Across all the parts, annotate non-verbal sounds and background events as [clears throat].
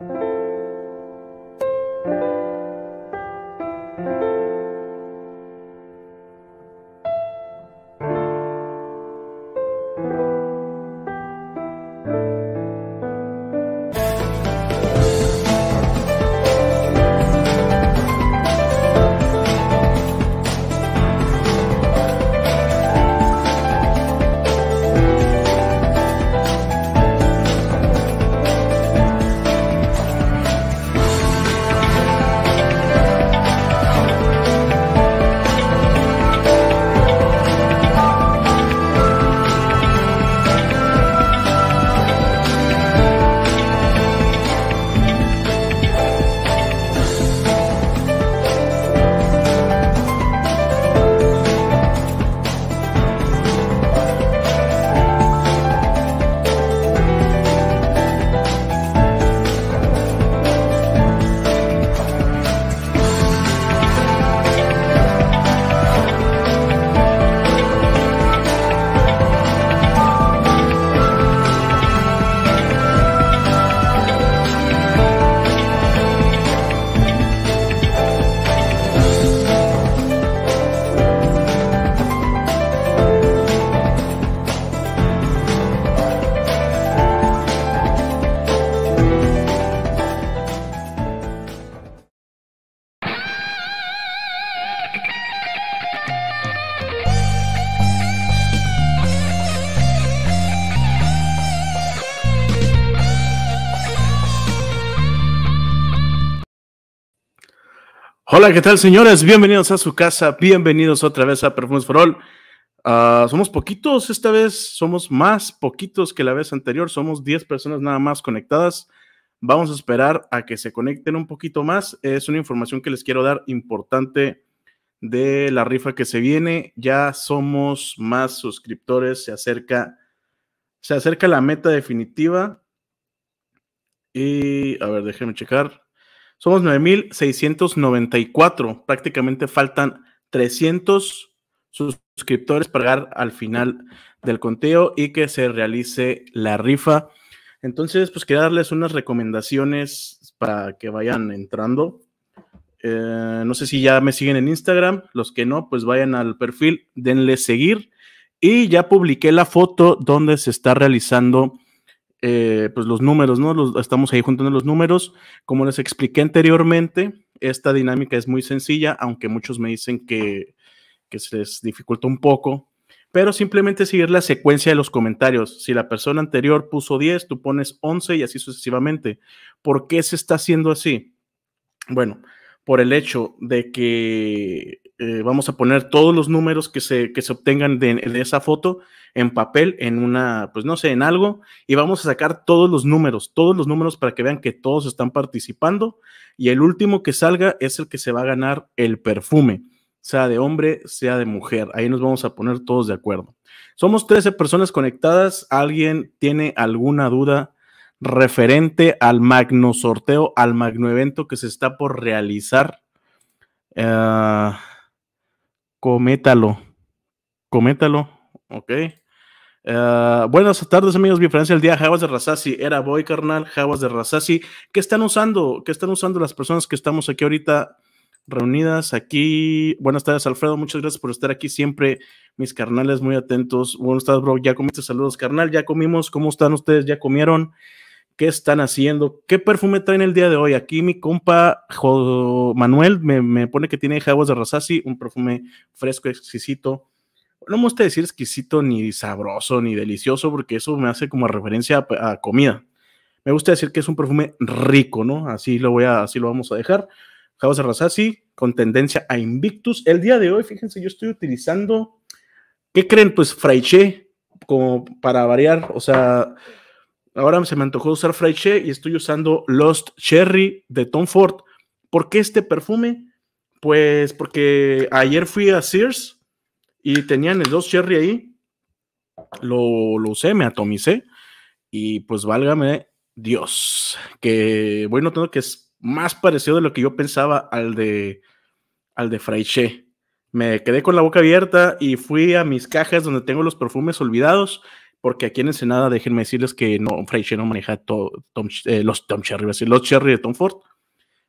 thank you Hola, ¿qué tal, señores? Bienvenidos a su casa, bienvenidos otra vez a Perfumes for All. Ah, somos poquitos esta vez, somos más poquitos que la vez anterior, somos 10 personas nada más conectadas. Vamos a esperar a que se conecten un poquito más. Es una información que les quiero dar importante de la rifa que se viene. Ya somos más suscriptores, se acerca, se acerca la meta definitiva. Y a ver, déjenme checar. Somos 9.694. Prácticamente faltan 300 suscriptores para llegar al final del conteo y que se realice la rifa. Entonces, pues quería darles unas recomendaciones para que vayan entrando. Eh, no sé si ya me siguen en Instagram. Los que no, pues vayan al perfil, denle seguir. Y ya publiqué la foto donde se está realizando eh, pues los números, ¿no? Los, estamos ahí juntando los números. Como les expliqué anteriormente, esta dinámica es muy sencilla, aunque muchos me dicen que, se les dificulta un poco, pero simplemente seguir la secuencia de los comentarios. Si la persona anterior puso 10, tú pones 11 y así sucesivamente. ¿Por qué se está haciendo así? Bueno, por el hecho de que eh, vamos a poner todos los números que se, que se obtengan de, esa foto en papel, en una, pues no sé, en algo, y vamos a sacar todos los números, todos los números para que vean que todos están participando, y el último que salga es el que se va a ganar el perfume, sea de hombre, sea de mujer, ahí nos vamos a poner todos de acuerdo. Somos 13 personas conectadas, ¿alguien tiene alguna duda? referente al magno sorteo, al magno evento que se está por realizar. Eh, cométalo, cométalo. Ok. Eh, buenas tardes, amigos. Diferencia del día. Jaguas de Rasasi. Era Boy, carnal. Jaguas de Rasasi. ¿Qué están usando? ¿Qué están usando las personas que estamos aquí ahorita reunidas aquí? Buenas tardes, Alfredo. Muchas gracias por estar aquí siempre, mis carnales, muy atentos. Buenas tardes, bro. Ya comiste saludos, carnal. Ya comimos. ¿Cómo están ustedes? ¿Ya comieron? ¿Qué están haciendo? ¿Qué perfume traen el día de hoy? Aquí mi compa Manuel me, me, pone que tiene Jaguas de Rasasi, un perfume fresco, exquisito no me gusta decir exquisito, ni sabroso, ni delicioso, porque eso me hace como referencia a, comida. Me gusta decir que es un perfume rico, ¿no? Así lo voy a, así lo vamos a dejar. Javas Arrasasi, con tendencia a Invictus. El día de hoy, fíjense, yo estoy utilizando, ¿qué creen? Pues Fraiche, como para variar, o sea, ahora se me antojó usar Fraiche y estoy usando Lost Cherry de Tom Ford. ¿Por qué este perfume? Pues porque ayer fui a Sears, y tenían el dos Cherry ahí, lo, lo usé, me atomicé y pues válgame Dios, que voy notando que es más parecido de lo que yo pensaba al de, al de Fraiche. Me quedé con la boca abierta y fui a mis cajas donde tengo los perfumes olvidados, porque aquí en Ensenada, déjenme decirles que no, Fraiche no maneja eh, los Tom Cherry, los Cherry de Tom Ford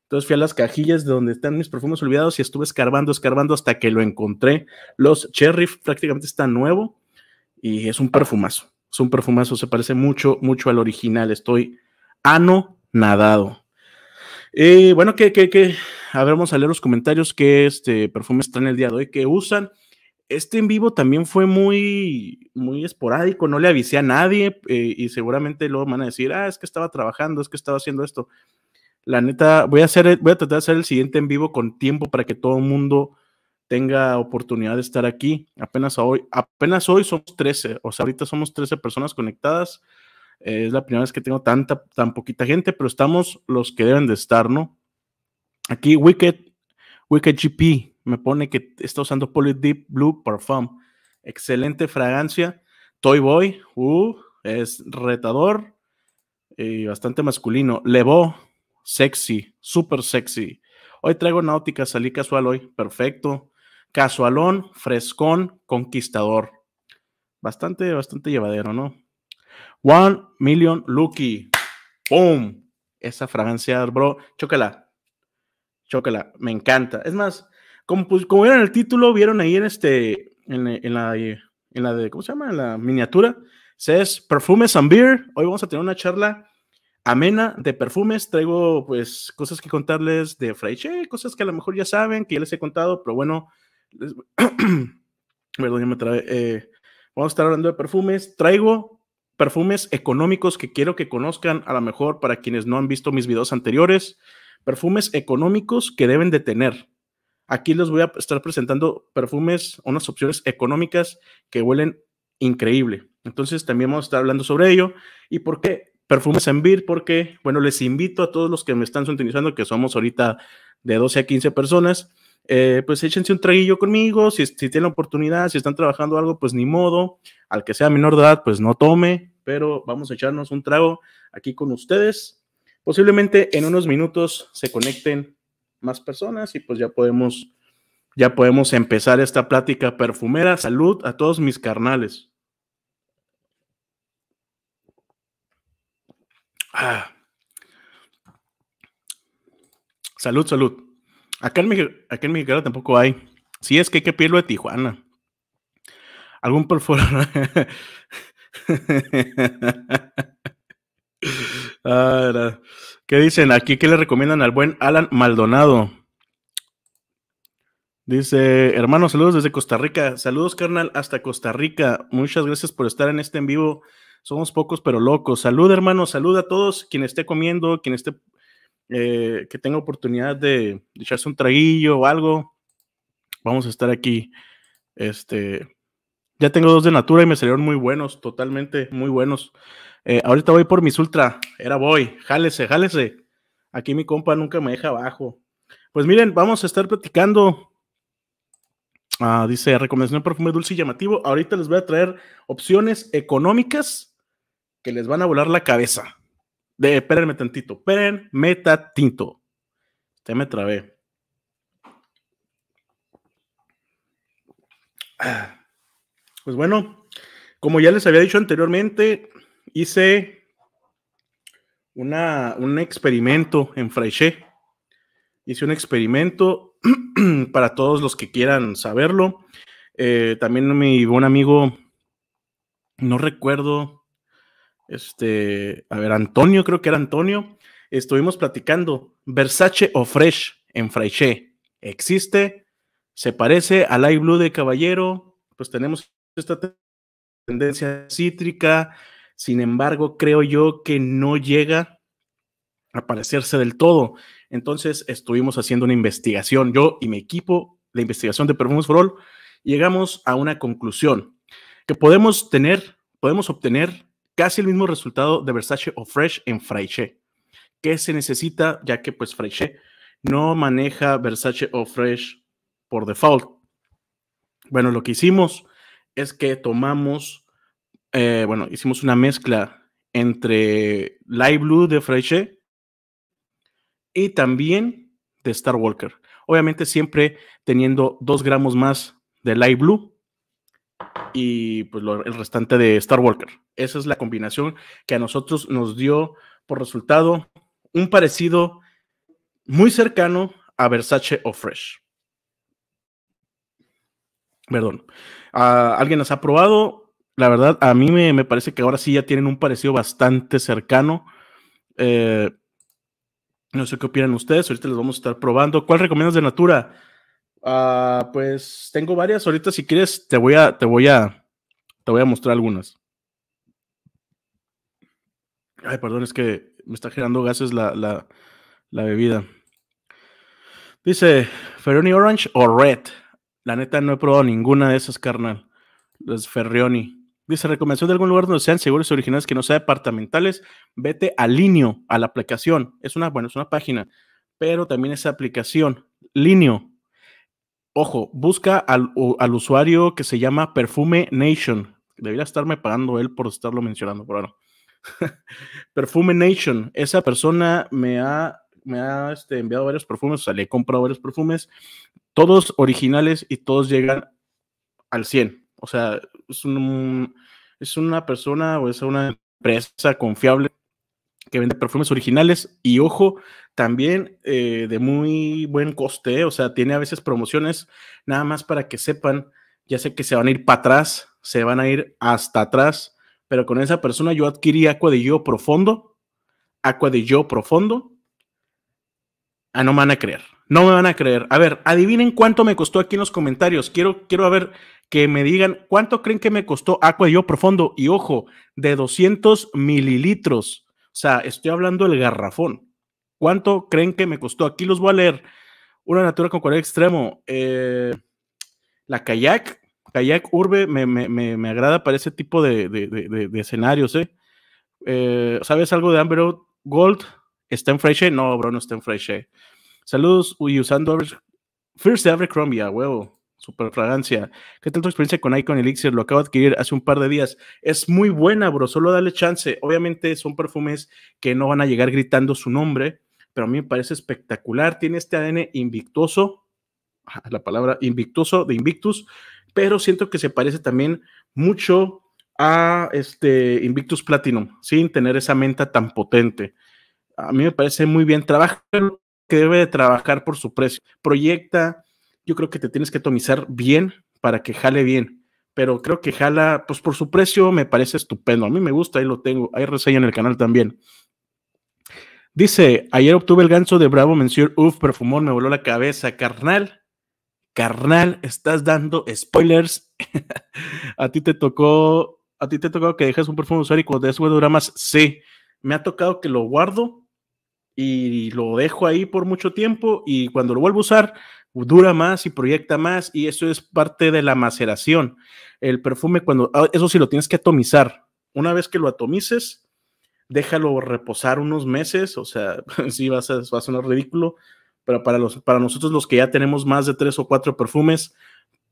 entonces fui a las cajillas donde están mis perfumes olvidados y estuve escarbando, escarbando hasta que lo encontré. Los Cherry prácticamente está nuevo y es un perfumazo. Es un perfumazo, se parece mucho, mucho al original. Estoy ano nadado. bueno, que, que, que, a ver, vamos a leer los comentarios que este perfume está en el día de hoy, que usan. Este en vivo también fue muy, muy esporádico, no le avisé a nadie eh, y seguramente luego van a decir, ah, es que estaba trabajando, es que estaba haciendo esto. La neta, voy a, hacer, voy a tratar de hacer el siguiente en vivo con tiempo para que todo el mundo tenga oportunidad de estar aquí. Apenas hoy, apenas hoy somos 13, o sea, ahorita somos 13 personas conectadas. Eh, es la primera vez que tengo tanta, tan poquita gente, pero estamos los que deben de estar, ¿no? Aquí Wicked, Wicked GP me pone que está usando Poly Blue Parfum. Excelente fragancia. Toy Boy, uh, es retador y eh, bastante masculino. Levo, sexy, súper sexy. Hoy traigo náutica, salí casual hoy, perfecto. Casualón, frescón, conquistador. Bastante, bastante llevadero, ¿no? One Million Lucky. ¡Boom! Esa fragancia, bro. Chócala. Chócala. Me encanta. Es más, como, como vieron el título, vieron ahí en este, en, la, en la de, ¿cómo se llama? la miniatura. Says Perfumes and Beer. Hoy vamos a tener una charla amena de perfumes. Traigo pues cosas que contarles de Freiche, cosas que a lo mejor ya saben, que ya les he contado, pero bueno, [coughs] me eh, vamos a estar hablando de perfumes. Traigo perfumes económicos que quiero que conozcan, a lo mejor para quienes no han visto mis videos anteriores. Perfumes económicos que deben de tener. Aquí les voy a estar presentando perfumes, unas opciones económicas que huelen increíble. Entonces también vamos a estar hablando sobre ello y por qué Perfumes en Vir, porque, bueno, les invito a todos los que me están sintonizando, que somos ahorita de 12 a 15 personas, eh, pues échense un traguillo conmigo, si, tienen oportunidad, si están trabajando algo, pues ni modo, al que sea menor de edad, pues no tome, pero vamos a echarnos un trago aquí con ustedes. Posiblemente en unos minutos se conecten más personas y pues ya podemos, ya podemos empezar esta plática perfumera. Salud a todos mis carnales. Ah. Salud, salud. Acá en, México tampoco hay. Si es que hay que pedirlo de Tijuana. Algún por [laughs] ah, ¿Qué dicen? Aquí, ¿qué le recomiendan al buen Alan Maldonado? Dice, hermano, saludos desde Costa Rica. Saludos, carnal, hasta Costa Rica. Muchas gracias por estar en este en vivo somos pocos pero locos. Salud, hermano, salud a todos, quien esté comiendo, quien esté, eh, que tenga oportunidad de, echarse un traguillo o algo. Vamos a estar aquí. Este, ya tengo dos de Natura y me salieron muy buenos, totalmente muy buenos. Eh, ahorita voy por mis ultra, era voy, jálese, jálese. Aquí mi compa nunca me deja abajo. Pues miren, vamos a estar platicando. Ah, dice recomendación de perfume dulce y llamativo. Ahorita les voy a traer opciones económicas que les van a volar la cabeza. De, espérenme tantito, espérenme tantito. Te me trabé. Pues bueno, como ya les había dicho anteriormente, hice una, un experimento en Freixé. Hice un experimento [clears throat] para todos los que quieran saberlo. Eh, también mi buen amigo, no recuerdo este, a ver, Antonio, creo que era Antonio, estuvimos platicando, Versace o Fresh en Fraiche, ¿existe? ¿Se parece al Blue de Caballero? Pues tenemos esta tendencia cítrica, sin embargo, creo yo que no llega a parecerse del todo. Entonces estuvimos haciendo una investigación, yo y mi equipo de investigación de Perfumes for All, llegamos a una conclusión que podemos tener, podemos obtener Casi el mismo resultado de Versace o Fresh en Fraiche. ¿Qué se necesita? Ya que pues Fraiche no maneja Versace o Fresh por default. Bueno, lo que hicimos es que tomamos, eh, bueno, hicimos una mezcla entre Light Blue de Fraiche y también de Star Walker. Obviamente siempre teniendo 2 gramos más de Light Blue y pues el restante de Star Walker. Esa es la combinación que a nosotros nos dio por resultado un parecido muy cercano a Versace o Fresh. Perdón. Ah, ¿Alguien las ha probado? La verdad, a mí me, parece que ahora sí ya tienen un parecido bastante cercano. Eh, no sé qué opinan ustedes, ahorita les vamos a estar probando. ¿Cuál recomiendas de Natura? Ah, pues tengo varias. Ahorita, si quieres, te voy a, te voy a, te voy a mostrar algunas. Ay, perdón, es que me está generando gases la, la, bebida. Dice Ferroni Orange o Red. La neta no he probado ninguna de esas, carnal. Los Ferrioni. Dice, recomendación de algún lugar donde sean seguros originales que no sean departamentales, vete a Linio, a la aplicación. Es una, bueno, es una página, pero también esa aplicación, Linio, Ojo, busca al, al, usuario que se llama Perfume Nation. Debería estarme pagando él por estarlo mencionando, pero bueno. [laughs] Perfume Nation. Esa persona me ha, me ha este, enviado varios perfumes, o sea, le he comprado varios perfumes, todos originales y todos llegan al 100. O sea, es, un, es una persona o es una empresa confiable que vende perfumes originales y ojo, también eh, de muy buen coste, o sea, tiene a veces promociones, nada más para que sepan, ya sé que se van a ir para atrás, se van a ir hasta atrás, pero con esa persona yo adquirí agua de Yo Profundo, Aqua de Yo Profundo, ah, no me van a creer, no me van a creer. A ver, adivinen cuánto me costó aquí en los comentarios, quiero, quiero a ver que me digan cuánto creen que me costó Aqua de Yo Profundo y ojo, de 200 mililitros. O sea, estoy hablando del garrafón. ¿Cuánto creen que me costó? Aquí los voy a leer. Una natura con color extremo. Eh, la kayak, kayak urbe, me, agrada para ese tipo de, escenarios. ¿eh? Eh, sabes algo de Amber Gold? ¿Está en Fresh? No, bro, no está en Fresh. Saludos Uy, usando First ever Crombie, huevo. Super fragancia. ¿Qué tal tu experiencia con Icon Elixir? Lo acabo de adquirir hace un par de días. Es muy buena, bro. Solo dale chance. Obviamente son perfumes que no van a llegar gritando su nombre, pero a mí me parece espectacular. Tiene este ADN invictuoso, la palabra invictuoso de Invictus, pero siento que se parece también mucho a este Invictus Platinum, sin tener esa menta tan potente. A mí me parece muy bien. Trabaja que debe de trabajar por su precio. Proyecta yo creo que te tienes que atomizar bien para que jale bien. Pero creo que jala, pues por su precio me parece estupendo. A mí me gusta, ahí lo tengo. Hay reseña en el canal también. Dice, ayer obtuve el ganso de Bravo Mención. Uf, perfumón, me voló la cabeza. Carnal, carnal, estás dando spoilers. [laughs] a ti te tocó, a ti te tocó que dejes un perfume de y cuando después dura más. Sí, me ha tocado que lo guardo y lo dejo ahí por mucho tiempo y cuando lo vuelvo a usar dura más y proyecta más y eso es parte de la maceración. El perfume cuando, ah, eso sí lo tienes que atomizar. Una vez que lo atomices, déjalo reposar unos meses, o sea, [laughs] sí vas a, va a sonar ridículo, pero para, los, para nosotros los que ya tenemos más de tres o cuatro perfumes,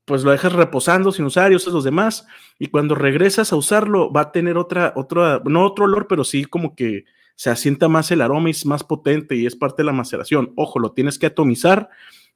pues lo dejas reposando sin usar y usas los demás. Y cuando regresas a usarlo, va a tener otra, otra, no otro olor, pero sí como que se asienta más el aroma y es más potente y es parte de la maceración. Ojo, lo tienes que atomizar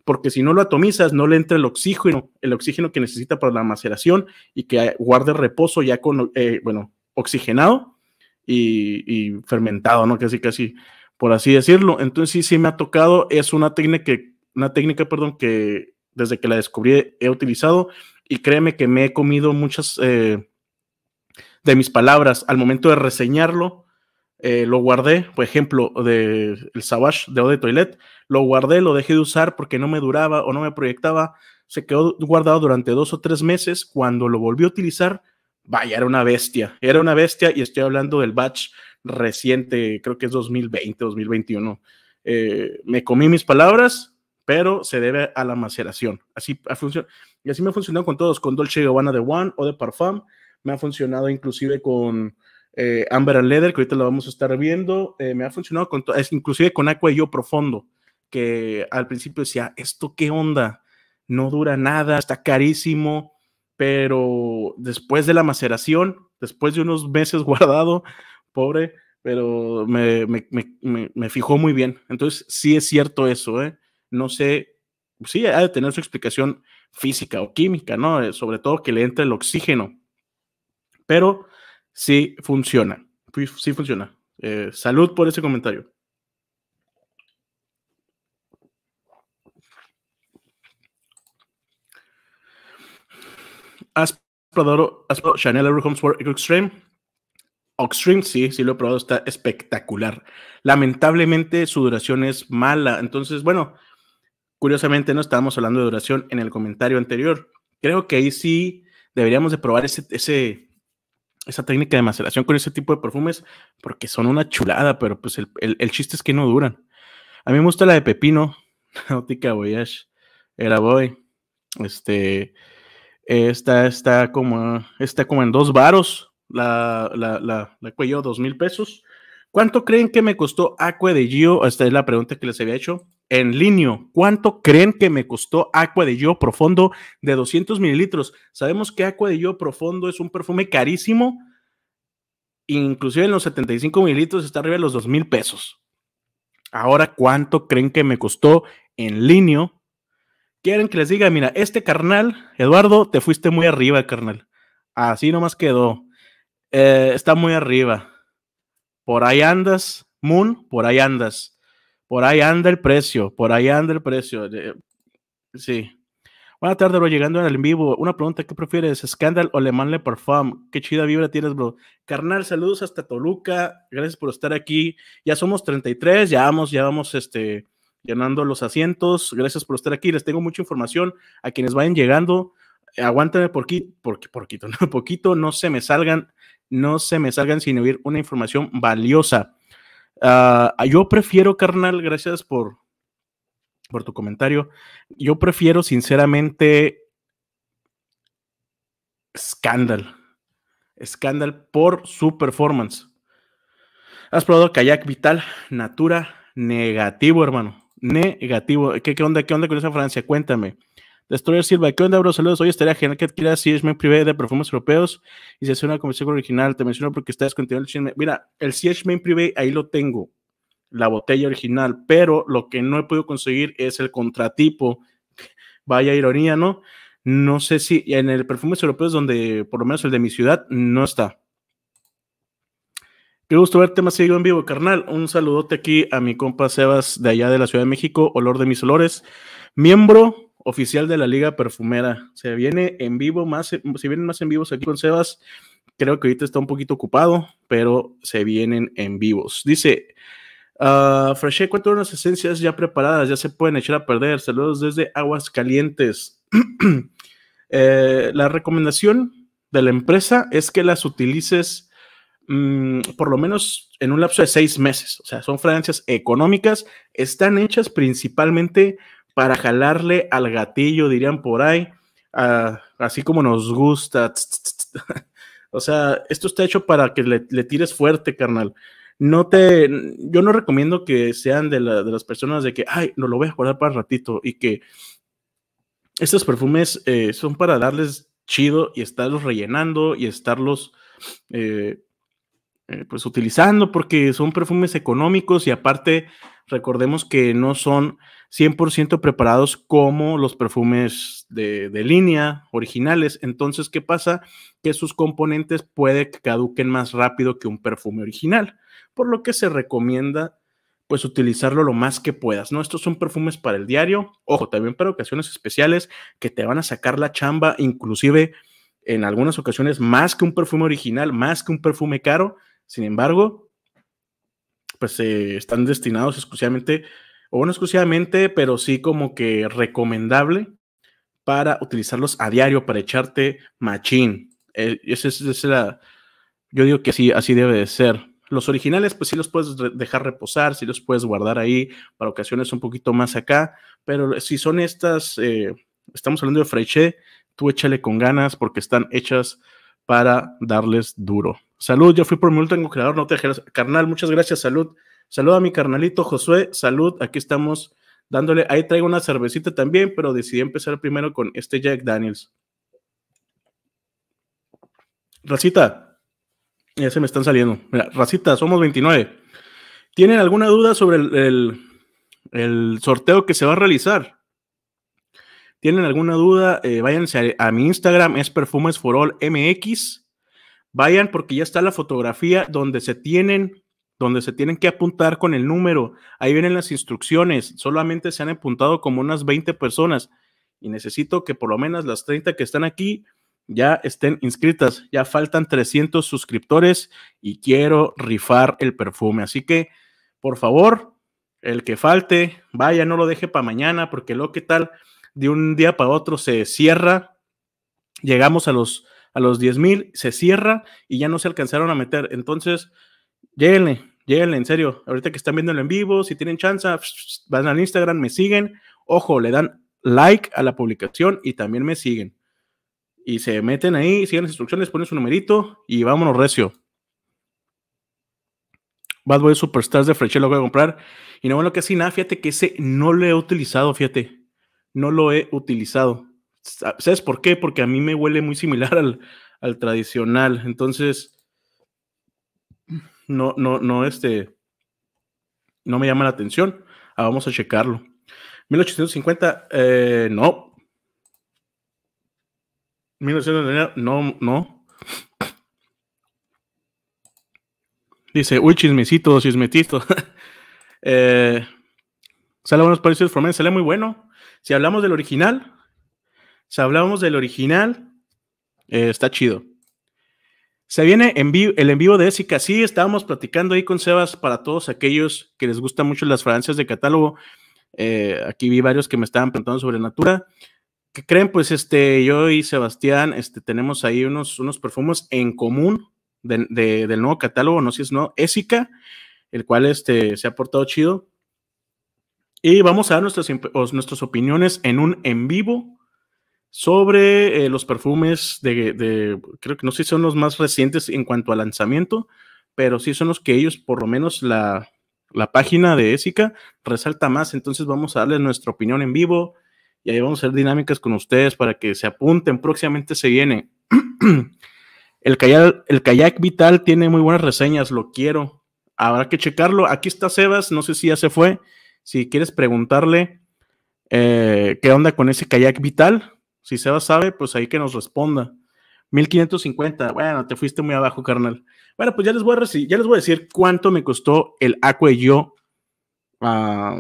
porque si no lo atomizas, no le entra el oxígeno, el oxígeno que necesita para la maceración y que guarde reposo ya con, eh, bueno, oxigenado y, fermentado, ¿no? Casi, casi, por así decirlo. Entonces sí, sí me ha tocado, es una técnica, que, una técnica, perdón, que desde que la descubrí he utilizado y créeme que me he comido muchas eh, de mis palabras al momento de reseñarlo eh, lo guardé, por ejemplo, de el Savage de Ode Toilet, lo guardé, lo dejé de usar porque no me duraba o no me proyectaba, se quedó guardado durante dos o tres meses, cuando lo volví a utilizar, vaya, era una bestia, era una bestia y estoy hablando del batch reciente, creo que es 2020, 2021. Eh, me comí mis palabras, pero se debe a la maceración. Así a y así me ha funcionado con todos, con Dolce Gabbana de One o de Parfum, me ha funcionado inclusive con eh, Amber and Leather, que ahorita la vamos a estar viendo, eh, me ha funcionado con es, inclusive con Aqua y yo profundo, que al principio decía, ¿esto qué onda? No dura nada, está carísimo, pero después de la maceración, después de unos meses [laughs] guardado, pobre, pero me, me, fijó muy bien. Entonces, sí es cierto eso, ¿eh? No sé, sí, ha de tener su explicación física o química, ¿no? Eh, sobre todo que le entre el oxígeno. Pero sí funciona. Sí funciona. Eh, salud por ese comentario. ¿Has probado, Chanel Air Extreme? Extreme sí, sí lo he probado, está espectacular. Lamentablemente su duración es mala, entonces bueno, curiosamente no estábamos hablando de duración en el comentario anterior. Creo que ahí sí deberíamos de probar ese esa técnica de maceración con ese tipo de perfumes porque son una chulada, pero pues el, chiste es que no duran. A mí me gusta la de Pepino, Nautica [laughs] Voyage, era boy. Este, esta está como, está como en dos varos, la, la, la cuello dos mil pesos. ¿Cuánto creen que me costó Acqua de Gio? Esta es la pregunta que les había hecho en línea. ¿Cuánto creen que me costó Acqua de Gio Profundo de 200 mililitros? Sabemos que Acqua de Gio Profundo es un perfume carísimo. Inclusive en los 75 mililitros está arriba de los 2 mil pesos. Ahora, ¿cuánto creen que me costó en línea? Quieren que les diga, mira, este carnal, Eduardo, te fuiste muy arriba, carnal. Así nomás quedó. Eh, está muy arriba. Por ahí andas, Moon, por ahí andas. Por ahí anda el precio, por ahí anda el precio. sí. Buenas tardes, bro. Llegando en el vivo, una pregunta: ¿qué prefieres, Scandal o Le Man Le Parfum? Qué chida vibra tienes, bro. Carnal, saludos hasta Toluca. Gracias por estar aquí. Ya somos 33, ya vamos, ya vamos, este, llenando los asientos. Gracias por estar aquí. Les tengo mucha información a quienes vayan llegando. Aguántame por, quito, por, [laughs] no, poquito, no se me salgan no se me salgan sin oír una información valiosa. Ah, yo prefiero, carnal, gracias por, por tu comentario. Yo prefiero, sinceramente, Scandal. Scandal por su performance. Has probado Kayak Vital, Natura, negativo, hermano. Negativo. ¿Qué, qué onda, qué onda con esa Francia? Cuéntame. Destroyer Silva, ¿qué onda, bro? Saludos. Hoy estaría genial que adquieras Main Privé de perfumes europeos y se hace una conversión original. Te menciono porque está descontinuado el chisme. Mira, el Main Privé, ahí lo tengo, la botella original, pero lo que no he podido conseguir es el contratipo. Vaya ironía, ¿no? No sé si en el perfumes europeos, donde por lo menos el de mi ciudad, no está. Qué gusto verte más seguido en vivo, carnal. Un saludote aquí a mi compa Sebas de allá de la Ciudad de México, olor de mis olores, miembro oficial de la Liga Perfumera. Se viene en vivo más, si vienen más en vivos aquí con Sebas, creo que ahorita está un poquito ocupado, pero se vienen en vivos. Dice, uh, Freshé, unas esencias ya preparadas, ya se pueden echar a perder. Saludos desde Aguas Calientes. [clears throat] Eh, la recomendación de la empresa es que las utilices mm, por lo menos en un lapso de seis meses. O sea, son fragancias económicas, están hechas principalmente para jalarle al gatillo, dirían por ahí, así como nos gusta. [laughs] o sea, esto está hecho para que le, tires fuerte, carnal. No te, yo no recomiendo que sean de, las personas de que, ay, no lo voy a guardar para ratito y que estos perfumes eh, son para darles chido y estarlos rellenando y estarlos eh, eh, pues utilizando porque son perfumes económicos y aparte recordemos que no son 100% preparados como los perfumes de, línea originales. Entonces, ¿qué pasa? Que sus componentes puede que caduquen más rápido que un perfume original, por lo que se recomienda pues utilizarlo lo más que puedas, ¿no? Estos son perfumes para el diario, ojo, también para ocasiones especiales que te van a sacar la chamba, inclusive en algunas ocasiones más que un perfume original, más que un perfume caro, sin embargo, pues eh, están destinados exclusivamente o no exclusivamente, pero sí como que recomendable para utilizarlos a diario, para echarte machín. E, ese, yo digo que así, así debe de ser. Los originales, pues sí los puedes dejar reposar, sí los puedes guardar ahí para ocasiones un poquito más acá, pero si son estas, eh, estamos hablando de Freche, tú échale con ganas porque están hechas para darles duro. Salud, yo fui por mi último creador, no te dejes, carnal, muchas gracias, salud. Saluda a mi carnalito Josué, salud, aquí estamos dándole, ahí traigo una cervecita también, pero decidí empezar primero con este Jack Daniels. Racita, ya se me están saliendo. Mira, Racita, somos 29. ¿Tienen alguna duda sobre el, sorteo que se va a realizar? ¿Tienen alguna duda? Eh, váyanse a, mi Instagram, es perfumesforallmx. Vayan porque ya está la fotografía donde se tienen donde se tienen que apuntar con el número. Ahí vienen las instrucciones. Solamente se han apuntado como unas 20 personas y necesito que por lo menos las 30 que están aquí ya estén inscritas. Ya faltan 300 suscriptores y quiero rifar el perfume. Así que, por favor, el que falte, vaya, no lo deje para mañana porque lo que tal de un día para otro se cierra. Llegamos a los a los 10 mil, se cierra y ya no se alcanzaron a meter. Entonces, lléguenle, Lléguenle, en serio. Ahorita que están viéndolo en vivo, si tienen chance, van al Instagram, me siguen. Ojo, le dan like a la publicación y también me siguen. Y se meten ahí, siguen las instrucciones, ponen su numerito y vámonos recio. Bad Boy Superstars de French lo voy a comprar. Y no bueno que así, nada, fíjate que ese no lo he utilizado, fíjate. No lo he utilizado. ¿Sabes por qué? Porque a mí me huele muy similar al tradicional. Entonces, no, no, no, este, no me llama la atención. Ah, vamos a checarlo. 1850, eh, no. 1900, no, no. Dice, uy, chismecito, chismetito. [laughs] eh, sale buenos sale muy bueno. Si hablamos del original, si hablamos del original, eh, está chido. Se viene en el en vivo de Ésica. Sí, estábamos platicando ahí con Sebas para todos aquellos que les gustan mucho las fragancias de catálogo. Eh, aquí vi varios que me estaban preguntando sobre Natura. ¿Qué creen? Pues este, yo y Sebastián este, tenemos ahí unos, unos perfumes en común del nuevo catálogo, no sé si es no, Ésica, el cual este, se ha portado chido. Y vamos a dar nuestras, nuestras opiniones en un en vivo sobre eh, los perfumes de, creo que no sé si son los más recientes en cuanto a lanzamiento, pero sí son los que ellos, por lo menos la, página de esica resalta más. Entonces vamos a darle nuestra opinión en vivo y ahí vamos a hacer dinámicas con ustedes para que se apunten. Próximamente se viene. [clears throat] el, kayak, el kayak vital tiene muy buenas reseñas, lo quiero. Habrá que checarlo. Aquí está Sebas, no sé si ya se fue. Si quieres preguntarle eh, qué onda con ese kayak vital, si Seba sabe, pues ahí que nos responda. 1550, bueno, te fuiste muy abajo, carnal. Bueno, pues ya les voy a, ya les voy a decir cuánto me costó el acuello Yo ah,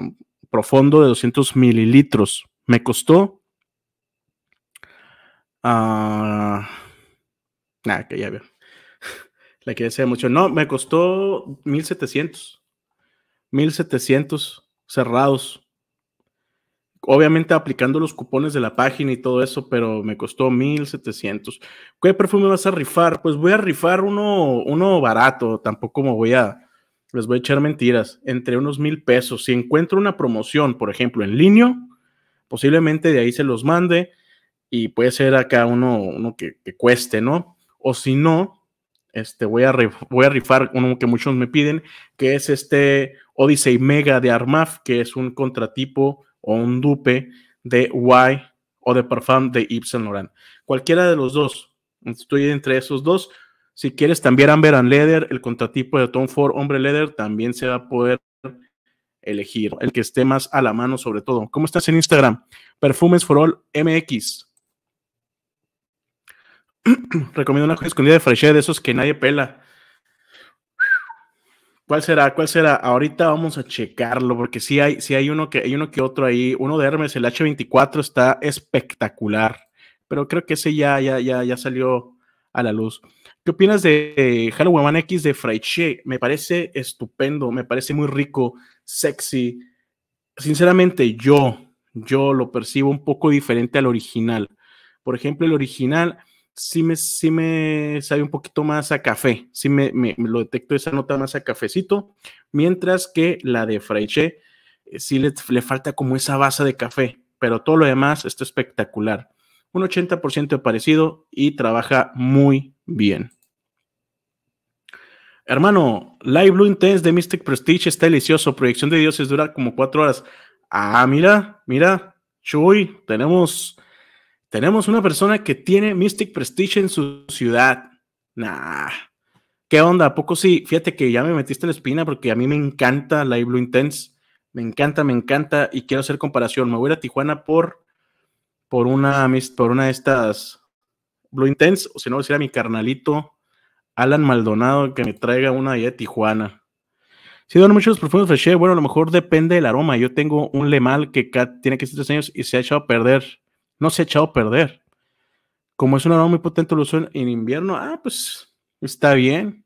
profundo de 200 mililitros. Me costó. Ah, nada, que ya veo. [laughs] La que decía mucho. No, me costó 1700. 1700 cerrados obviamente aplicando los cupones de la página y todo eso, pero me costó 1700. ¿Qué perfume vas a rifar? Pues voy a rifar uno, uno barato, tampoco me voy a, les voy a echar mentiras, entre unos mil pesos. Si encuentro una promoción, por ejemplo, en línea, posiblemente de ahí se los mande y puede ser acá uno, uno que, cueste, ¿no? O si no, este, voy a, voy a rifar uno que muchos me piden, que es este Odyssey Mega de Armaf, que es un contratipo o un dupe de Y o de Parfum de Yves Saint Cualquiera de los dos. Estoy entre esos dos. Si quieres también Amber and Leather, el contratipo de Tom Ford, hombre Leather, también se va a poder elegir. El que esté más a la mano, sobre todo. ¿Cómo estás en Instagram? Perfumes for All MX. [clears throat] Recomiendo una escondida de de esos que nadie pela. ¿Cuál será? ¿Cuál será? Ahorita vamos a checarlo, porque sí hay, hay uno que hay uno que otro ahí. Uno de Hermes, el H24, está espectacular. Pero creo que ese ya, ya, ya, ya salió a la luz. ¿Qué opinas de Halloween X de Fraiche? Me parece estupendo, me parece muy rico, sexy. Sinceramente, yo, yo lo percibo un poco diferente al original. Por ejemplo, el original sí me, sí me sabe un poquito más a café, sí me, lo detecto esa nota más a cafecito, mientras que la de Freiche eh, sí le, le, falta como esa base de café, pero todo lo demás está espectacular. Un 80% parecido y trabaja muy bien. Hermano, Live Blue Intense de Mystic Prestige está delicioso. Proyección de dioses dura como cuatro horas. Ah, mira, mira, Chuy, tenemos tenemos una persona que tiene Mystic Prestige en su ciudad. Nah. ¿Qué onda? ¿A poco sí? Fíjate que ya me metiste la espina porque a mí me encanta la Blue Intense. Me encanta, me encanta y quiero hacer comparación. Me voy a ir Tijuana por, por, una, por una de estas Blue Intense, o si no, decir a mi carnalito Alan Maldonado que me traiga una de Tijuana. sí, don, muchos perfumes fresh, bueno, a lo mejor depende del aroma. Yo tengo un Lemal que tiene que ser tres años y se ha echado a perder no se ha echado a perder. Como es una aroma muy potente, lo uso en, invierno. Ah, pues está bien.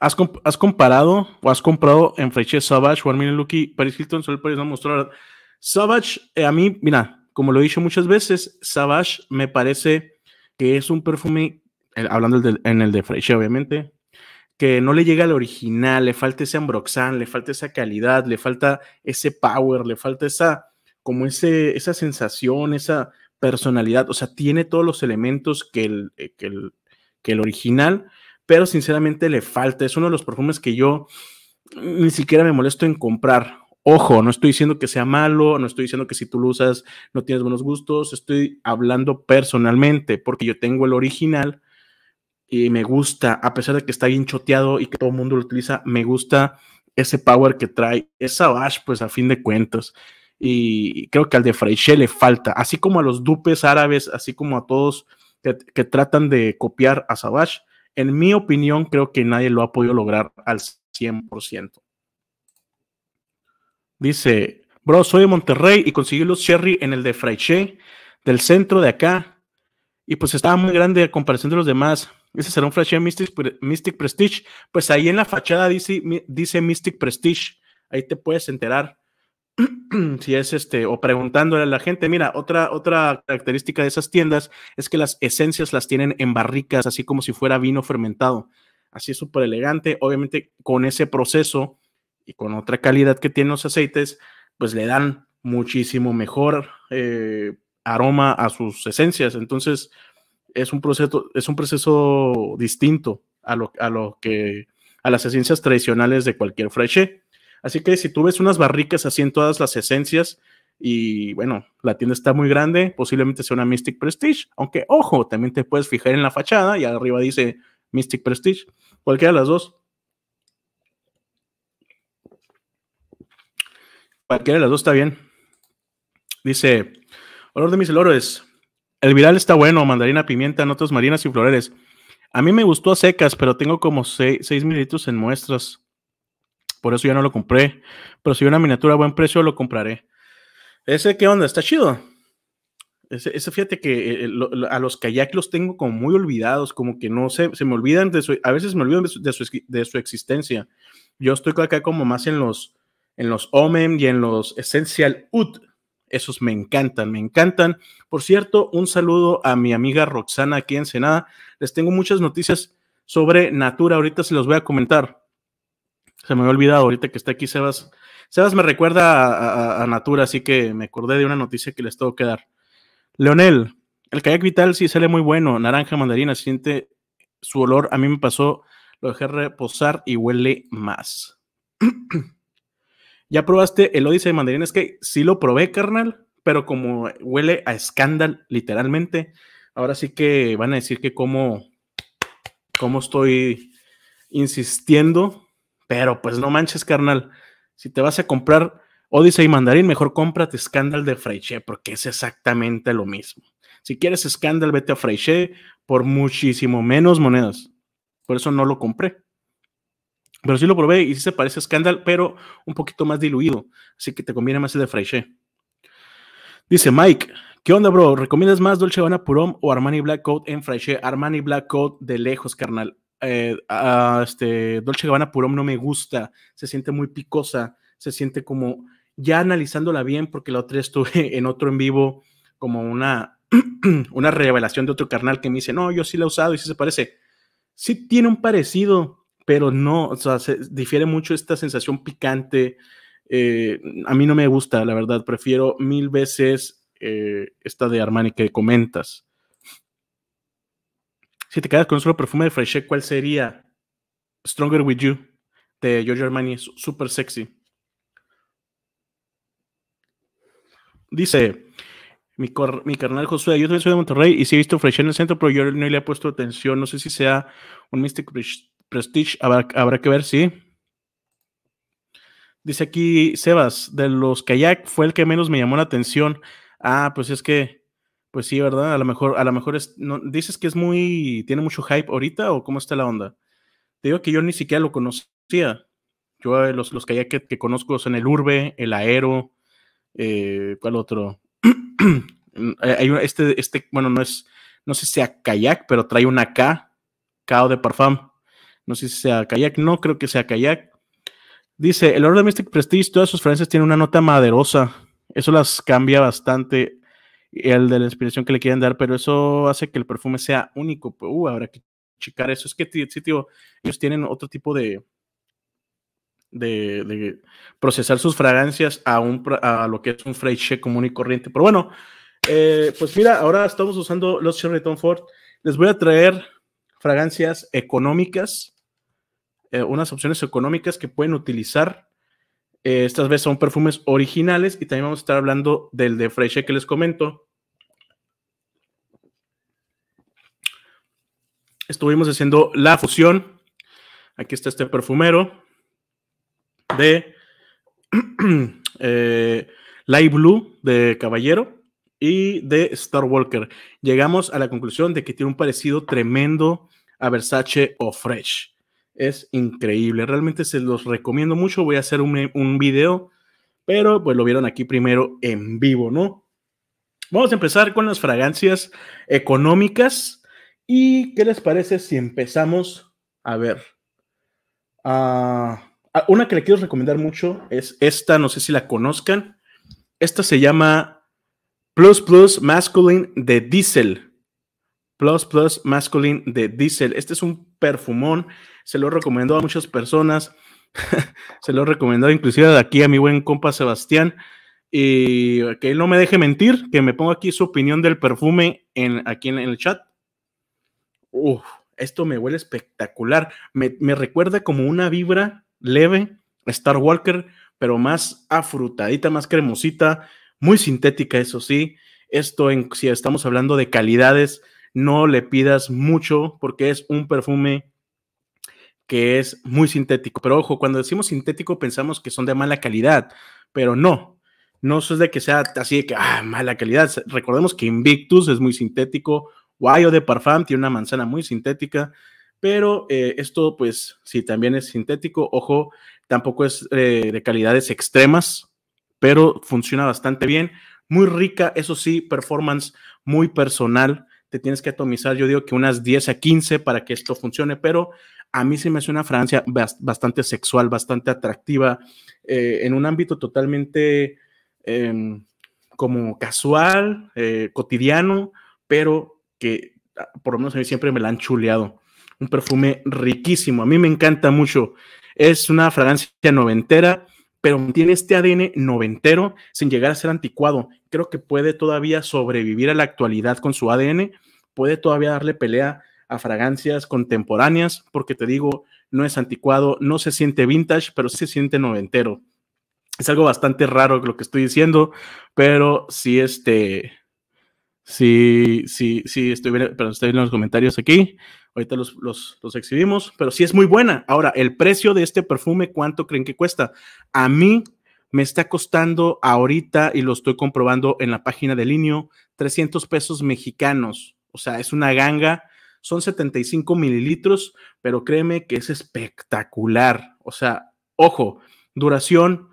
¿Has, comparado o has comprado en Freche Savage, Warmin Lucky, Paris Hilton, Sol Paris? Vamos a mostrar. Savage, eh, a mí, mira, como lo he dicho muchas veces, Savage me parece que es un perfume, eh, hablando en el de Freche, obviamente, que no le llega al original, le falta ese ambroxan, le falta esa calidad, le falta ese power, le falta esa, como ese, esa sensación, esa personalidad, o sea, tiene todos los elementos que el, eh, que el, que el original, pero sinceramente le falta. Es uno de los perfumes que yo ni siquiera me molesto en comprar. Ojo, no estoy diciendo que sea malo, no estoy diciendo que si tú lo usas no tienes buenos gustos, estoy hablando personalmente porque yo tengo el original y me gusta, a pesar de que está bien choteado y que todo el mundo lo utiliza, me gusta ese power que trae, esa bash, pues a fin de cuentas y creo que al de Freixé le falta, así como a los dupes árabes, así como a todos que, tratan de copiar a Savage. En mi opinión, creo que nadie lo ha podido lograr al 100%. Dice, bro, soy de Monterrey y conseguí los Cherry en el de Fraiche, del centro de acá. Y pues estaba muy grande a comparación de los demás. Ese será un Fraiche Mystic, Mystic Prestige. Pues ahí en la fachada dice, dice Mystic Prestige. Ahí te puedes enterar. [clears throat] si es este, o preguntándole a la gente, mira, otra, otra característica de esas tiendas es que las esencias las tienen en barricas, así como si fuera vino fermentado. Así es súper elegante. Obviamente, con ese proceso y con otra calidad que tienen los aceites, pues le dan muchísimo mejor eh, aroma a sus esencias. Entonces, es un proceso, es un proceso distinto a lo, a lo que a las esencias tradicionales de cualquier freche Así que si tú ves unas barricas así en todas las esencias, y bueno, la tienda está muy grande, posiblemente sea una Mystic Prestige, aunque ojo, también te puedes fijar en la fachada y arriba dice Mystic Prestige, cualquiera de las dos. Cualquiera de las dos está bien. Dice, olor de mis olores. El viral está bueno, mandarina, pimienta, notas marinas y florales. A mí me gustó a secas, pero tengo como 6 mililitros en muestras. Por eso ya no lo compré. Pero si una miniatura a buen precio, lo compraré. Ese, ¿qué onda? Está chido. Ese, fíjate que eh, eh, a los kayak los tengo como muy olvidados, como que no sé, se me olvidan de su, a veces me olvidan de su, existencia. Yo estoy acá como más en los, en los Omen y en los Essential UT. Esos me encantan, me encantan. Por cierto, un saludo a mi amiga Roxana aquí en Senada. Les tengo muchas noticias sobre Natura. Ahorita se los voy a comentar. Se me había olvidado ahorita que está aquí Sebas. Sebas me recuerda a, Natura, así que me acordé de una noticia que les tengo que dar. Leonel, el kayak vital sí sale muy bueno. Naranja, mandarina, siente su olor. A mí me pasó, lo dejé reposar y huele más. [clears throat] ¿Ya probaste el Odyssey de mandarina? Es que sí lo probé, carnal, pero como huele a escándal literalmente. Ahora sí que van a decir que como estoy insistiendo pero pues no manches, carnal. Si te vas a comprar Odyssey y Mandarín, mejor cómprate Scandal de Freyche, porque es exactamente lo mismo. Si quieres Scandal, vete a Freyche por muchísimo menos monedas. Por eso no lo compré. Pero sí lo probé y sí se parece a Scandal, pero un poquito más diluido. Así que te conviene más el de Freyche. Dice Mike, ¿qué onda, bro? ¿Recomiendas más Dolce Gabbana Purón o Armani Black Coat en Freyche? Armani Black Coat de lejos, carnal. Eh, este, Dolce Gabbana Purom no me gusta, se siente muy picosa, se siente como, ya analizándola bien, porque la otra estuve [laughs] en otro en vivo como una, [clears throat] una revelación de otro carnal que me dice, no, yo sí la he usado y sí se parece. Sí tiene un parecido, pero no, o sea, se difiere mucho esta sensación picante. Eh, a mí no me gusta, la verdad, prefiero mil veces eh, esta de Armani que comentas. Si te quedas con un solo perfume de Fresh, ¿cuál sería? Stronger With You de Giorgio Armani. Es súper sexy. Dice mi, carnal Josué, yo también soy de Monterrey y sí he visto Fresh en el centro, pero yo no le he puesto atención. No sé si sea un Mystic Prestige, habrá que ver, sí. Dice aquí Sebas, de los kayak fue el que menos me llamó la atención. Ah, pues es que pues sí, ¿verdad? A lo mejor, a lo mejor es, no, dices que es muy, tiene mucho hype ahorita o cómo está la onda. Te digo que yo ni siquiera lo conocía. Yo eh, los, los que que, conozco son el Urbe, el Aero, eh, ¿cuál otro? [clears throat] Mm, eh, hay este, este, bueno, no es, no sé si sea kayak, pero trae una K, K de Parfum. No sé si sea kayak, no creo que sea kayak. Dice, el Order Mystic Prestige, todas sus fragancias tienen una nota maderosa. Eso las cambia bastante el de la inspiración que le quieren dar, pero eso hace que el perfume sea único. Pues, uh, habrá que checar eso. Es que sí, tío, ellos tienen otro tipo de, de, procesar sus fragancias a, un, a lo que es un freiche común y corriente. Pero bueno, eh, pues mira, ahora estamos usando los Sheraton Ford. Les voy a traer fragancias económicas, eh, unas opciones económicas que pueden utilizar eh, estas veces son perfumes originales y también vamos a estar hablando del de Fresh que les comento. Estuvimos haciendo la fusión. Aquí está este perfumero de [clears throat] eh, Light Blue de Caballero y de Star Walker. Llegamos a la conclusión de que tiene un parecido tremendo a Versace o Fresh. Es increíble, realmente se los recomiendo mucho. Voy a hacer un, un video, pero pues lo vieron aquí primero en vivo, ¿no? Vamos a empezar con las fragancias económicas. ¿Y qué les parece si empezamos a ver? Ah, ah, una que le quiero recomendar mucho es esta, no sé si la conozcan. Esta se llama Plus Plus Masculine de Diesel. Plus Plus Masculine de Diesel. Este es un perfumón. Se lo recomendó a muchas personas. [laughs] se lo recomendó inclusive de aquí a mi buen compa Sebastián. Y que él no me deje mentir, que me ponga aquí su opinión del perfume en, aquí en, el chat. Uf, esto me huele espectacular. Me, recuerda como una vibra leve, Star Walker, pero más afrutadita, más cremosita, muy sintética, eso sí. Esto, en, si estamos hablando de calidades, no le pidas mucho porque es un perfume que es muy sintético. Pero ojo, cuando decimos sintético pensamos que son de mala calidad, pero no. No es de que sea así de que, ah, mala calidad. Recordemos que Invictus es muy sintético, Guayo de Parfum tiene una manzana muy sintética, pero eh, esto, pues, si también es sintético, ojo, tampoco es eh, de calidades extremas, pero funciona bastante bien. Muy rica, eso sí, performance muy personal te tienes que atomizar, yo digo que unas 10 a 15 para que esto funcione, pero a mí se me hace una Francia bastante sexual, bastante atractiva, eh, en un ámbito totalmente em, como casual, eh, cotidiano, pero que ah, por lo menos a mí siempre me la han chuleado. Un perfume riquísimo, a mí me encanta mucho. Es una fragancia noventera, pero tiene este ADN noventero sin llegar a ser anticuado. Creo que puede todavía sobrevivir a la actualidad con su ADN, puede todavía darle pelea a fragancias contemporáneas, porque te digo, no es anticuado, no se siente vintage, pero se siente noventero. Es algo bastante raro lo que estoy diciendo, pero sí, este, sí, sí, sí, estoy, pero en los comentarios aquí. Ahorita los, exhibimos, pero sí es muy buena. Ahora, el precio de este perfume, ¿cuánto creen que cuesta? A mí me está costando ahorita, y lo estoy comprobando en la página de Linio, 300 pesos mexicanos. O sea, es una ganga. Son 75 mililitros, pero créeme que es espectacular. O sea, ojo, duración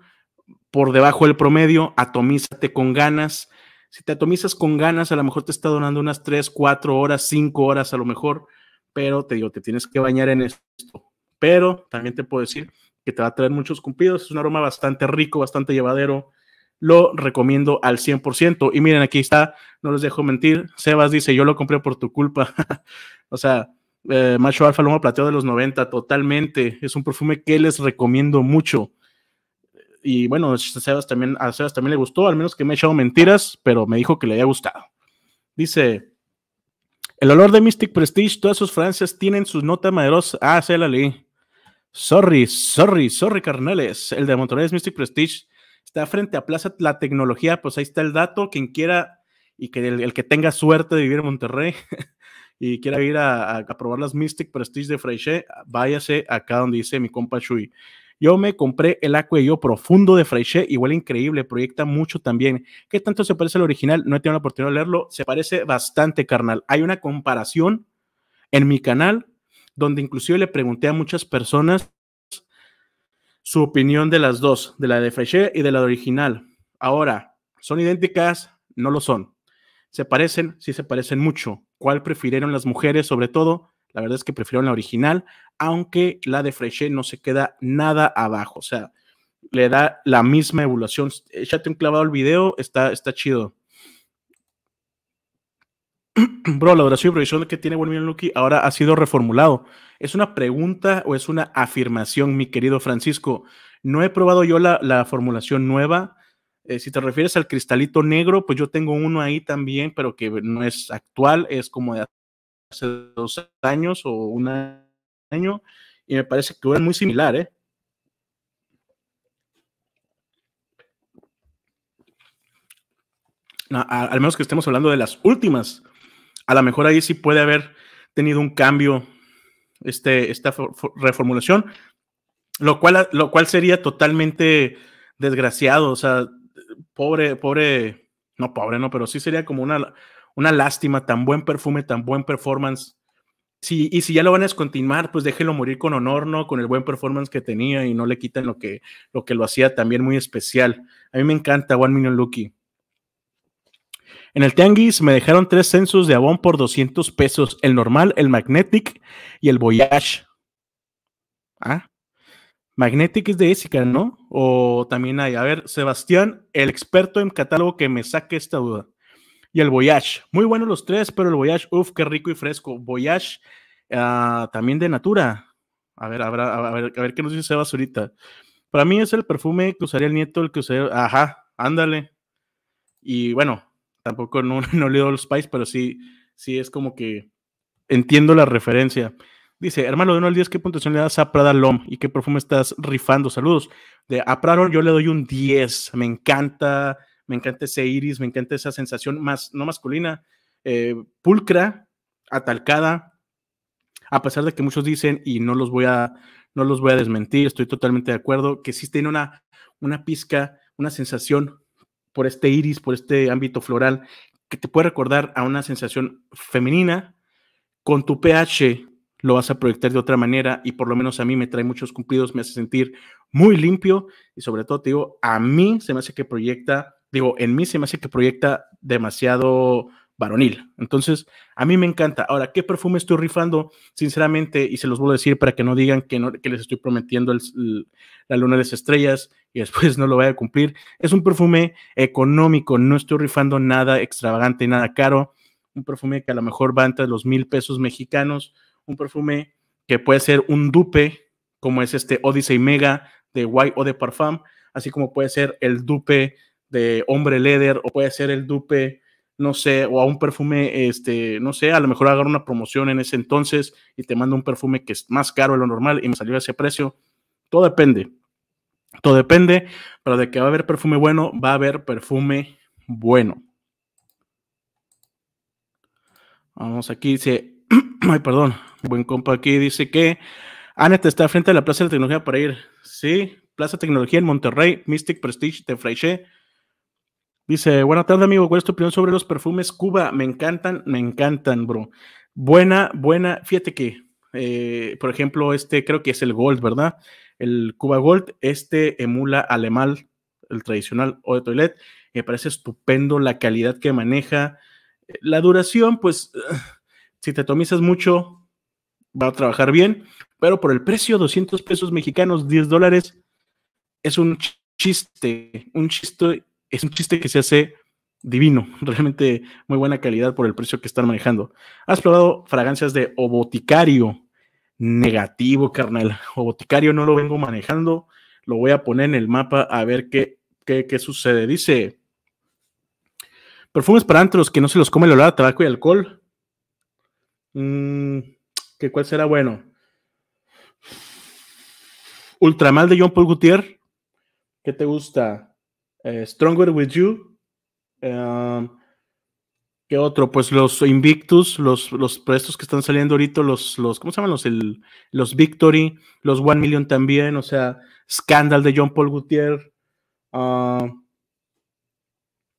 por debajo del promedio, atomízate con ganas. Si te atomizas con ganas, a lo mejor te está donando unas 3, 4 horas, 5 horas a lo mejor pero te digo, te tienes que bañar en esto. Pero también te puedo decir que te va a traer muchos cumplidos. Es un aroma bastante rico, bastante llevadero. Lo recomiendo al 100%. Y miren, aquí está, no les dejo mentir. Sebas dice, yo lo compré por tu culpa. [laughs] o sea, eh, Macho Alfa Loma plateado de los 90, totalmente. Es un perfume que les recomiendo mucho. Y bueno, Sebas también, a Sebas también le gustó, al menos que me he echado mentiras, pero me dijo que le había gustado. Dice, el olor de Mystic Prestige, todas sus fragancias tienen sus notas maderosas. Ah, se la leí. Sorry, sorry, sorry, carnales. El de Monterrey es Mystic Prestige. Está frente a Plaza La Tecnología. Pues ahí está el dato. Quien quiera y que el, que tenga suerte de vivir en Monterrey [laughs] y quiera ir a, probar las Mystic Prestige de Freyche, váyase acá donde dice mi compa Shui. Yo me compré el acuello Profundo de y igual increíble, proyecta mucho también. ¿Qué tanto se parece al original? No he tenido la oportunidad de leerlo, se parece bastante, carnal. Hay una comparación en mi canal donde inclusive le pregunté a muchas personas su opinión de las dos, de la de Freixé y de la de original. Ahora, ¿son idénticas? No lo son. ¿Se parecen? Sí se parecen mucho. ¿Cuál prefirieron las mujeres sobre todo? La verdad es que prefiero la original, aunque la de Frechet no se queda nada abajo. O sea, le da la misma evolución. Échate un clavado el video, está, está chido. [clears throat] Bro, la duración y previsión que tiene William Lucky ahora ha sido reformulado. ¿Es una pregunta o es una afirmación, mi querido Francisco? No he probado yo la, formulación nueva. Eh, si te refieres al cristalito negro, pues yo tengo uno ahí también, pero que no es actual, es como de hace dos años o un año, y me parece que es muy similar, ¿eh? al menos que estemos hablando de las últimas. A lo mejor ahí sí puede haber tenido un cambio este, esta reformulación, lo cual, lo cual sería totalmente desgraciado, o sea, pobre, pobre, no pobre, no, pero sí sería como una, una lástima, tan buen perfume, tan buen performance. Sí, y si ya lo van a descontinuar, pues déjelo morir con honor, ¿no? Con el buen performance que tenía y no le quiten lo que lo, hacía también muy especial. A mí me encanta One Million Lucky. En el Tianguis me dejaron tres censos de Avon por 200 pesos, el normal, el Magnetic y el Voyage. ¿Ah? Magnetic es de Essica, ¿no? O también hay. A ver, Sebastián, el experto en catálogo que me saque esta duda y el Voyage. Muy buenos los tres, pero el Voyage, uff, qué rico y fresco. Voyage ah, también de Natura. A ver, a ver, a ver, a ver qué nos dice Sebas ahorita. Para mí es el perfume que usaría el nieto, el que usaría. Ajá, ándale. Y bueno, tampoco no, [laughs] no leo los Spice, pero sí, sí es como que entiendo la referencia. Dice, hermano, de uno al 10, ¿qué puntuación le das a Prada Lom? ¿Y qué perfume estás rifando? Saludos. De, a Prada yo le doy un 10. Me encanta me encanta ese iris, me encanta esa sensación más, no masculina, eh, pulcra, atalcada, a pesar de que muchos dicen, y no los voy a, no los voy a desmentir, estoy totalmente de acuerdo, que sí tiene una, una pizca, una sensación por este iris, por este ámbito floral, que te puede recordar a una sensación femenina, con tu pH lo vas a proyectar de otra manera y por lo menos a mí me trae muchos cumplidos, me hace sentir muy limpio y sobre todo te digo, a mí se me hace que proyecta digo, en mí se me hace que proyecta demasiado varonil. Entonces, a mí me encanta. Ahora, ¿qué perfume estoy rifando? Sinceramente, y se los voy a decir para que no digan que, les estoy prometiendo la luna de las estrellas y después [laughs] no lo vaya a cumplir. Es un perfume económico, no estoy rifando nada extravagante, nada caro. Un perfume que a lo mejor va entre los mil pesos mexicanos. Un perfume que puede ser un dupe, como es este Odyssey Mega de White o de Parfum, así como puede ser el dupe de hombre leather o puede ser el dupe, no sé, o a un perfume, este, no sé, a lo mejor haga una promoción en ese entonces y te mando un perfume que es más caro de lo normal y me salió a ese precio. Todo depende. Todo depende, pero de que va a haber perfume bueno, va a haber perfume bueno. Vamos aquí, dice, [clears throat] ay, perdón, buen compa aquí, dice que Anet está frente a la Plaza de la Tecnología para ir. Sí, Plaza de Tecnología en Monterrey, Mystic Prestige de Freixé. Dice, buena tarde amigo. ¿Cuál es tu opinión sobre los perfumes Cuba? Me encantan, me encantan, bro. Buena, buena. Fíjate que, eh, por ejemplo, este creo que es el Gold, ¿verdad? El Cuba Gold, este emula alemán, el tradicional o de toilet. Me parece estupendo la calidad que maneja. La duración, pues, [sighs] si te atomizas mucho, va a trabajar bien, pero por el precio, 200 pesos mexicanos, 10 dólares, es un chiste, un chiste es un chiste que se hace divino, [laughs] realmente muy buena calidad por el precio que están manejando. ¿Has probado fragancias de Oboticario? Negativo, carnal. [laughs] Oboticario no lo vengo manejando. Lo voy a poner en el mapa a ver qué, sucede. Dice, perfumes para antros que no se los come el olor a tabaco y alcohol. Mm, ¿qué, ¿Cuál será bueno? Ultramal de John Paul Gaultier. ¿Qué te gusta? Eh, Stronger With You. Eh, ¿Qué otro? Pues los Invictus, los, los que están saliendo ahorita, los, los ¿cómo se llaman? Los, los Victory, los One Million también, o sea, Scandal de John Paul Gutierrez, ah,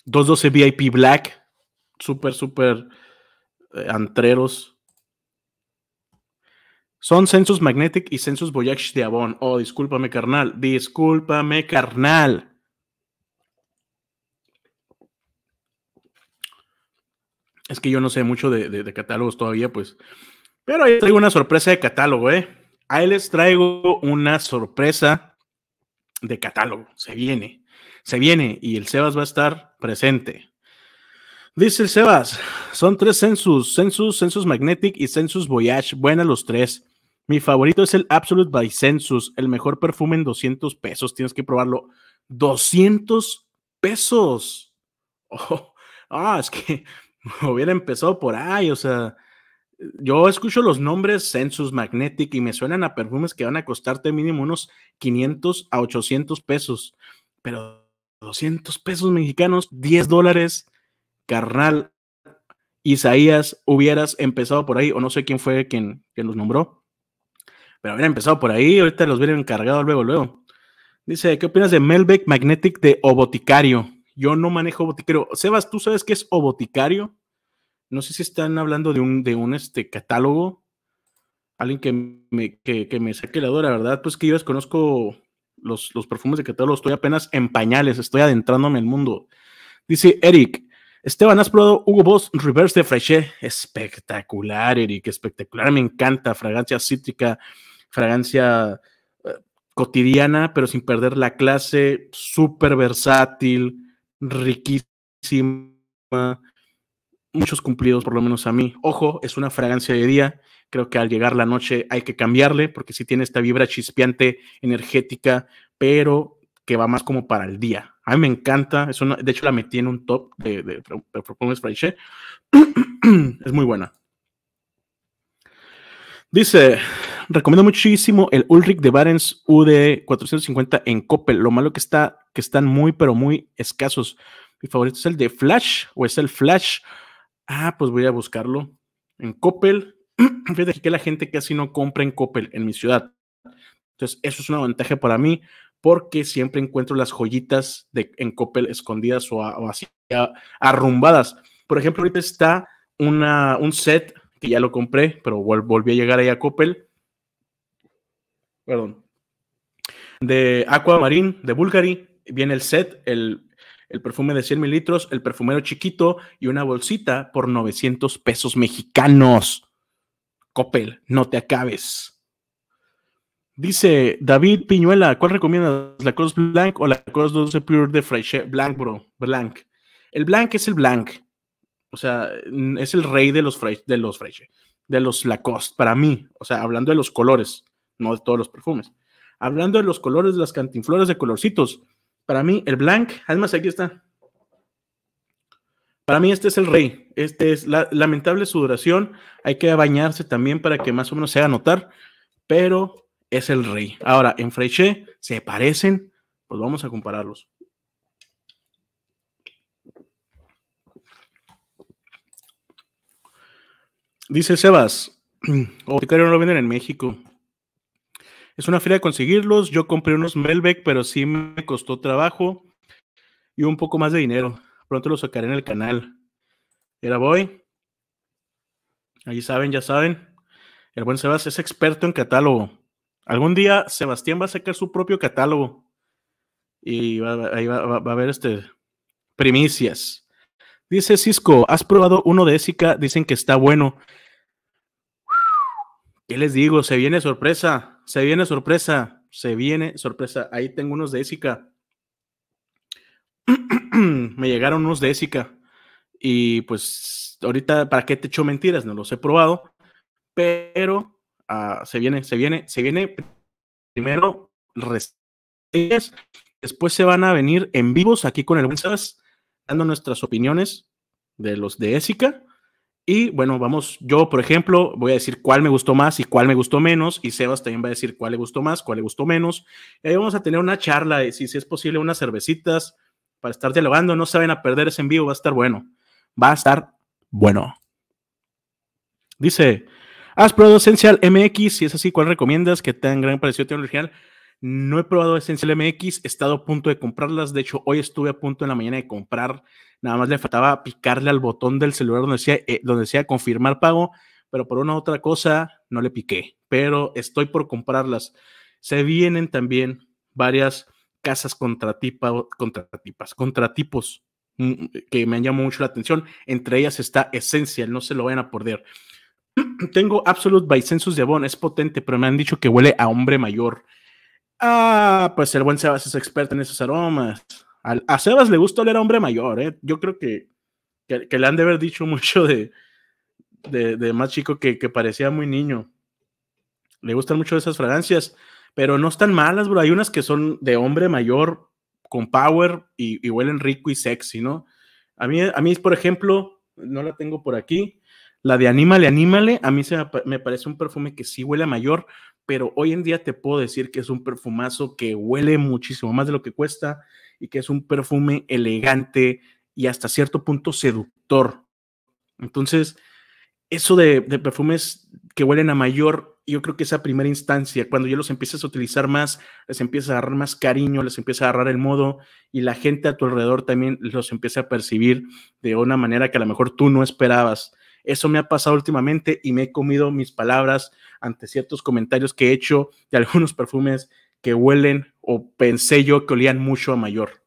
212 VIP Black, súper, súper eh, antreros. Son Census Magnetic y Census Voyage de Avon. Oh, discúlpame, carnal. Discúlpame, carnal. Es que yo no sé mucho de, catálogos todavía, pues. Pero ahí traigo una sorpresa de catálogo, ¿eh? Ahí les traigo una sorpresa de catálogo. Se viene. Se viene y el Sebas va a estar presente. Dice el Sebas, son tres census, census, census magnetic y census voyage. Buena los tres. Mi favorito es el Absolute by Census, el mejor perfume en 200 pesos. Tienes que probarlo. 200 pesos. [laughs] Oh, ah, es que [laughs] hubiera empezado por ahí, o sea, yo escucho los nombres Census Magnetic y me suenan a perfumes que van a costarte mínimo unos 500 a 800 pesos, pero 200 pesos mexicanos, 10 dólares, carnal. Isaías, hubieras empezado por ahí, o no sé quién fue quien, quien los nombró, pero hubiera empezado por ahí, ahorita los hubieran encargado luego, luego. Dice, ¿qué opinas de Melbeck Magnetic de Oboticario? Yo no manejo boticario. Sebas, ¿tú sabes qué es o boticario? No sé si están hablando de un, de un este, catálogo. Alguien que me, que, me saque la duda, verdad, pues que yo desconozco los, los perfumes de catálogo. Estoy apenas en pañales, estoy adentrándome en el mundo. Dice Eric, Esteban, ¿has probado Hugo Boss Reverse de Fraiche? Espectacular, Eric, espectacular. Me encanta. Fragancia cítrica, fragancia eh, cotidiana, pero sin perder la clase. Súper versátil riquísima, muchos cumplidos, por lo menos a mí. Ojo, es una fragancia de día. Creo que al llegar la noche hay que cambiarle porque sí tiene esta vibra chispeante, energética, pero que va más como para el día. A mí me encanta. Es una, de hecho, la metí en un top de, de, de [clears throat] es muy buena. Dice, recomiendo muchísimo el Ulrich de Barents UD450 e en Coppel. Lo malo que está que están muy, pero muy escasos. Mi favorito es el de Flash o es el Flash. Ah, pues voy a buscarlo. En Coppel. [clears throat] Fíjate que la gente casi no compra en Coppel en mi ciudad. Entonces, eso es una ventaja para mí porque siempre encuentro las joyitas de, en Coppel escondidas o, así arrumbadas. Por ejemplo, ahorita está una, un set que ya lo compré, pero volví a llegar ahí a Coppel. Perdón. De Aquamarine, de Bulgari, viene el set, el, perfume de 100 mililitros, el perfumero chiquito y una bolsita por 900 pesos mexicanos. copel no te acabes. Dice David Piñuela, ¿cuál recomiendas? ¿La Cross Blanc o la Cross 12 Pure de fresh Blanc, bro, Blanc. El Blanc es el Blanc. O sea, es el rey de los fresh de los fresh de los Lacoste, para mí. O sea, hablando de los colores, no de todos los perfumes. Hablando de los colores de las cantinflores de colorcitos, para mí, el blank, además aquí está. Para mí este es el rey. Este es la, lamentable su duración. Hay que bañarse también para que más o menos se haga notar, pero es el rey. Ahora, en freche se parecen, pues vamos a compararlos. Dice Sebas, que [clears throat] no lo venden en México. Es una fila de conseguirlos. Yo compré unos Melbeck, pero sí me costó trabajo y un poco más de dinero. Pronto los sacaré en el canal. Era voy. Ahí saben, ya saben. El buen Sebas es experto en catálogo. Algún día Sebastián va a sacar su propio catálogo. Y ahí va, a haber este, primicias. Dice Cisco, ¿has probado uno de Esica, Dicen que está bueno. ¿Qué les digo? Se viene sorpresa se viene sorpresa, se viene sorpresa. Ahí tengo unos de Ésica. [clears throat] me llegaron unos de Ésica. Y pues ahorita, ¿para qué te echo mentiras? No los he probado. Pero ah, se viene, se viene, se viene primero Después se van a venir en vivos aquí con el dando nuestras opiniones de los de Ésica. Y bueno, vamos, yo por ejemplo voy a decir cuál me gustó más y cuál me gustó menos, y Sebas también va a decir cuál le gustó más, cuál le gustó menos. Y ahí vamos a tener una charla, y si, es posible, unas cervecitas para estar dialogando, no saben a perder ese en vivo, va a estar bueno, va a estar bueno. Dice, probado Essential MX, si es así, ¿cuál recomiendas? Que tan gran parecido tiene original? No he probado Essential MX, he estado a punto de comprarlas. De hecho, hoy estuve a punto en la mañana de comprar. Nada más le faltaba picarle al botón del celular donde decía, eh, donde decía confirmar pago, pero por una otra cosa no le piqué. Pero estoy por comprarlas. Se vienen también varias casas contratipa, contratipas, contratipos mm, que me han llamado mucho la atención. Entre ellas está Essential, no se lo vayan a perder. [clears throat] Tengo Absolute by Census de Avon, es potente, pero me han dicho que huele a hombre mayor. Ah, pues el buen Sebas es experto en esos aromas. A, Sebas le gusta oler a hombre mayor, ¿eh? Yo creo que, que, le han de haber dicho [laughs] mucho de, de, más chico que, parecía muy niño. Le gustan mucho esas fragancias, pero no están malas, bro. Hay unas que son de hombre mayor, con power y, huelen rico y sexy, ¿no? A mí, a mí, por ejemplo, no la tengo por aquí. La de Anímale, Anímale, a mí se me, me parece un perfume que sí huele a mayor, pero hoy en día te puedo decir que es un perfumazo que huele muchísimo más de lo que cuesta y que es un perfume elegante y hasta cierto punto seductor. Entonces, eso de, perfumes que huelen a mayor, yo creo que esa primera instancia, cuando ya los empiezas a utilizar más, les empieza a agarrar más cariño, les empieza a agarrar el modo y la gente a tu alrededor también los empieza a percibir de una manera que a lo mejor tú no esperabas. Eso me ha pasado últimamente y me he comido mis palabras ante ciertos comentarios que he hecho de algunos perfumes que huelen o pensé yo que olían mucho a mayor.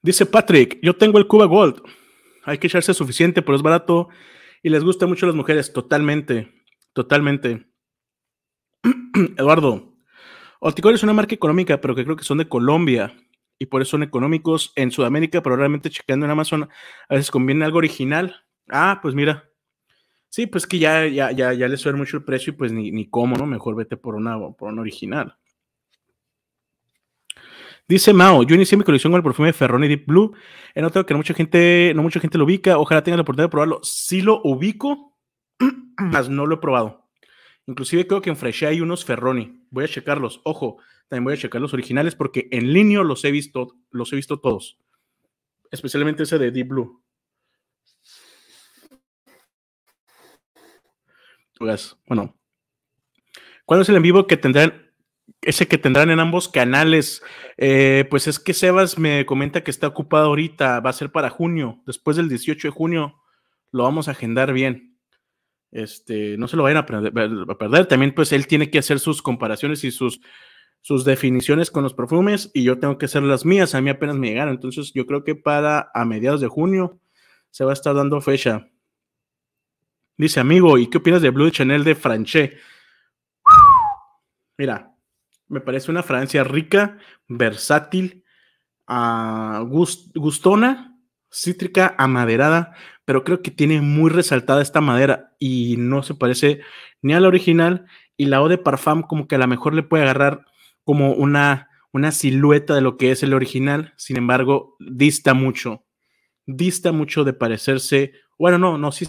Dice Patrick, yo tengo el Cuba Gold. Hay que echarse suficiente, pero es barato y les gusta mucho a las mujeres. Totalmente, totalmente. [clears throat] Eduardo, Alticor es una marca económica, pero que creo que son de Colombia y por eso son económicos en Sudamérica, pero realmente chequeando en Amazon a veces conviene algo original. Ah, pues mira. Sí, pues que ya, ya, ya, ya le sube mucho el precio y pues ni, cómo, ¿no? Mejor vete por una, por original. Dice Mao, yo inicié mi colección con el perfume de Ferroni Deep Blue. He notado que no mucha gente, no mucha gente lo ubica. Ojalá tenga la oportunidad de probarlo. Sí lo ubico, [clears throat] mas no lo he probado. Inclusive creo que en Freshé hay unos Ferroni. Voy a checarlos. Ojo, también voy a checar los originales porque en línea los he visto, los he visto todos. Especialmente ese de Deep Blue. Bueno. ¿Cuál es el en vivo que tendrán? Ese que tendrán en ambos canales. Eh, pues es que Sebas me comenta que está ocupado ahorita. Va a ser para junio. Después del 18 de junio lo vamos a agendar bien. Este, no se lo vayan a a perder. También, pues, él tiene que hacer sus comparaciones y sus sus definiciones con los perfumes y yo tengo que hacer las mías. A mí apenas me llegaron. Entonces yo creo que para a mediados de junio se va a estar dando fecha. Dice, amigo, ¿y qué opinas de Blue Chanel de Franché? Mira, me parece una fragancia rica, versátil, ah, gustona, cítrica, amaderada, pero creo que tiene muy resaltada esta madera y no se parece ni a la original. Y la O de Parfum como que a lo mejor le puede agarrar como una, una silueta de lo que es el original, sin embargo, dista mucho, dista mucho de parecerse, bueno, no, no, sí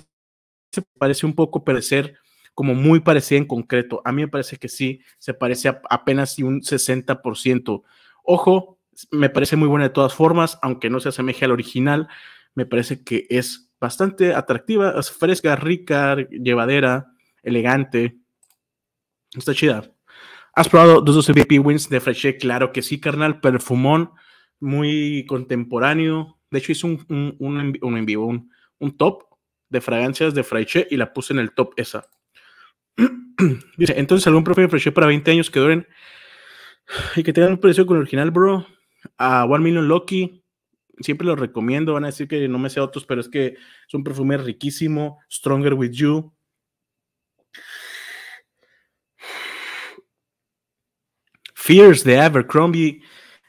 se parece un poco, parecer como muy parecida en concreto. A mí me parece que sí, se parece apenas un 60%. Ojo, me parece muy buena de todas formas, aunque no se asemeje al original, me parece que es bastante atractiva, es fresca, rica, llevadera, elegante. Está chida. ¿Has probado dos VP Wins de Freyche? Claro que sí, carnal. Perfumón, muy contemporáneo. De hecho, hice un, un, un, en vivo, un, top de fragancias de Freyche y la puse en el top esa. [clears throat] Dice, entonces, ¿algún perfume de para 20 años que duren y que tengan un precio con el original, bro? A One Million Loki, siempre lo recomiendo. Van a decir que no me sé otros, pero es que es un perfume riquísimo. Stronger with You. Fierce de Abercrombie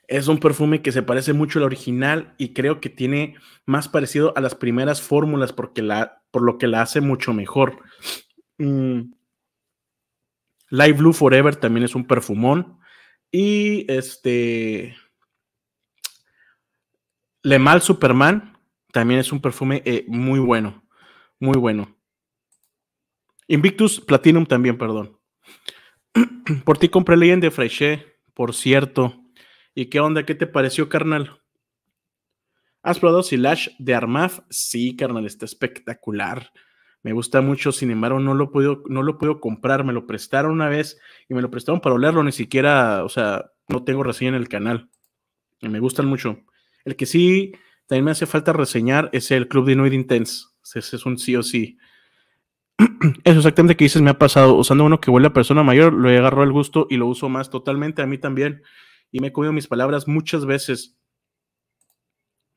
es un perfume que se parece mucho al original y creo que tiene más parecido a las primeras fórmulas porque la, por lo que la hace mucho mejor. Light mm. Live Blue Forever también es un perfumón. Y este. Le Mal Superman también es un perfume eh, muy bueno. Muy bueno. Invictus Platinum también, perdón. [clears throat] por ti compré Legend de Freshé, por cierto. ¿Y qué onda? ¿Qué te pareció, carnal? ¿Has probado Silash de Armaf? Sí, carnal, está espectacular. Me gusta mucho, sin embargo, no lo puedo, no lo puedo comprar. Me lo prestaron una vez y me lo prestaron para olerlo. Ni siquiera, o sea, no tengo reseña en el canal. me gustan mucho. El que sí también me hace falta reseñar es el Club de Intense. Ese es un sí o sí. [clears throat] Eso exactamente que dices me ha pasado. Usando uno que huele a persona mayor, lo he agarró al gusto y lo uso más totalmente a mí también. Y me he comido mis palabras muchas veces.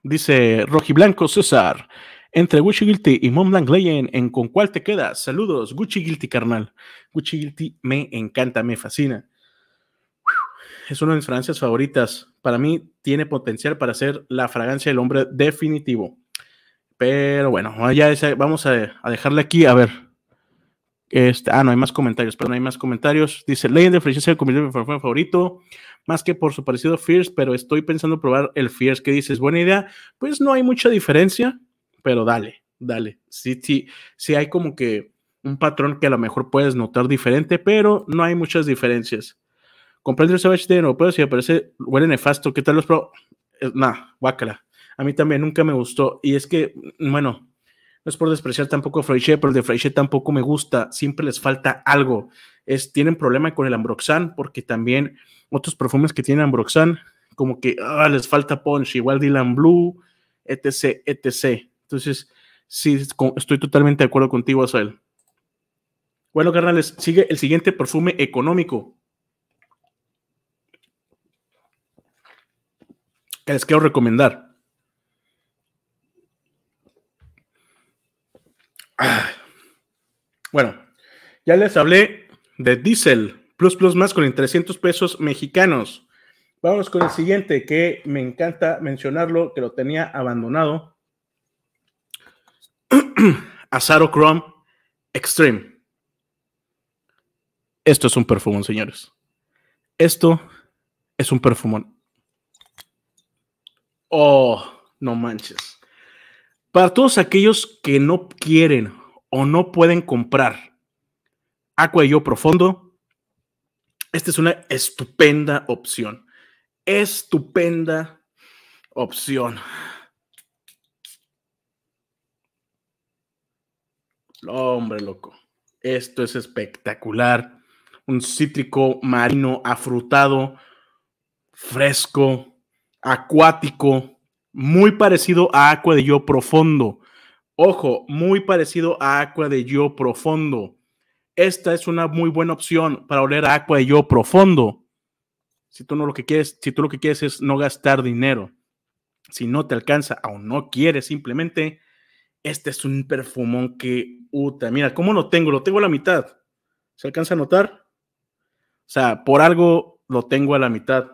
Dice Rojiblanco César. Entre Gucci Guilty y mom Blanc ¿en con cuál te quedas? Saludos, Gucci Guilty, carnal. Gucci Guilty me encanta, me fascina. Es una de mis fragancias favoritas. Para mí tiene potencial para ser la fragancia del hombre definitivo. Pero bueno, ya vamos a, a dejarle aquí. A ver, este, ah, no hay más comentarios, pero no hay más comentarios. Dice, Legend of Felicia se convirtió mi favorito, más que por su parecido Fierce, pero estoy pensando probar el Fierce. ¿Qué dices? ¿Buena idea? Pues no hay mucha diferencia, pero dale, dale. Sí, sí, sí hay como que un patrón que a lo mejor puedes notar diferente, pero no hay muchas diferencias. Compré el Savage de no puedo si aparece parece, huele nefasto. ¿Qué tal los pro? Eh, nah, guácala. A mí también nunca me gustó. Y es que, mm, bueno, no es por despreciar tampoco a pero el de Fraiche tampoco me gusta. Siempre les falta algo. Es, tienen problema con el Ambroxan, porque también otros perfumes que tienen Ambroxan, como que ah, les falta punch, igual Dylan Blue, etc, etc. Entonces, sí, estoy totalmente de acuerdo contigo, Asael. Bueno, carnales, sigue el siguiente perfume económico. Que les quiero recomendar. [clears throat] Bueno, ya les hablé de Diesel Plus Plus más con 300 pesos mexicanos. Vamos con el siguiente que me encanta mencionarlo, que lo tenía abandonado. [clears throat] Azaro Chrome Extreme. Esto es un perfumón, señores. Esto es un perfumón. Oh, no manches. Para todos aquellos que no quieren o no pueden comprar Aqua y Profundo, esta es una estupenda opción. Estupenda opción. Hombre, loco. Esto es espectacular. Un cítrico marino afrutado, fresco, acuático muy parecido a Aqua de Yo Profundo. Ojo, muy parecido a Aqua de Yo Profundo. Esta es una muy buena opción para oler a Aqua de Yo Profundo. Si tú no lo que quieres, si tú lo que quieres es no gastar dinero, si no te alcanza o no quieres simplemente, este es un perfumón que, uta, mira, ¿cómo lo tengo? Lo tengo a la mitad. ¿Se alcanza a notar? O sea, por algo lo tengo a la mitad.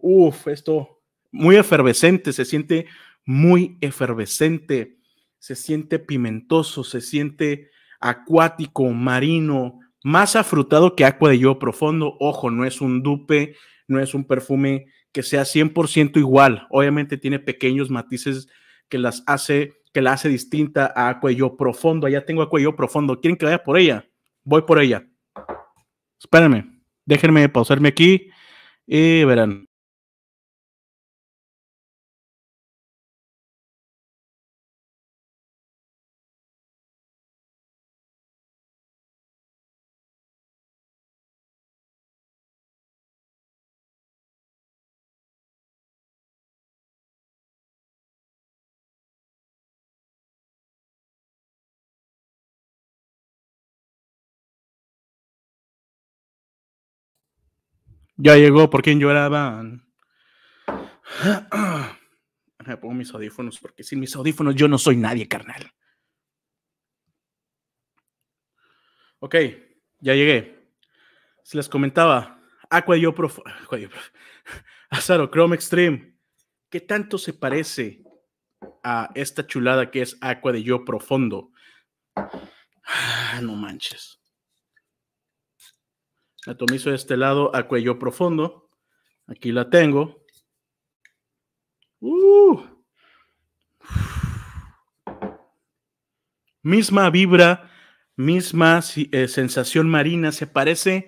Uf, esto muy efervescente, se siente muy efervescente, se siente pimentoso, se siente acuático, marino, más afrutado que agua de yo profundo. Ojo, no es un dupe, no es un perfume que sea 100% igual. Obviamente tiene pequeños matices que las hace que la hace distinta a agua de yo profundo. Allá tengo agua de yo profundo. ¿Quieren que vaya por ella? Voy por ella. Espérenme. Déjenme pausarme aquí y verán. Ya llegó, ¿por quién lloraban? Me [clears throat] pongo mis audífonos porque sin mis audífonos yo no soy nadie, carnal. Ok, ya llegué. Se les comentaba, Aqua Yo profundo. [laughs] Azaro, Chrome Extreme. ¿Qué tanto se parece a esta chulada que es Aqua de Yo Profundo? Ah, no manches. Atomizo de este lado a cuello profundo. Aquí la tengo. Uh. Misma vibra, misma eh, sensación marina, se parece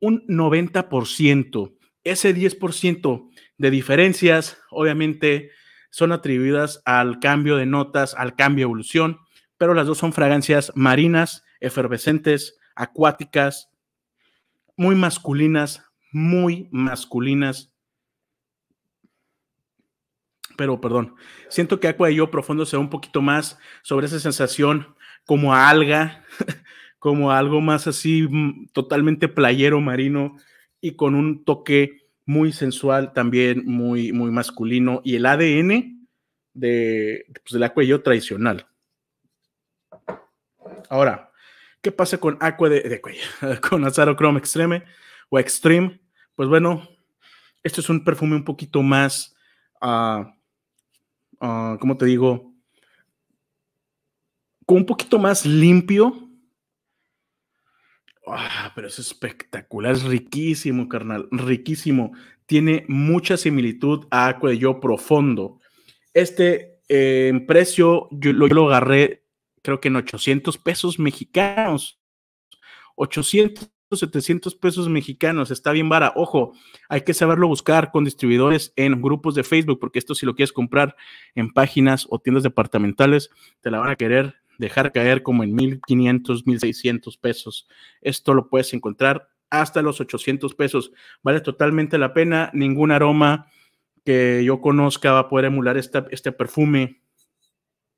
un 90%. Ese 10% de diferencias, obviamente, son atribuidas al cambio de notas, al cambio de evolución, pero las dos son fragancias marinas, efervescentes, acuáticas, muy masculinas, muy masculinas. Pero perdón, siento que Aqua Profundo sea un poquito más sobre esa sensación como a alga, [laughs] como algo más así mm, totalmente playero marino y con un toque muy sensual también, muy, muy masculino y el ADN de, pues, del Aqua tradicional. Ahora, ¿Qué pasa con Aqua de, de [laughs] con Azaro Chrome Extreme o Extreme? Pues bueno, este es un perfume un poquito más, ah, ah, ¿cómo te digo? Con un poquito más limpio. Ah, pero es espectacular, es riquísimo, carnal, riquísimo. Tiene mucha similitud a Aqua de Yo Profundo. Este eh, en precio yo lo agarré creo que en 800 pesos mexicanos. 800, 700 pesos mexicanos, está bien vara. Ojo, hay que saberlo buscar con distribuidores en grupos de Facebook, porque esto si lo quieres comprar en páginas o tiendas departamentales, te la van a querer dejar caer como en 1500, 1600 pesos. Esto lo puedes encontrar hasta los 800 pesos. Vale totalmente la pena. Ningún aroma que yo conozca va a poder emular este perfume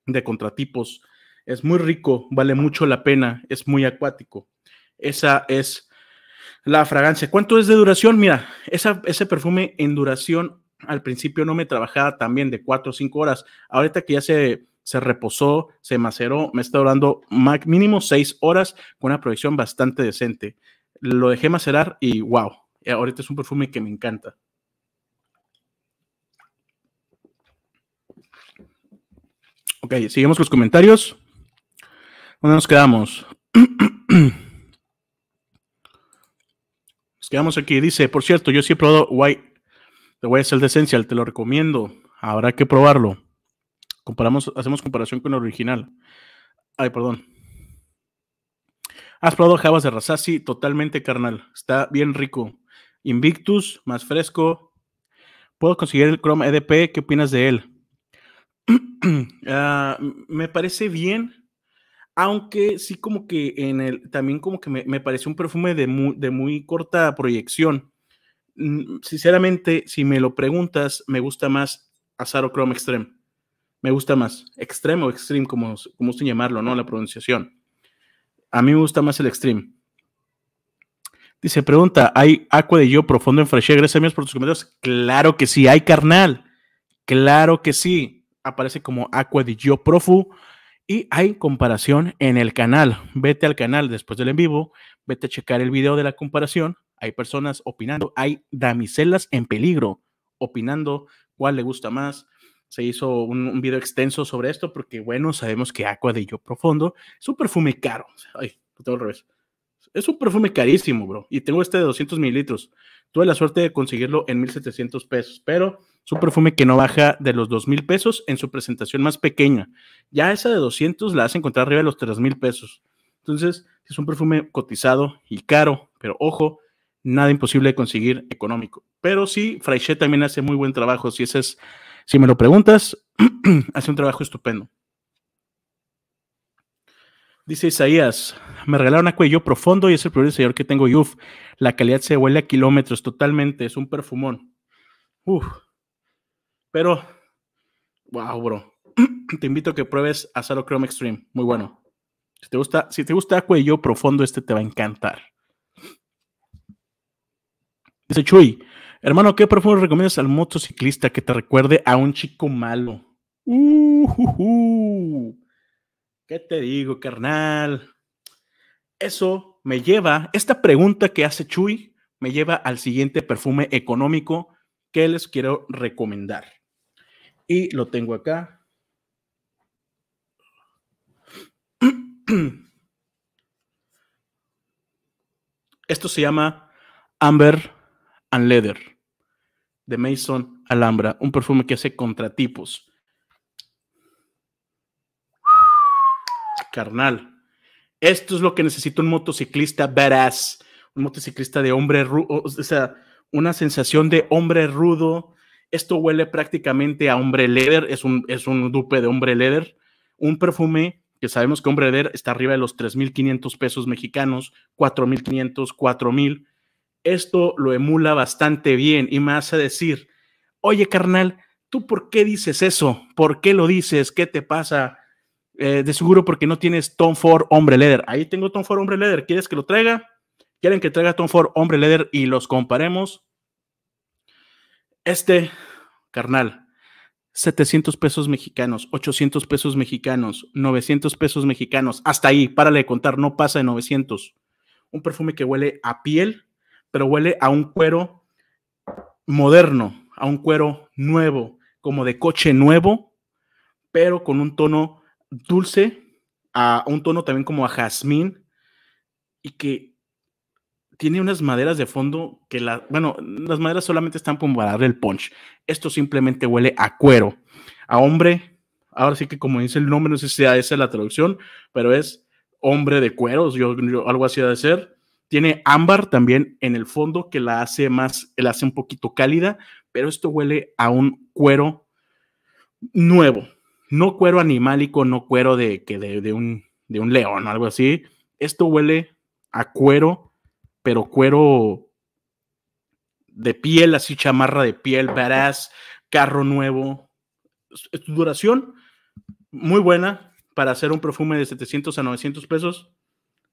de contratipos es muy rico, vale mucho la pena, es muy acuático. Esa es la fragancia. ¿Cuánto es de duración? Mira, ese perfume en duración al principio no me trabajaba también de 4 o 5 horas. Ahorita que ya se, se reposó, se maceró, me está durando mínimo 6 horas con una proyección bastante decente. Lo dejé macerar y wow, eh, ahorita es un perfume que me encanta. Ok, seguimos con los comentarios. ¿Dónde nos quedamos? [clears throat] nos quedamos aquí. Dice, por cierto, yo sí he probado White, The White Cell Essential, te lo recomiendo. Habrá que probarlo. Comparamos, hacemos comparación con el original. Ay, perdón. Has probado Javas de Rasasi, totalmente carnal. Está bien rico. Invictus, más fresco. Puedo conseguir el Chrome EDP, ¿qué opinas de él? [clears throat] Ah, me parece bien, aunque sí como que en el, también como que me, me pareció un perfume de muy, corta proyección. Mm, sinceramente, si me lo preguntas, me gusta más Azaro Chrome Extreme. Me gusta más Extreme o Extreme, como, como llamarlo, ¿no? La pronunciación. A mí me gusta más el Extreme. Dice, pregunta, ¿hay agua de yo profundo en Fresher? Gracias Dios por tus comentarios. Claro que sí, hay carnal. Claro que sí. Aparece como agua de yo profu y hay comparación en el canal. Vete al canal después del en vivo, vete a checar el video de la comparación. Hay personas opinando, hay damiselas en peligro opinando cuál le gusta más. Se hizo un, video extenso sobre esto porque, bueno, sabemos que Aqua de Yo Profundo es un perfume caro. Ay, todo al revés. Es un perfume carísimo, bro. Y tengo este de 200 mililitros. Tuve la suerte de conseguirlo en 1700 pesos, pero un perfume que no baja de los dos mil pesos en su presentación más pequeña. Ya esa de 200 la hace encontrar arriba de los tres mil pesos. Entonces, es un perfume cotizado y caro, pero ojo, nada imposible de conseguir económico. Pero sí, Fraiche también hace muy buen trabajo. Si, es, si me lo preguntas, [clears throat] hace un trabajo estupendo. Dice Isaías, me regalaron a cuello profundo y es el primer diseñador que tengo. Y la calidad se huele a kilómetros totalmente, es un perfumón. Uf, pero, wow, bro. [clears throat] te invito a que pruebes Azaro Chrome Extreme. Muy bueno. Si te gusta, si te gusta cuello profundo, este te va a encantar. Dice Chuy, hermano, ¿qué perfume recomiendas al motociclista que te recuerde a un chico malo? Uh, ¿Qué te digo, carnal? Eso me lleva, esta pregunta que hace Chuy me lleva al siguiente perfume económico que les quiero recomendar. Y lo tengo acá. Esto se llama Amber and Leather de Mason Alhambra, un perfume que hace contratipos. Carnal, esto es lo que necesita un motociclista badass, un motociclista de hombre rudo, o sea, una sensación de hombre rudo, esto huele prácticamente a hombre leather, es un, es un dupe de hombre leather, un perfume que sabemos que hombre leather está arriba de los 3.500 pesos mexicanos, 4.500, 4.000. Esto lo emula bastante bien y me hace decir, oye carnal, ¿tú por qué dices eso? ¿Por qué lo dices? ¿Qué te pasa? Eh, de seguro porque no tienes Tom Ford hombre leather. Ahí tengo Tom Ford hombre leather. ¿Quieres que lo traiga? ¿Quieren que traiga Tom Ford hombre leather y los comparemos? Este, carnal, 700 pesos mexicanos, 800 pesos mexicanos, 900 pesos mexicanos, hasta ahí, párale de contar, no pasa de 900. Un perfume que huele a piel, pero huele a un cuero moderno, a un cuero nuevo, como de coche nuevo, pero con un tono dulce, a un tono también como a jazmín, y que tiene unas maderas de fondo que la, bueno, las maderas solamente están para darle el punch. Esto simplemente huele a cuero, a hombre. Ahora sí que como dice el nombre, no sé si sea esa la traducción, pero es hombre de cueros, yo, algo así de ser. Tiene ámbar también en el fondo que la hace más, la hace un poquito cálida, pero esto huele a un cuero nuevo. No cuero animálico, no cuero de, que de, de un, de un león, algo así. Esto huele a cuero pero cuero de piel, así chamarra de piel, badass, carro nuevo. Su eh, duración muy buena para hacer un perfume de 700 a 900 pesos.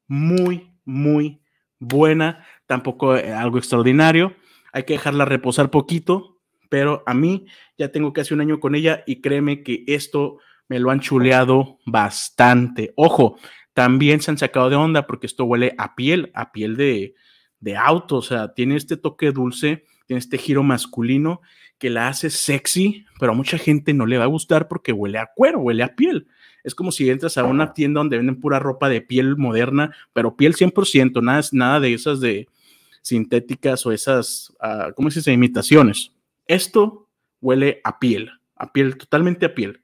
Muy, muy buena. Tampoco eh, algo extraordinario. Hay que dejarla reposar poquito, pero a mí ya tengo casi un año con ella y créeme que esto me lo han chuleado bastante. Ojo, también se han sacado de onda porque esto huele a piel, a piel de, de auto, o sea, tiene este toque dulce, tiene este giro masculino que la hace sexy, pero a mucha gente no le va a gustar porque huele a cuero, huele a piel. Es como si entras a una tienda donde venden pura ropa de piel moderna, pero piel 100%, nada, nada de esas de sintéticas o esas, ah, ¿cómo se dice? Imitaciones. Esto huele a piel, a piel, totalmente a piel.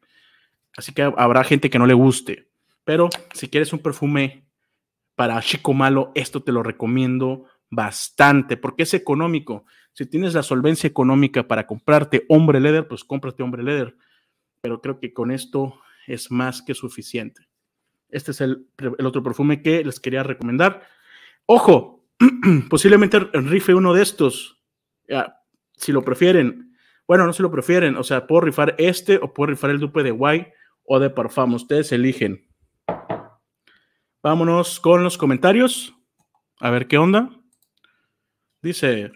Así que habrá gente que no le guste. Pero si quieres un perfume para chico malo, esto te lo recomiendo bastante porque es económico. Si tienes la solvencia económica para comprarte hombre leather, pues cómprate hombre leather. Pero creo que con esto es más que suficiente. Este es el, otro perfume que les quería recomendar. Ojo, [clears throat] posiblemente rife uno de estos, ah, si lo prefieren. Bueno, no si lo prefieren, o sea, puedo rifar este o puedo rifar el dupe de Guay o de Parfum. Ustedes eligen. Vámonos con los comentarios. A ver qué onda. Dice.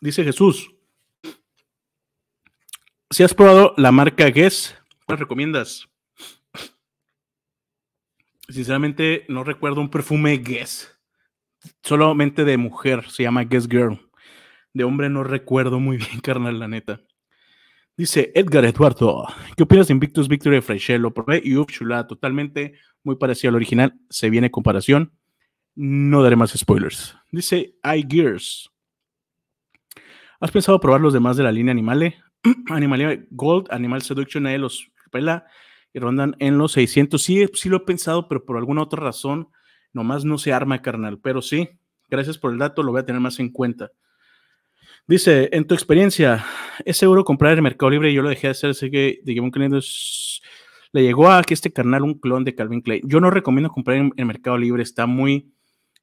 Dice Jesús. Si has probado la marca Guess, ¿cuál recomiendas? Sinceramente, no recuerdo un perfume Guess. Solamente de mujer, se llama Guess Girl. De hombre no recuerdo muy bien, [laughs] carnal, la neta. Dice Edgar Eduardo, ¿qué opinas de Invictus Victory de Lo probé y uf, totalmente muy parecido al original. Se viene comparación. No daré más spoilers. Dice iGears. ¿Has pensado probar los demás de la línea Animale? [clears throat] Animale Gold, Animal Seduction, ahí los pela y rondan en los 600. Sí, sí lo he pensado, pero por alguna otra razón, nomás no se arma, carnal. Pero sí, gracias por el dato, lo voy a tener más en cuenta. Dice, en tu experiencia, ¿es seguro comprar el Mercado Libre? Yo lo dejé de hacer, así que Digimon que le llegó a que este carnal un clon de Calvin Klein. Yo no recomiendo comprar en, Mercado Libre, está muy,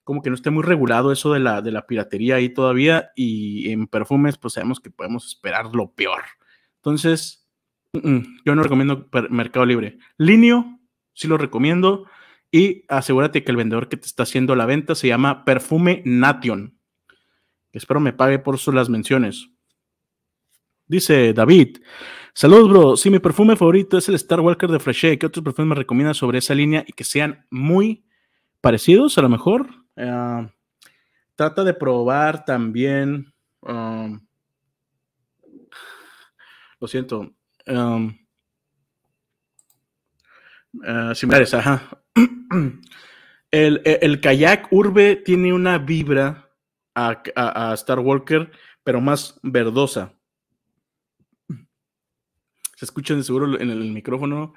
como que no está muy regulado eso de la, de la piratería ahí todavía, y en perfumes pues sabemos que podemos esperar lo peor. Entonces, yo no recomiendo Mercado Libre. Linio, sí lo recomiendo. Y asegúrate que el vendedor que te está haciendo la venta se llama Perfume Nation. Espero me pague por sus las menciones. Dice David, saludos bro, si mi perfume favorito es el Star Walker de Freshé, ¿qué otros perfumes me recomiendas sobre esa línea y que sean muy parecidos a lo mejor? Ah, trata de probar también, um, lo siento, Si um, me ah, similares, ajá. [clears throat] el kayak urbe tiene una vibra a, Star Walker, pero más verdosa. Se escuchan de seguro en el micrófono.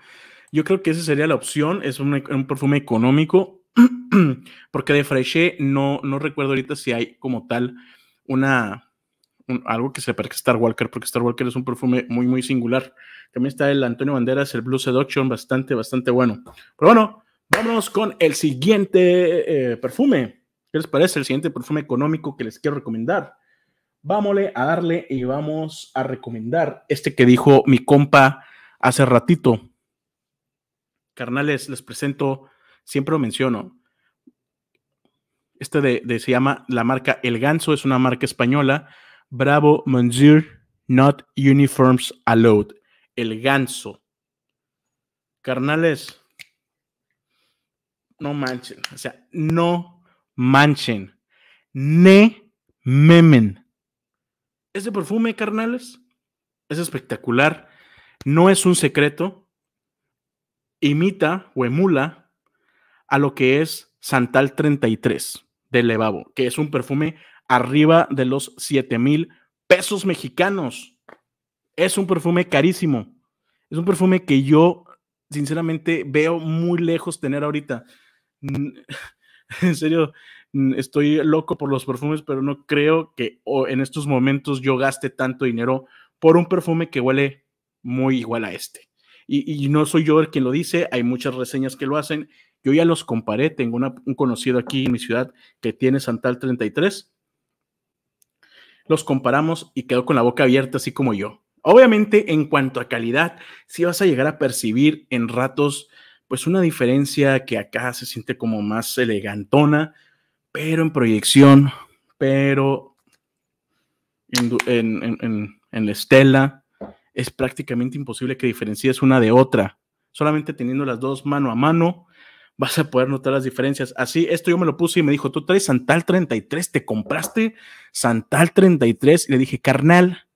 Yo creo que esa sería la opción. Es un, perfume económico, [clears throat] porque de Freche no, no recuerdo ahorita si hay como tal una, algo que se parezca a Star Walker, porque Star Walker es un perfume muy, muy singular. También está el Antonio Banderas, el Blue Seduction, bastante, bastante bueno. Pero bueno, vamos con el siguiente eh, perfume les parece el siguiente perfume económico que les quiero recomendar? Vámonos a darle y vamos a recomendar este que dijo mi compa hace ratito. Carnales, les presento, siempre lo menciono. Este de, se llama la marca El Ganso, es una marca española. Bravo Monsieur, not uniforms allowed. El Ganso. Carnales, no manchen, o sea, no manchen, ne memen. Ese perfume, carnales, es espectacular. No es un secreto. Imita o emula a lo que es Santal 33 de Levabo, que es un perfume arriba de los 7 mil pesos mexicanos. Es un perfume carísimo. Es un perfume que yo, sinceramente, veo muy lejos tener ahorita. [laughs] en serio, mm, estoy loco por los perfumes, pero no creo que en estos momentos yo gaste tanto dinero por un perfume que huele muy igual a este. Y, no soy yo el quien lo dice, hay muchas reseñas que lo hacen. Yo ya los comparé, tengo un conocido aquí en mi ciudad que tiene Santal 33. Los comparamos y quedó con la boca abierta, así como yo. Obviamente, en cuanto a calidad, sí vas a llegar a percibir en ratos pues una diferencia que acá se siente como más elegantona, pero en proyección, pero en, la estela, es prácticamente imposible que diferencies una de otra. Solamente teniendo las dos mano a mano, vas a poder notar las diferencias. Así, esto yo me lo puse y me dijo, tú traes Santal 33, te compraste Santal 33. Y le dije, carnal,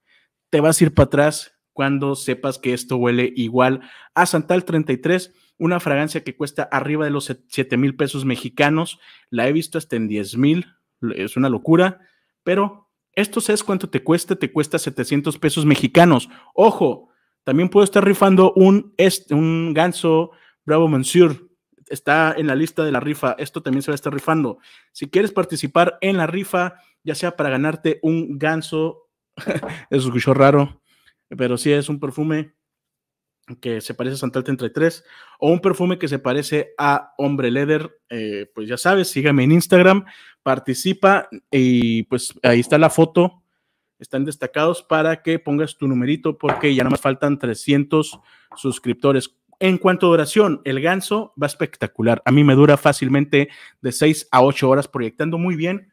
te vas a ir para atrás cuando sepas que esto huele igual a Santal 33 una fragancia que cuesta arriba de los 7 mil pesos mexicanos. La he visto hasta en 10 mil, es una locura, pero esto es cuánto te cuesta, te cuesta 700 pesos mexicanos. Ojo, también puedo estar rifando un, un ganso Bravo Monsieur. Está en la lista de la rifa. Esto también se va a estar rifando. Si quieres participar en la rifa, ya sea para ganarte un ganso, [laughs] eso escuchó raro, pero sí es un perfume que se parece a entre tres, o un perfume que se parece a Hombre Leather, eh, pues ya sabes, sígame en Instagram, participa y pues ahí está la foto, están destacados para que pongas tu numerito porque ya no me faltan 300 suscriptores. En cuanto a duración, el ganso va espectacular. A mí me dura fácilmente de 6 a 8 horas proyectando muy bien,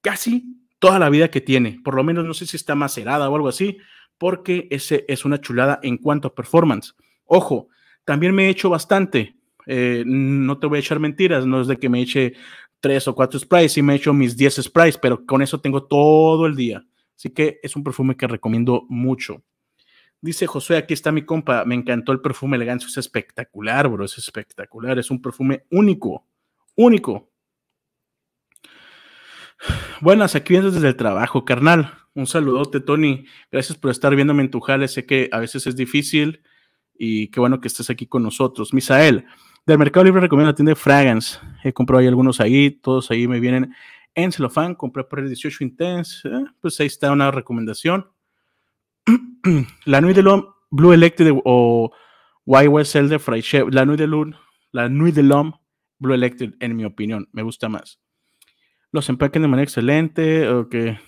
casi toda la vida que tiene. Por lo menos no sé si está macerada o algo así, porque ese es una chulada en cuanto a performance. Ojo, también me he hecho bastante. Eh, no te voy a echar mentiras, no es de que me eche tres o cuatro sprays, y me he hecho mis 10 sprays, pero con eso tengo todo el día. Así que es un perfume que recomiendo mucho. Dice José, aquí está mi compa, me encantó el perfume elegante, es espectacular, bro, es espectacular, es un perfume único, único. Buenas, aquí vienes desde el trabajo, carnal. Un saludote, Tony. Gracias por estar viéndome en tu jale. Sé que a veces es difícil y qué bueno que estés aquí con nosotros. Misael, del Mercado Libre recomiendo la tienda de Fragans. He comprado ahí algunos ahí, todos ahí me vienen en celofán. Compré por el 18 Intense. pues ahí está una recomendación. [clears throat] la Nuit de l'Homme, Blue Electric o YWSL de Fray La Nuit de Lune, La Nuit de l'Homme, Blue Electric, en mi opinión, me gusta más los empaquen de manera excelente o que...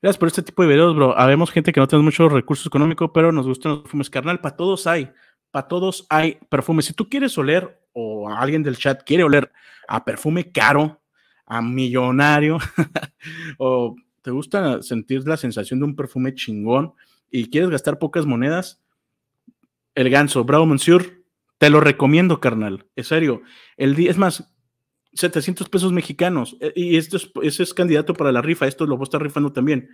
Gracias por este tipo de videos, bro. Habemos gente que no tiene muchos recursos económicos, pero nos gustan los perfumes, carnal. Para todos hay, para todos hay perfumes. Si tú quieres oler o alguien del chat quiere oler a perfume caro, a millonario, [laughs] o te gusta sentir la sensación de un perfume chingón y quieres gastar pocas monedas, el ganso, bravo, monsieur, te lo recomiendo, carnal. Es serio, el día, es más, 700 pesos mexicanos. Eh, y esto es, ese es candidato para la rifa. Esto lo voy a estar rifando también.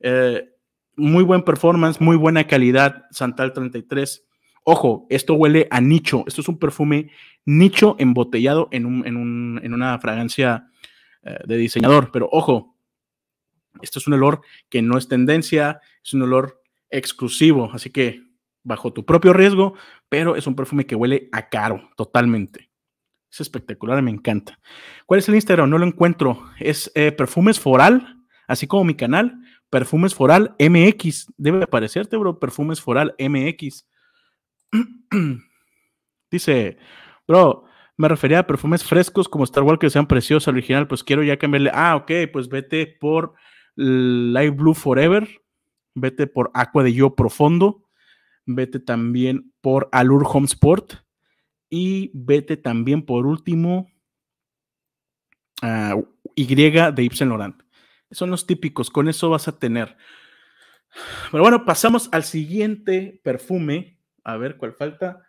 Eh, muy buen performance, muy buena calidad. Santal 33. Ojo, esto huele a nicho. Esto es un perfume nicho embotellado en, en, una fragancia eh, de diseñador. Pero ojo, esto es un olor que no es tendencia, es un olor exclusivo. Así que bajo tu propio riesgo, pero es un perfume que huele a caro totalmente. Es espectacular, me encanta. ¿Cuál es el Instagram? No lo encuentro. Es eh, Perfumes Foral, así como mi canal, Perfumes Foral MX. Debe aparecerte, bro, Perfumes Foral MX. [clears throat] Dice, bro, me refería a perfumes frescos como Star Wars que sean preciosos, original, pues quiero ya cambiarle. Ah, ok, pues vete por Light Blue Forever, vete por Aqua de Yo Profundo, vete también por Allure Home Sport y vete también por último Y de Yves Son los típicos, con eso vas a tener. Pero bueno, pasamos al siguiente perfume. A ver cuál falta.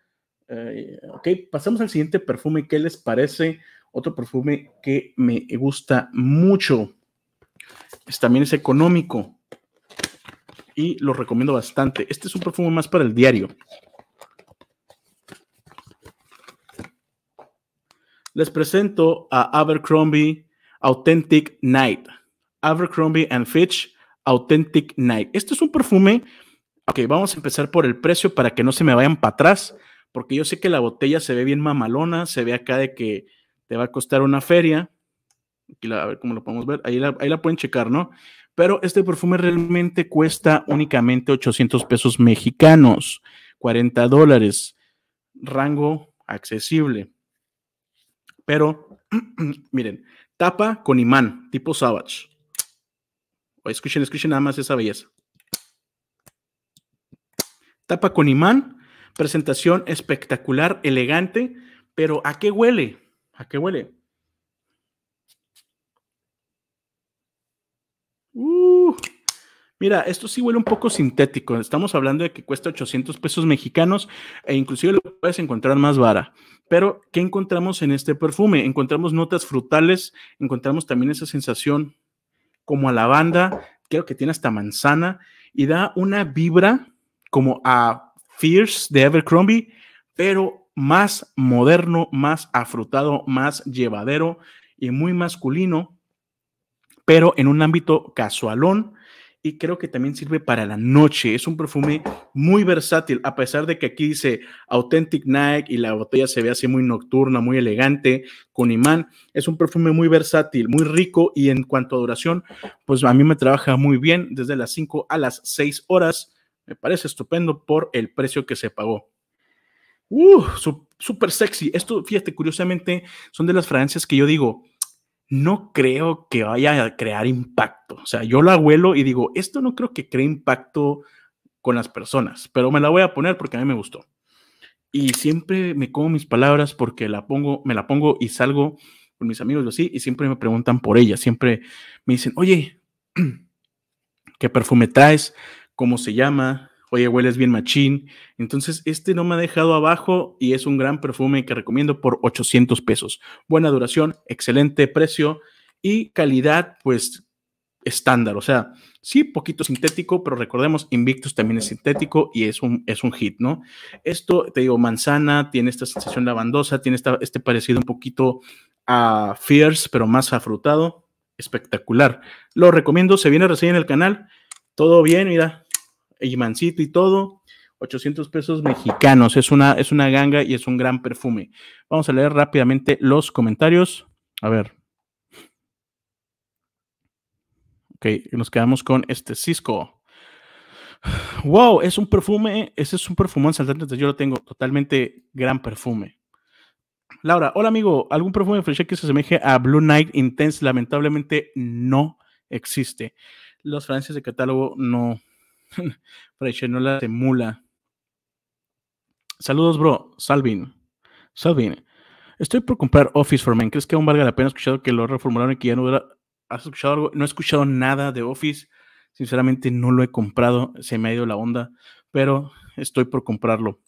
Eh, ok, pasamos al siguiente perfume. ¿Qué les parece? Otro perfume que me gusta mucho. también es económico y lo recomiendo bastante. Este es un perfume más para el diario. les presento a Abercrombie Authentic Night. Abercrombie and Fitch Authentic Night. Este es un perfume. Ok, vamos a empezar por el precio para que no se me vayan para atrás, porque yo sé que la botella se ve bien mamalona, se ve acá de que te va a costar una feria. Aquí a ver cómo lo podemos ver. ahí la pueden checar, ¿no? Pero este perfume realmente cuesta únicamente 800 pesos mexicanos, 40 dólares, rango accesible. Pero, [clears throat] miren, tapa con imán, tipo Savage. escuchen, escuchen nada más esa belleza. Tapa con imán, presentación espectacular, elegante, pero ¿a qué huele? ¿A qué huele? Mira, esto sí huele un poco sintético. Estamos hablando de que cuesta 800 pesos mexicanos e inclusive lo puedes encontrar más vara. Pero, ¿qué encontramos en este perfume? Encontramos notas frutales, encontramos también esa sensación como a lavanda, creo que tiene hasta manzana, y da una vibra como a Fierce de Evercrombie, pero más moderno, más afrutado, más llevadero y muy masculino, pero en un ámbito casualón, creo que también sirve para la noche. Es un perfume muy versátil, a pesar de que aquí dice Authentic Night y la botella se ve así muy nocturna, muy elegante, con imán. Es un perfume muy versátil, muy rico y en cuanto a duración, pues a mí me trabaja muy bien desde las 5 a las 6 horas. Me parece estupendo por el precio que se pagó. Uh, súper sexy. Esto, fíjate, curiosamente, son de las fragancias que yo digo, no creo que vaya a crear impacto. O sea, yo la abuelo y digo, esto no creo que cree impacto con las personas, pero me la voy a poner porque a mí me gustó. Y siempre me como mis palabras porque la pongo, me la pongo y salgo con mis amigos así y siempre me preguntan por ella, siempre me dicen, oye, [clears throat] ¿qué perfume traes? ¿Cómo se llama? Oye, hueles bien machín. Entonces, este no me ha dejado abajo y es un gran perfume que recomiendo por 800 pesos. Buena duración, excelente precio y calidad, pues estándar. O sea, sí, poquito sintético, pero recordemos, Invictus también es sintético y es un, es un hit, ¿no? Esto, te digo, manzana, tiene esta sensación lavandosa, tiene este parecido un poquito a Fierce, pero más afrutado. Espectacular. Lo recomiendo, se viene recién en el canal. Todo bien, mira, mancito y todo. 800 pesos mexicanos. Es una, es una ganga y es un gran perfume. Vamos a leer rápidamente los comentarios. A ver. Ok, nos quedamos con este Cisco. Wow, es un perfume. Ese es un perfumón saltante. Yo lo tengo totalmente gran perfume. Laura, hola amigo. ¿Algún perfume de que se asemeje a Blue Night Intense? Lamentablemente no existe. Los franceses de catálogo no, [laughs] no la mula. Saludos, bro. Salvin. Salvin. Estoy por comprar Office for Men. ¿Crees que aún valga la pena? He escuchado que lo reformularon y que ya no era... escuchado algo? No he escuchado nada de Office. Sinceramente, no lo he comprado. Se me ha ido la onda. Pero estoy por comprarlo.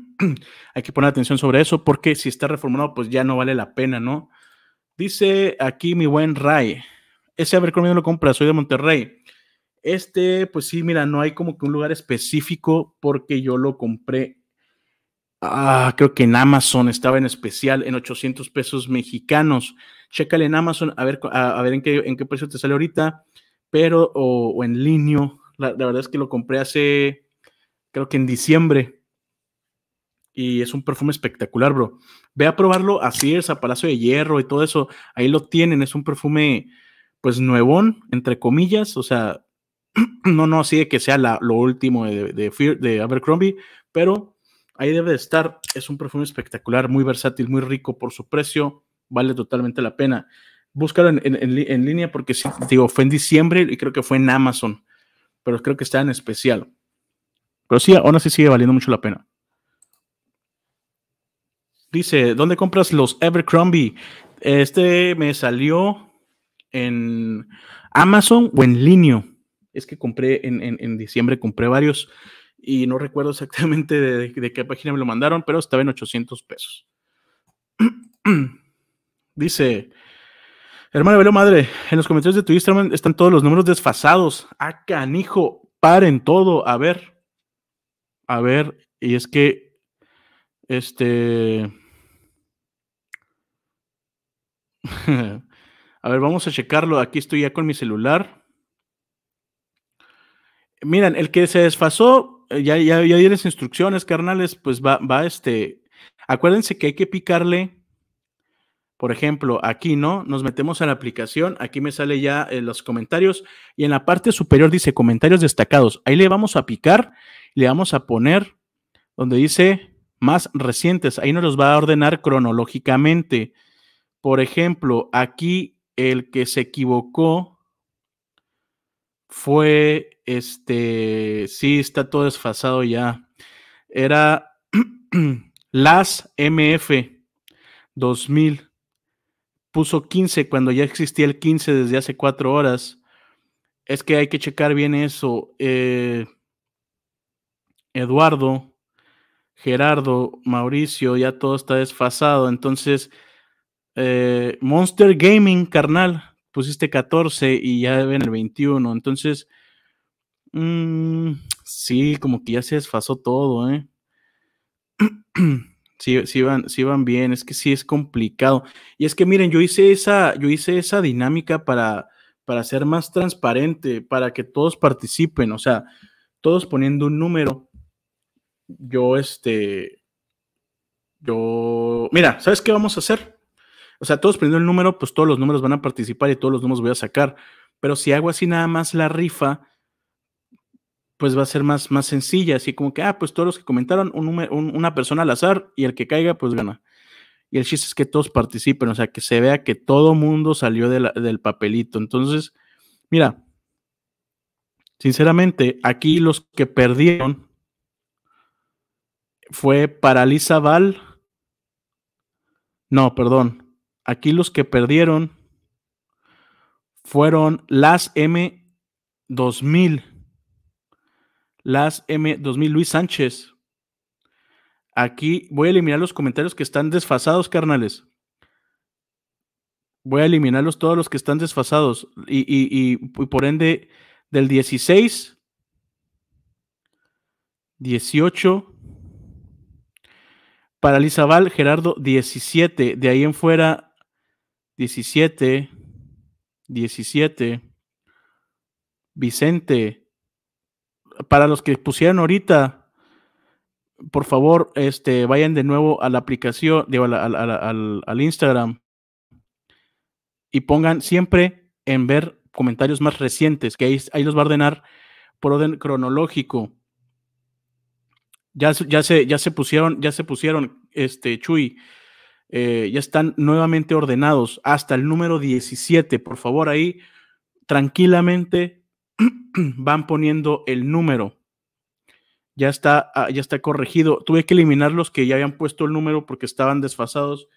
[clears throat] Hay que poner atención sobre eso porque si está reformulado, pues ya no vale la pena, ¿no? Dice aquí mi buen Ray. Ese haber no lo compra. Soy de Monterrey. Este, pues sí, mira, no hay como que un lugar específico porque yo lo compré, ah, creo que en Amazon, estaba en especial en 800 pesos mexicanos. Chécale en Amazon, a ver, a, ver en, qué, en qué precio te sale ahorita, pero, o, en línea, la, verdad es que lo compré hace, creo que en diciembre y es un perfume espectacular, bro. Ve a probarlo a Sears, a Palacio de Hierro y todo eso. Ahí lo tienen, es un perfume, pues nuevón, entre comillas, o sea, [clears throat] no, no así que sea lo último de, Abercrombie, pero ahí debe de estar. Es un perfume espectacular, muy versátil, muy rico por su precio, vale totalmente la pena. Búscalo en, línea porque, sí, digo, fue en diciembre y creo que fue en Amazon, pero creo que está en especial. Pero sí, aún así sigue valiendo mucho la pena. Dice, ¿dónde compras los Abercrombie? Este me salió en Amazon o en línea es que compré en, diciembre, compré varios y no recuerdo exactamente de, qué página me lo mandaron, pero estaba en 800 pesos. [clears throat] Dice, hermano Velo Madre, en los comentarios de tu Instagram están todos los números desfasados. a ah, canijo, paren todo. A ver, a ver, y es que, este... [laughs] a ver, vamos a checarlo. Aquí estoy ya con mi celular. Miren, el que se desfasó, eh, ya, ya, instrucciones, carnales, pues va, va este. Acuérdense que hay que picarle, por ejemplo, aquí, ¿no? Nos metemos a la aplicación, aquí me sale ya eh, los comentarios y en la parte superior dice comentarios destacados. Ahí le vamos a picar, le vamos a poner donde dice más recientes. Ahí nos los va a ordenar cronológicamente. Por ejemplo, aquí el que se equivocó fue, este, sí, está todo desfasado ya. Era [clears throat] las MF 2000. Puso 15 cuando ya existía el 15 desde hace cuatro horas. Es que hay que checar bien eso. Eh, Eduardo, Gerardo, Mauricio, ya todo está desfasado. Entonces, eh, Monster Gaming, carnal pusiste 14 y ya ven el 21. Entonces, mm, sí, como que ya se desfasó todo, ¿eh? [clears throat] sí, sí, van, sí van bien, es que sí es complicado. Y es que miren, yo hice esa, yo hice esa dinámica para, para ser más transparente, para que todos participen, o sea, todos poniendo un número. Yo, este, yo, mira, ¿sabes qué vamos a hacer? O sea, todos prendiendo el número, pues todos los números van a participar y todos los números voy a sacar. Pero si hago así nada más la rifa, pues va a ser más, más sencilla, así como que, ah, pues todos los que comentaron, una persona al azar y el que caiga, pues gana. Y el chiste es que todos participen, o sea, que se vea que todo mundo salió del papelito. Entonces, mira, sinceramente, aquí los que perdieron fue para Val. No, perdón. Aquí los que perdieron fueron las M2000. Las M2000, Luis Sánchez. Aquí voy a eliminar los comentarios que están desfasados, carnales. Voy a eliminarlos todos los que están desfasados. Y, por ende, del 16, 18. Para Lizabal, Gerardo, 17. De ahí en fuera, 17, 17, Vicente, para los que pusieron ahorita, por favor, este, vayan de nuevo a la aplicación, digo, al, Instagram y pongan siempre en ver comentarios más recientes, que ahí, los va a ordenar por orden cronológico. Ya, ya, se, ya se pusieron, ya se pusieron, este, Chuy. Eh, ya están nuevamente ordenados hasta el número 17. Por favor, ahí tranquilamente [clears throat] van poniendo el número. Ya está, ah, ya está corregido. Tuve que eliminar los que ya habían puesto el número porque estaban desfasados.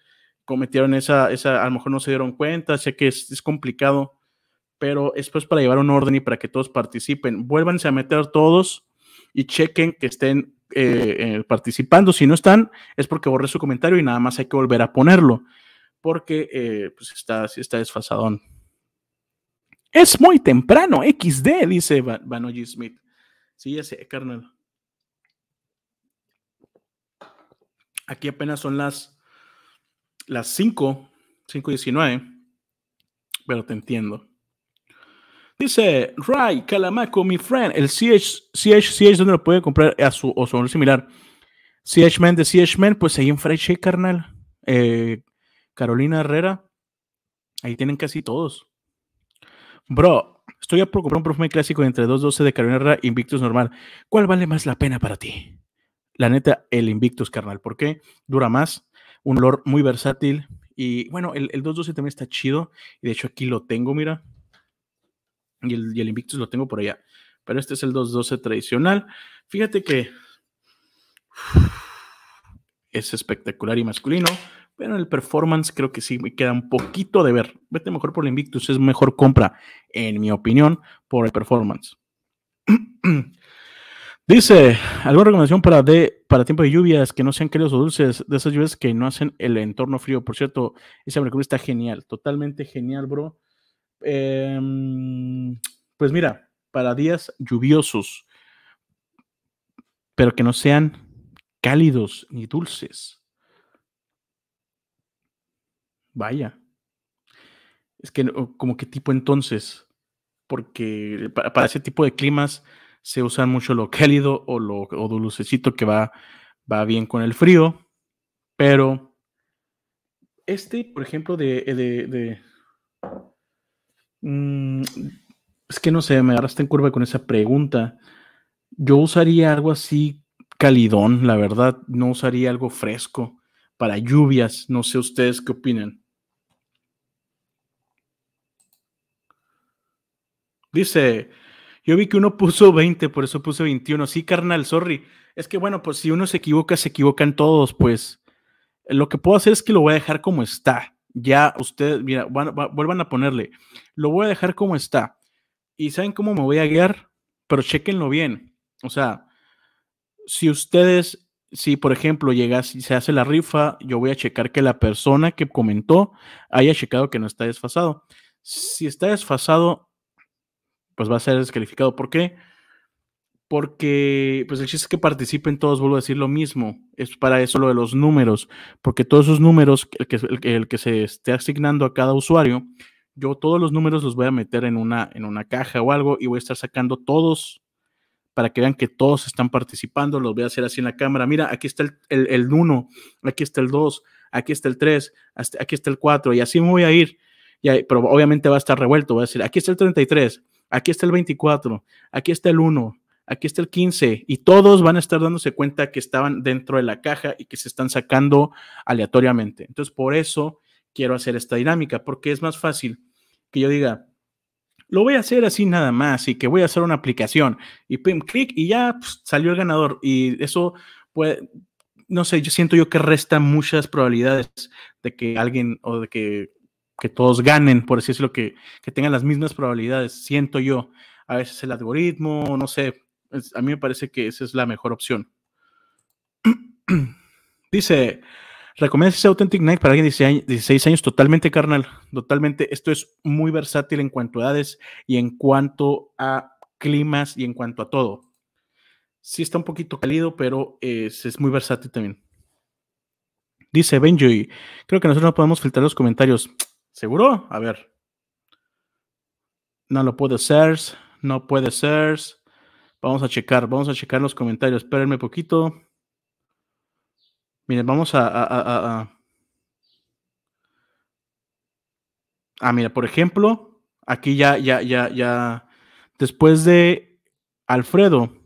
Cometieron esa, esa a lo mejor no se dieron cuenta, sé que es, complicado, pero es pues, para llevar un orden y para que todos participen. Vuélvanse a meter todos y chequen que estén eh, eh, participando. Si no están, es porque borré su comentario y nada más hay que volver a ponerlo, porque eh, pues está, está desfasadón. Es muy temprano, XD, dice Van Smith. Sí, ya sé, carnal. Aquí apenas son las, las 5, 5.19, pero te entiendo. Dice Ray Calamaco, mi friend. El CH, CH, CH, ¿dónde lo puede comprar? A su, o similar. CH Man, de CH Man, pues ahí en Freche, carnal. Eh, Carolina Herrera. Ahí tienen casi todos. Bro, estoy a comprar un perfume clásico entre 212 de Carolina Herrera Invictus normal. ¿Cuál vale más la pena para ti? La neta, el Invictus, carnal. ¿Por qué? Dura más. Un olor muy versátil. Y bueno, el, el 212 también está chido. Y de hecho, aquí lo tengo, mira y el, Invictus lo tengo por allá. Pero este es el 212 tradicional. Fíjate que es espectacular y masculino, pero en el performance creo que sí me queda un poquito de ver. Vete mejor por el Invictus, es mejor compra, en mi opinión, por el performance. [clears throat] Dice, ¿alguna recomendación para, de, para tiempo de lluvias que no sean queridos o dulces? De esas lluvias que no hacen el entorno frío. Por cierto, ese Mercury está genial, totalmente genial, bro. Em, pues mira, para días lluviosos, pero que no sean cálidos ni dulces. Vaya. Es que como que tipo entonces, porque para, ese tipo de climas se usan mucho lo cálido o lo dulcecito que va, va bien con el frío, pero este, por ejemplo, de Mm, es que no sé, me agarraste en curva con esa pregunta. Yo usaría algo así calidón, la verdad. No usaría algo fresco para lluvias. No sé ustedes qué opinan. Dice, yo vi que uno puso 20, por eso puse 21. Sí, carnal, sorry. Es que bueno, pues si uno se equivoca, se equivocan todos, pues. Lo que puedo hacer es que lo voy a dejar como está ya ustedes, mira, vuelvan a ponerle, lo voy a dejar como está. Y saben cómo me voy a guiar, pero chequenlo bien. O sea, si ustedes, si por ejemplo llega, y se hace la rifa, yo voy a checar que la persona que comentó haya checado que no está desfasado. Si está desfasado, pues va a ser descalificado. ¿Por qué? porque pues el chiste es que participen todos, vuelvo a decir lo mismo, es para eso lo de los números, porque todos esos números, el que, el, que se esté asignando a cada usuario, yo todos los números los voy a meter en una, en una caja o algo y voy a estar sacando todos para que vean que todos están participando, los voy a hacer así en la cámara, mira, aquí está el 1, aquí está el 2, aquí está el 3, aquí está el 4 y así me voy a ir, pero obviamente va a estar revuelto, voy a decir, aquí está el 33, aquí está el 24, aquí está el 1, aquí está el 15, y todos van a estar dándose cuenta que estaban dentro de la caja y que se están sacando aleatoriamente. Entonces, por eso quiero hacer esta dinámica, porque es más fácil que yo diga, lo voy a hacer así nada más y que voy a hacer una aplicación y pim, clic y ya pues, salió el ganador. Y eso puede, no sé, yo siento yo que resta muchas probabilidades de que alguien o de que, todos ganen, por así decirlo, que, que tengan las mismas probabilidades, siento yo. A veces el algoritmo, no sé, a mí me parece que esa es la mejor opción. [clears throat] Dice, ¿recomiendas ese Authentic Night para alguien de 16 años? Totalmente, carnal. Totalmente. Esto es muy versátil en cuanto a edades y en cuanto a climas y en cuanto a todo. Sí está un poquito cálido, pero eh, es, muy versátil también. Dice Benjoy, creo que nosotros no podemos filtrar los comentarios. [tsk] ¿Seguro? A ver. No lo puede ser, no puede ser. Vamos a checar, vamos a checar los comentarios. Espérenme poquito. Miren, vamos a, Ah, mira, por ejemplo, aquí ya, ya, ya, ya, después de Alfredo,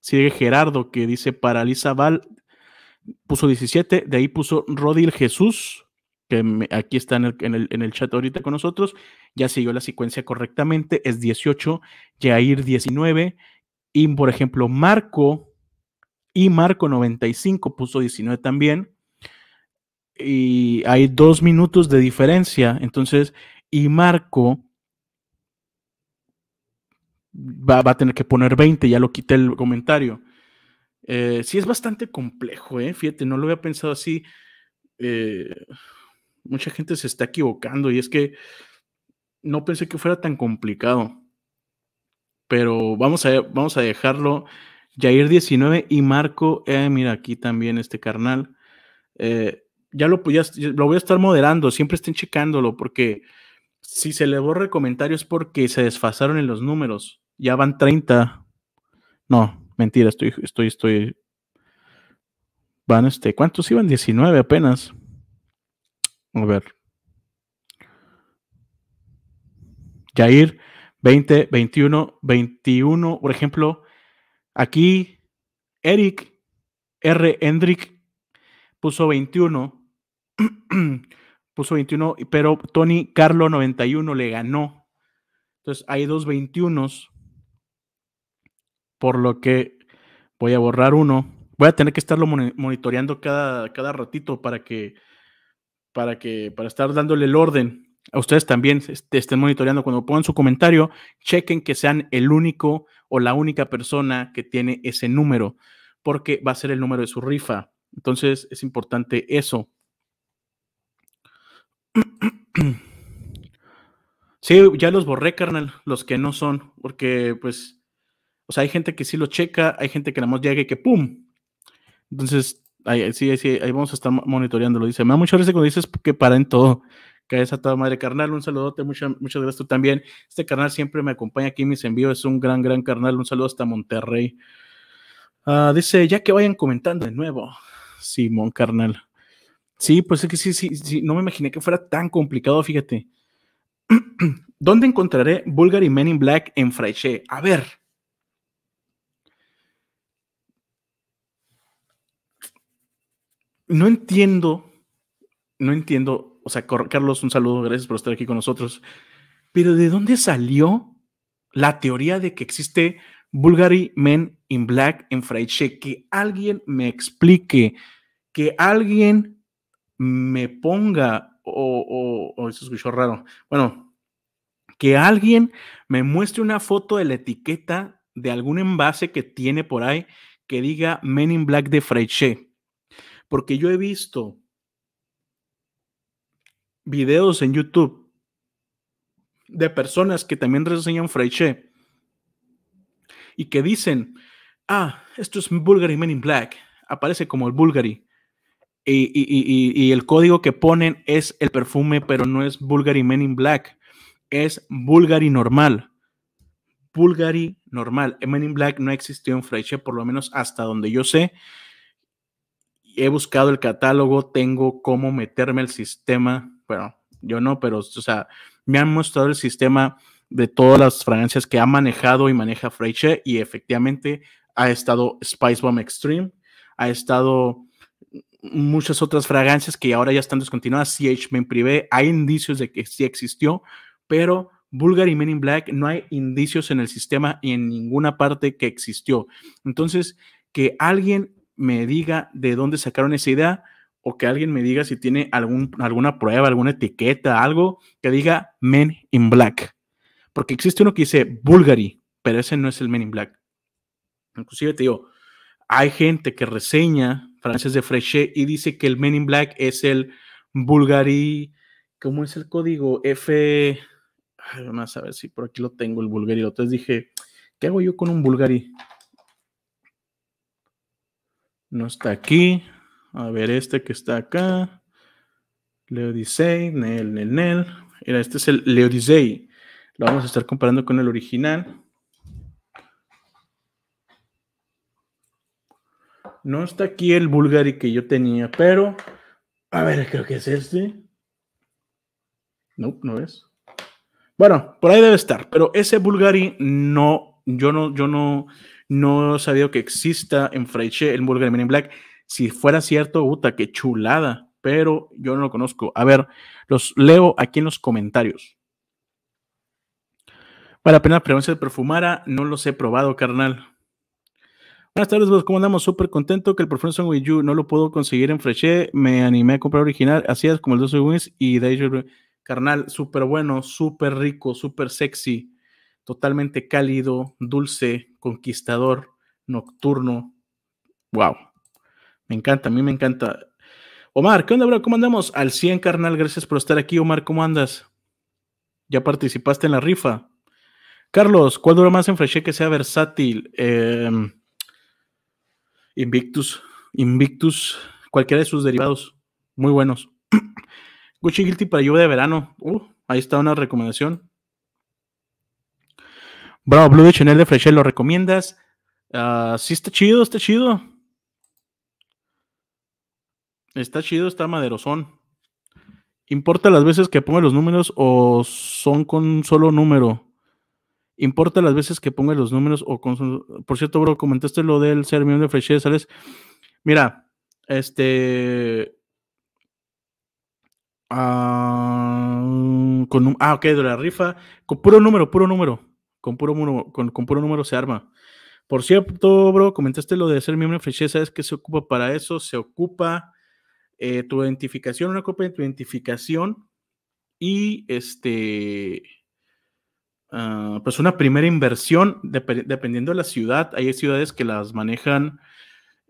sigue Gerardo que dice para Lisa puso 17, de ahí puso Rodil Jesús, que aquí está en el, en el, chat ahorita con nosotros, ya siguió la secuencia correctamente, es 18, Jair 19, y por ejemplo, Marco y Marco 95 puso 19 también. Y hay dos minutos de diferencia. Entonces, y Marco va, a tener que poner 20, ya lo quité el comentario. si eh, sí, es bastante complejo, ¿eh? fíjate, no lo había pensado así. Eh, mucha gente se está equivocando y es que no pensé que fuera tan complicado pero vamos a, vamos a dejarlo. Jair 19 y Marco, eh, mira aquí también este carnal. Eh, ya, lo, lo voy a estar moderando, siempre estén checándolo, porque si se le borra el porque se desfasaron en los números. Ya van 30. No, mentira, estoy, estoy, estoy. Van este, ¿cuántos iban? 19 apenas. A ver. Jair 20, 21, 21, por ejemplo, aquí Eric R. Hendrick puso 21, [clears throat] puso 21, pero Tony Carlo 91 le ganó. Entonces hay dos 21, por lo que voy a borrar uno. Voy a tener que estarlo monitoreando cada, cada ratito para que, para que, para estar dándole el orden ustedes también estén monitoreando cuando pongan su comentario, chequen que sean el único o la única persona que tiene ese número, porque va a ser el número de su rifa. Entonces es importante eso. [clears throat] Sí, ya los borré, carnal, los que no son, porque pues, o sea, hay gente que sí lo checa, hay gente que nada más llegue y que ¡pum! Entonces, ahí, sí, sí, ahí vamos a estar monitoreando, lo dice. Me da mucha cuando dices que paren todo a toda madre carnal. Un saludote, muchas, muchas gracias tú también. Este carnal siempre me acompaña aquí en mis envíos, es un gran, gran carnal. Un saludo hasta Monterrey. Ah, dice, ya que vayan comentando de nuevo. Simón, carnal. Sí, pues es que sí, sí, sí, no me imaginé que fuera tan complicado, fíjate. [clears throat] ¿Dónde encontraré Bulgari Men in Black en Fraiche? A ver. No entiendo, no entiendo o sea, Carlos, un saludo, gracias por estar aquí con nosotros. Pero ¿de dónde salió la teoría de que existe Bulgari Men in Black en Freyche? Que alguien me explique, que alguien me ponga, o, eso escuchó raro, bueno, que alguien me muestre una foto de la etiqueta de algún envase que tiene por ahí que diga Men in Black de Freyche. Porque yo he visto videos en YouTube de personas que también reseñan Freiche y que dicen, ah, esto es Bulgari Men in Black, aparece como el Bulgari. Y, el código que ponen es el perfume, pero no es Bulgari Men in Black, es Bulgari normal. Bulgari normal. Men in Black no existió en Freiche por lo menos hasta donde yo sé. He buscado el catálogo, tengo cómo meterme al sistema bueno, yo no, pero, o sea, me han mostrado el sistema de todas las fragancias que ha manejado y maneja Freche y efectivamente ha estado Spice Bomb Extreme, ha estado muchas otras fragancias que ahora ya están descontinuadas, CH Men Privé, hay indicios de que sí existió, pero Bulgar y Men in Black no hay indicios en el sistema y en ninguna parte que existió. Entonces, que alguien me diga de dónde sacaron esa idea, o que alguien me diga si tiene alguna prueba, alguna etiqueta, algo que diga Men in Black. Porque existe uno que dice Bulgari, pero ese no es el Men in Black. Inclusive te digo, hay gente que reseña Frances de Frechet y dice que el Men in Black es el Bulgari, ¿cómo es el código? F... Además, a ver si por aquí lo tengo, el Bulgari. Entonces dije, ¿qué hago yo con un Bulgari? No está aquí. A ver, este que está acá. Leodisei, Nel, Nel, Nel. Mira, este es el Leodisei. Lo vamos a estar comparando con el original. No está aquí el Bulgari que yo tenía, pero. A ver, creo que es este. No, no es. Bueno, por ahí debe estar, pero ese Bulgari no. Yo no, yo no, no sabía que exista en Freiche el Bulgari Men Black. Si fuera cierto, puta, qué chulada, pero yo no lo conozco. A ver, los leo aquí en los comentarios. Para apenas pronunciar de perfumara, ah, no los he probado, carnal. Buenas tardes, vos, ¿cómo andamos? Súper contento que el perfume son Wii no lo puedo conseguir en Freche. Me animé a comprar original, así es como el 12 Wings y de carnal, súper bueno, súper rico, súper sexy, totalmente cálido, dulce, conquistador, nocturno. Wow. Me encanta, a mí me encanta. Omar, ¿qué onda, bro? ¿Cómo andamos? Al 100, carnal. Gracias por estar aquí, Omar. ¿Cómo andas? ¿Ya participaste en la rifa? Carlos, ¿cuál dura más en Freshé que sea versátil? Em, Invictus. Invictus. Cualquiera de sus derivados. Muy buenos. [clears throat] Gucci Guilty para lluvia de verano. Uh, ahí está una recomendación. Bro, Blue de Chanel de Freshé, ¿lo recomiendas? Ah, sí, está chido, está chido. Está chido, está maderosón. ¿Importa las veces que ponga los números o son con un solo número? ¿Importa las veces que ponga los números o con... Por cierto, bro, comentaste lo del ser miembro de Frechier, ¿sabes? Mira, este... Ah, con, ah, ok, de la rifa. Con puro número, puro número. Con puro, número, se arma. Por cierto, bro, comentaste lo de ser miembro de Frecheza, ¿sabes que se ocupa para eso, se ocupa eh, tu identificación, una copia de tu identificación y este, ah, pues una primera inversión dependiendo de la ciudad. Hay ciudades que las manejan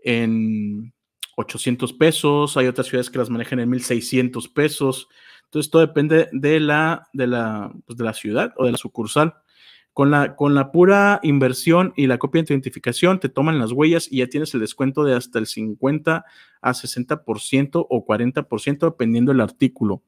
en 800 pesos, hay otras ciudades que las manejan en 1600 pesos. Entonces, todo depende de la, de la, pues, de la ciudad o de la sucursal. Con la, con la pura inversión y la copia de identificación te toman las huellas y ya tienes el descuento de hasta el 50 a 60% o 40% dependiendo del artículo.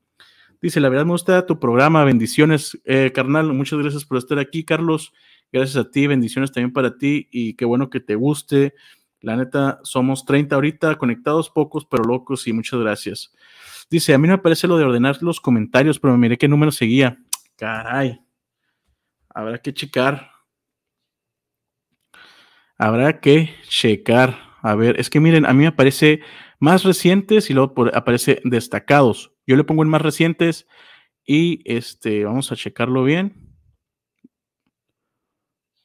Dice, la verdad me gusta tu programa, bendiciones, eh, carnal, muchas gracias por estar aquí, Carlos. Gracias a ti, bendiciones también para ti y qué bueno que te guste. La neta, somos 30 ahorita, conectados pocos, pero locos y muchas gracias. Dice, a mí me parece lo de ordenar los comentarios, pero me miré qué número seguía. Caray. Habrá que checar. Habrá que checar. A ver, es que miren, a mí me aparece más recientes y luego aparece destacados. Yo le pongo en más recientes y este, vamos a checarlo bien.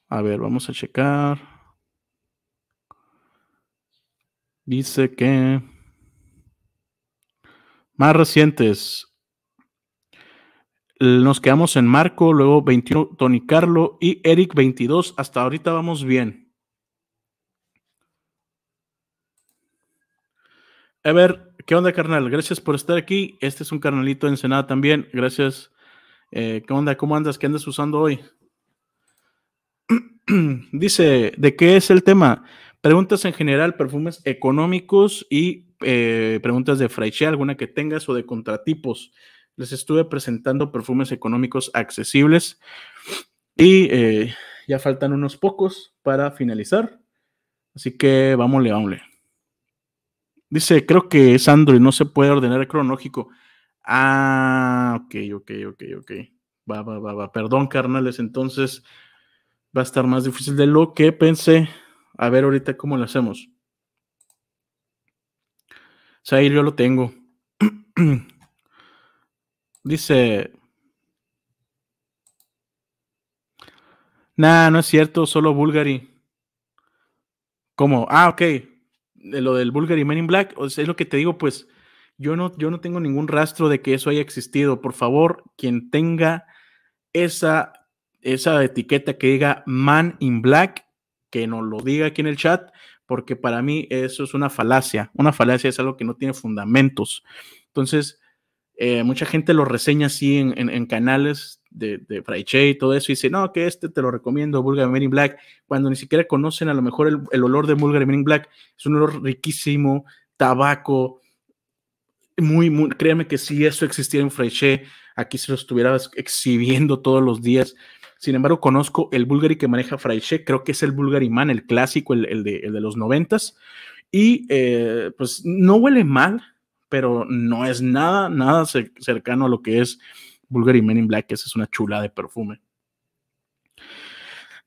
A ver, vamos a checar. Dice que más recientes. Nos quedamos en Marco, luego 21 Tony Carlo y Eric 22. Hasta ahorita vamos bien. A ver, ¿qué onda, carnal? Gracias por estar aquí. Este es un carnalito de Ensenada también. Gracias. Eh, ¿Qué onda? ¿Cómo andas? ¿Qué andas usando hoy? [clears throat] Dice, ¿de qué es el tema? Preguntas en general, perfumes económicos y eh, preguntas de Fraiche, alguna que tengas o de contratipos les estuve presentando perfumes económicos accesibles y eh, ya faltan unos pocos para finalizar. Así que vámonle, vámonle. Dice, creo que es Android, no se puede ordenar cronológico. Ah, ok, ok, ok, ok. Va, va, va, va. Perdón, carnales, entonces va a estar más difícil de lo que pensé. A ver ahorita cómo lo hacemos. O sea, ahí yo lo tengo. [clears throat] Dice. Nah, no es cierto, solo Bulgari. ¿Cómo? Ah, ok. De lo del Bulgari Man in Black, o es lo que te digo, pues yo no, yo no tengo ningún rastro de que eso haya existido. Por favor, quien tenga esa, esa etiqueta que diga Man in Black, que nos lo diga aquí en el chat, porque para mí eso es una falacia. Una falacia es algo que no tiene fundamentos. Entonces, eh, mucha gente lo reseña así en, canales de, de y todo eso, y dice, no, que este te lo recomiendo, Bulgari Men Black, cuando ni siquiera conocen a lo mejor el, olor de Bulgari Men Black, es un olor riquísimo, tabaco, muy, muy, créanme que si eso existiera en Fraiche, aquí se lo estuviera exhibiendo todos los días. Sin embargo, conozco el Bulgari que maneja Fraiche, creo que es el Bulgari Man, el clásico, el, de, los noventas, y eh, pues no huele mal, pero no es nada, nada cercano a lo que es Bulgari Men in Black, esa es una chula de perfume.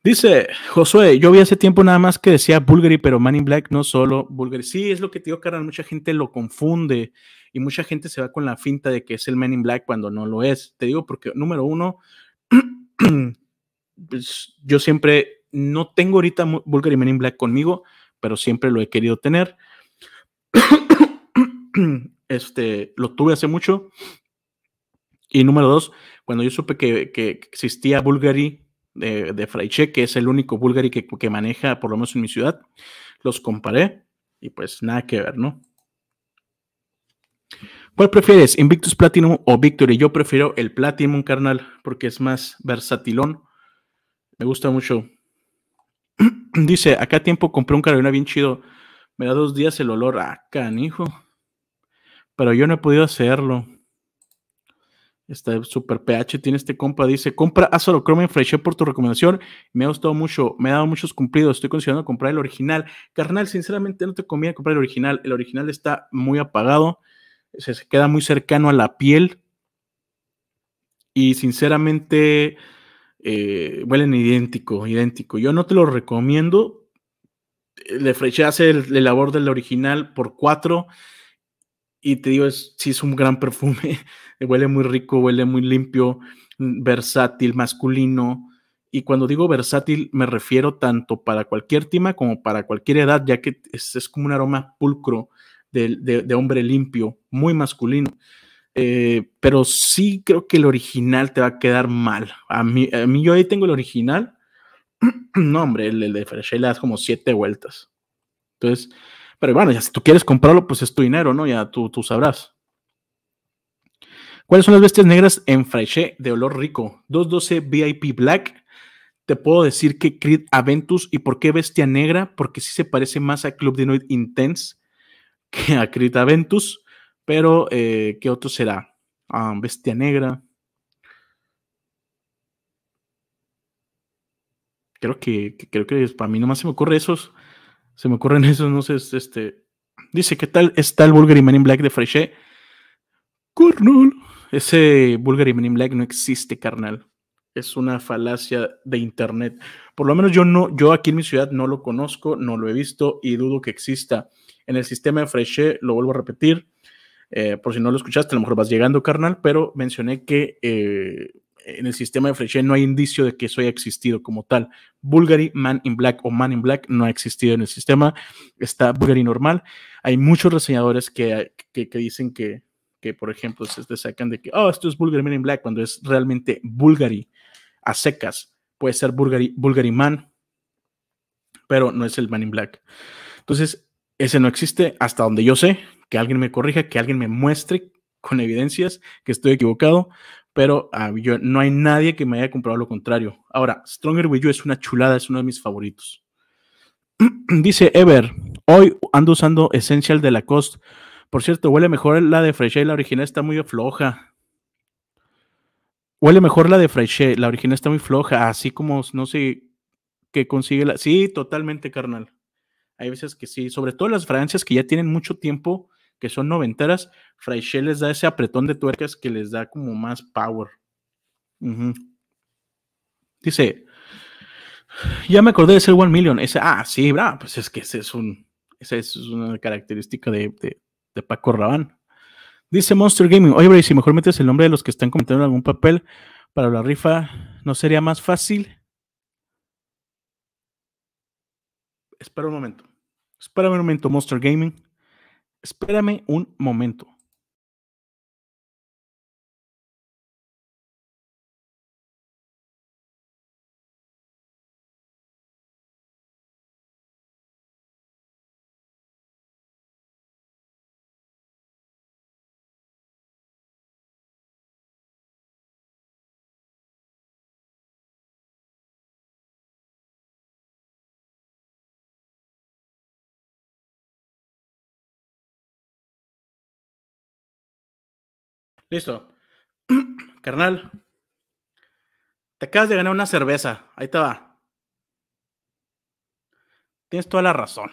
Dice Josué, yo vi hace tiempo nada más que decía Bulgari, pero Men in Black no solo Bulgari. Sí, es lo que te digo, carnal, mucha gente lo confunde y mucha gente se va con la finta de que es el Men in Black cuando no lo es. Te digo porque, número uno, [clears throat] pues, yo siempre no tengo ahorita Bulgari Men in Black conmigo, pero siempre lo he querido tener. [clears throat] [clears throat] este, lo tuve hace mucho. Y número dos, cuando yo supe que, existía Bulgari de, de Fraiche, que es el único Bulgari que, que maneja, por lo menos en mi ciudad, los comparé y pues nada que ver, ¿no? ¿Cuál prefieres, Invictus Platinum o Victory? Yo prefiero el Platinum, carnal, porque es más versatilón. Me gusta mucho. [clears throat] Dice, acá tiempo compré un carabina bien chido. Me da dos días el olor. a ah, canijo pero yo no he podido hacerlo. Está super PH, tiene este compa, dice, compra solo Chrome Fresh por tu recomendación, me ha gustado mucho, me ha dado muchos cumplidos, estoy considerando comprar el original. Carnal, sinceramente no te conviene comprar el original, el original está muy apagado, se queda muy cercano a la piel y sinceramente eh, huelen idéntico, idéntico. Yo no te lo recomiendo, le freché hace el, el labor del original por cuatro y te digo, sí es un gran perfume, [laughs] eh, huele muy rico, huele muy limpio, mm, versátil, masculino. Y cuando digo versátil, me refiero tanto para cualquier tema como para cualquier edad, ya que es, como un aroma pulcro de, hombre limpio, muy masculino. Eh, pero sí creo que el original te va a quedar mal. A mí, yo ahí tengo el original. [clears throat] no, hombre, el, el de le das como siete vueltas. Entonces, pero bueno, ya si tú quieres comprarlo, pues es tu dinero, ¿no? Ya tú, tú sabrás. ¿Cuáles son las bestias negras en Freche de olor rico? 212 VIP Black. Te puedo decir que Creed Aventus. ¿Y por qué bestia negra? Porque sí se parece más a Club Dinoid Intense que a Creed Aventus. Pero, eh, ¿qué otro será? Ah, bestia negra. Creo que, creo que para mí nomás se me ocurre esos. Se me ocurren [laughs] esos, no sé, este. Dice, ¿qué tal está el Men in Black de Freshé? Carnal. Ese Men in Black no existe, carnal. Es una falacia de internet. Por lo menos yo no, yo aquí en mi ciudad no lo conozco, no lo he visto y dudo que exista. En el sistema de Freshé, lo vuelvo a repetir, eh, por si no lo escuchaste, a lo mejor vas llegando, carnal, pero mencioné que eh, en el sistema de Frechet no hay indicio de que eso haya existido como tal. Bulgari, Man in Black o Man in Black no ha existido en el sistema. Está Bulgari normal. Hay muchos reseñadores que, que, dicen que, que, por ejemplo, se te sacan de que, oh, esto es Bulgari Man in Black, cuando es realmente Bulgari a secas. Puede ser Bulgari, Bulgari Man, pero no es el Man in Black. Entonces, ese no existe hasta donde yo sé. Que alguien me corrija, que alguien me muestre con evidencias que estoy equivocado, pero ah, yo, no hay nadie que me haya comprado lo contrario. Ahora, Stronger Will You es una chulada, es uno de mis favoritos. [clears throat] Dice Ever, hoy ando usando Essential de Lacoste. Por cierto, huele mejor la de Frechet, la original está muy floja. Huele mejor la de Frechet, la original está muy floja, así como no sé qué consigue la. Sí, totalmente, carnal. Hay veces que sí, sobre todo las fragancias que ya tienen mucho tiempo que son noventeras, Fraiche les da ese apretón de tuercas que les da como más power. Dice, ya me acordé de ser One Million. Ese, ah, sí, pues es que ese es un, esa es una característica de, Paco Rabán. Dice Monster Gaming, oye, Bray, si mejor metes el nombre de los que están comentando algún papel para la rifa, ¿no sería más fácil? Espera un momento. Espera un momento, Monster Gaming. Espérame un momento. Listo. [clears throat] Carnal, te acabas de ganar una cerveza. Ahí te va. Tienes toda la razón.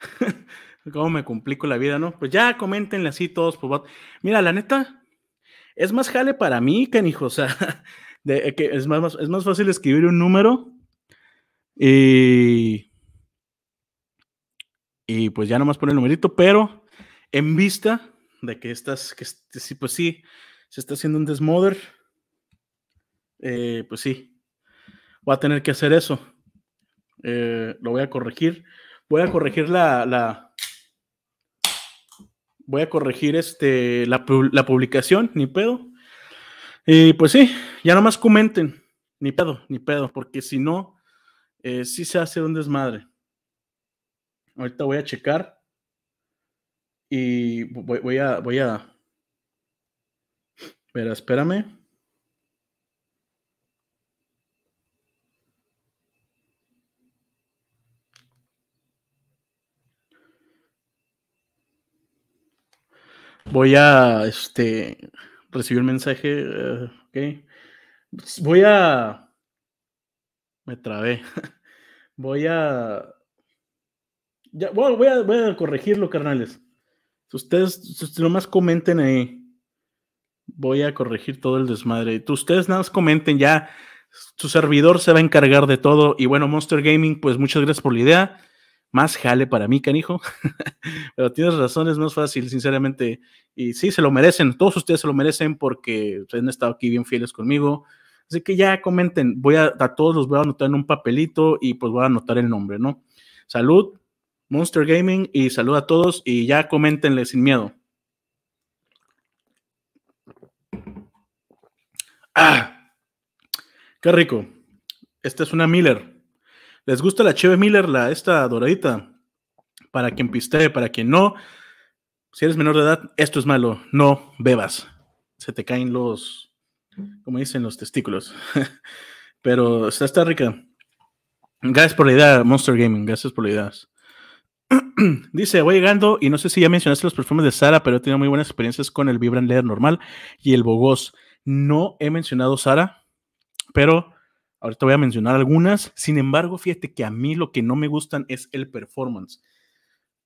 [laughs] ¿Cómo me complico la vida, no? Pues ya coméntenle así todos. Pues, mira, la neta, es más jale para mí, canijo. O sea, [laughs] eh, que es, más, es más fácil escribir un número y. Y pues ya nomás pone el numerito, pero en vista de que estas, que sí, pues sí, se está haciendo un desmoder, eh, pues sí, voy a tener que hacer eso. Eh, lo voy a corregir. Voy a corregir la, la voy a corregir este, la, publicación, ni pedo. Y pues sí, ya nomás comenten, ni pedo, ni pedo, porque si no, eh, sí se hace un desmadre. Ahorita voy a checar y voy, a, voy a. espera espérame. Voy a este recibir un mensaje. Eh, voy a. Me trabé. [laughs] voy a. Ya, voy a, voy a corregirlo, carnales. Ustedes, ustedes nomás comenten ahí. Voy a corregir todo el desmadre. Ustedes nada más comenten ya. Su servidor se va a encargar de todo. Y bueno, Monster Gaming, pues muchas gracias por la idea. Más jale para mí, canijo. [laughs] Pero tienes razón, es más fácil, sinceramente. Y sí, se lo merecen. Todos ustedes se lo merecen porque ustedes han estado aquí bien fieles conmigo. Así que ya comenten. Voy a, a todos los voy a anotar en un papelito y pues voy a anotar el nombre, ¿no? Salud Monster Gaming y saluda a todos y ya coméntenle sin miedo. ¡Ah! ¡Qué rico! Esta es una Miller. ¿Les gusta la Cheve Miller, la esta doradita? Para quien pistee, para quien no. Si eres menor de edad, esto es malo. No bebas. Se te caen los, como dicen, los testículos. [laughs] Pero está, está rica. Gracias por la idea, Monster Gaming. Gracias por la idea. [clears throat] Dice, voy llegando y no sé si ya mencionaste los perfumes de Sara, pero he tenido muy buenas experiencias con el Vibran Leather normal y el Bogos. No he mencionado Sara, pero ahorita voy a mencionar algunas. Sin embargo, fíjate que a mí lo que no me gustan es el performance.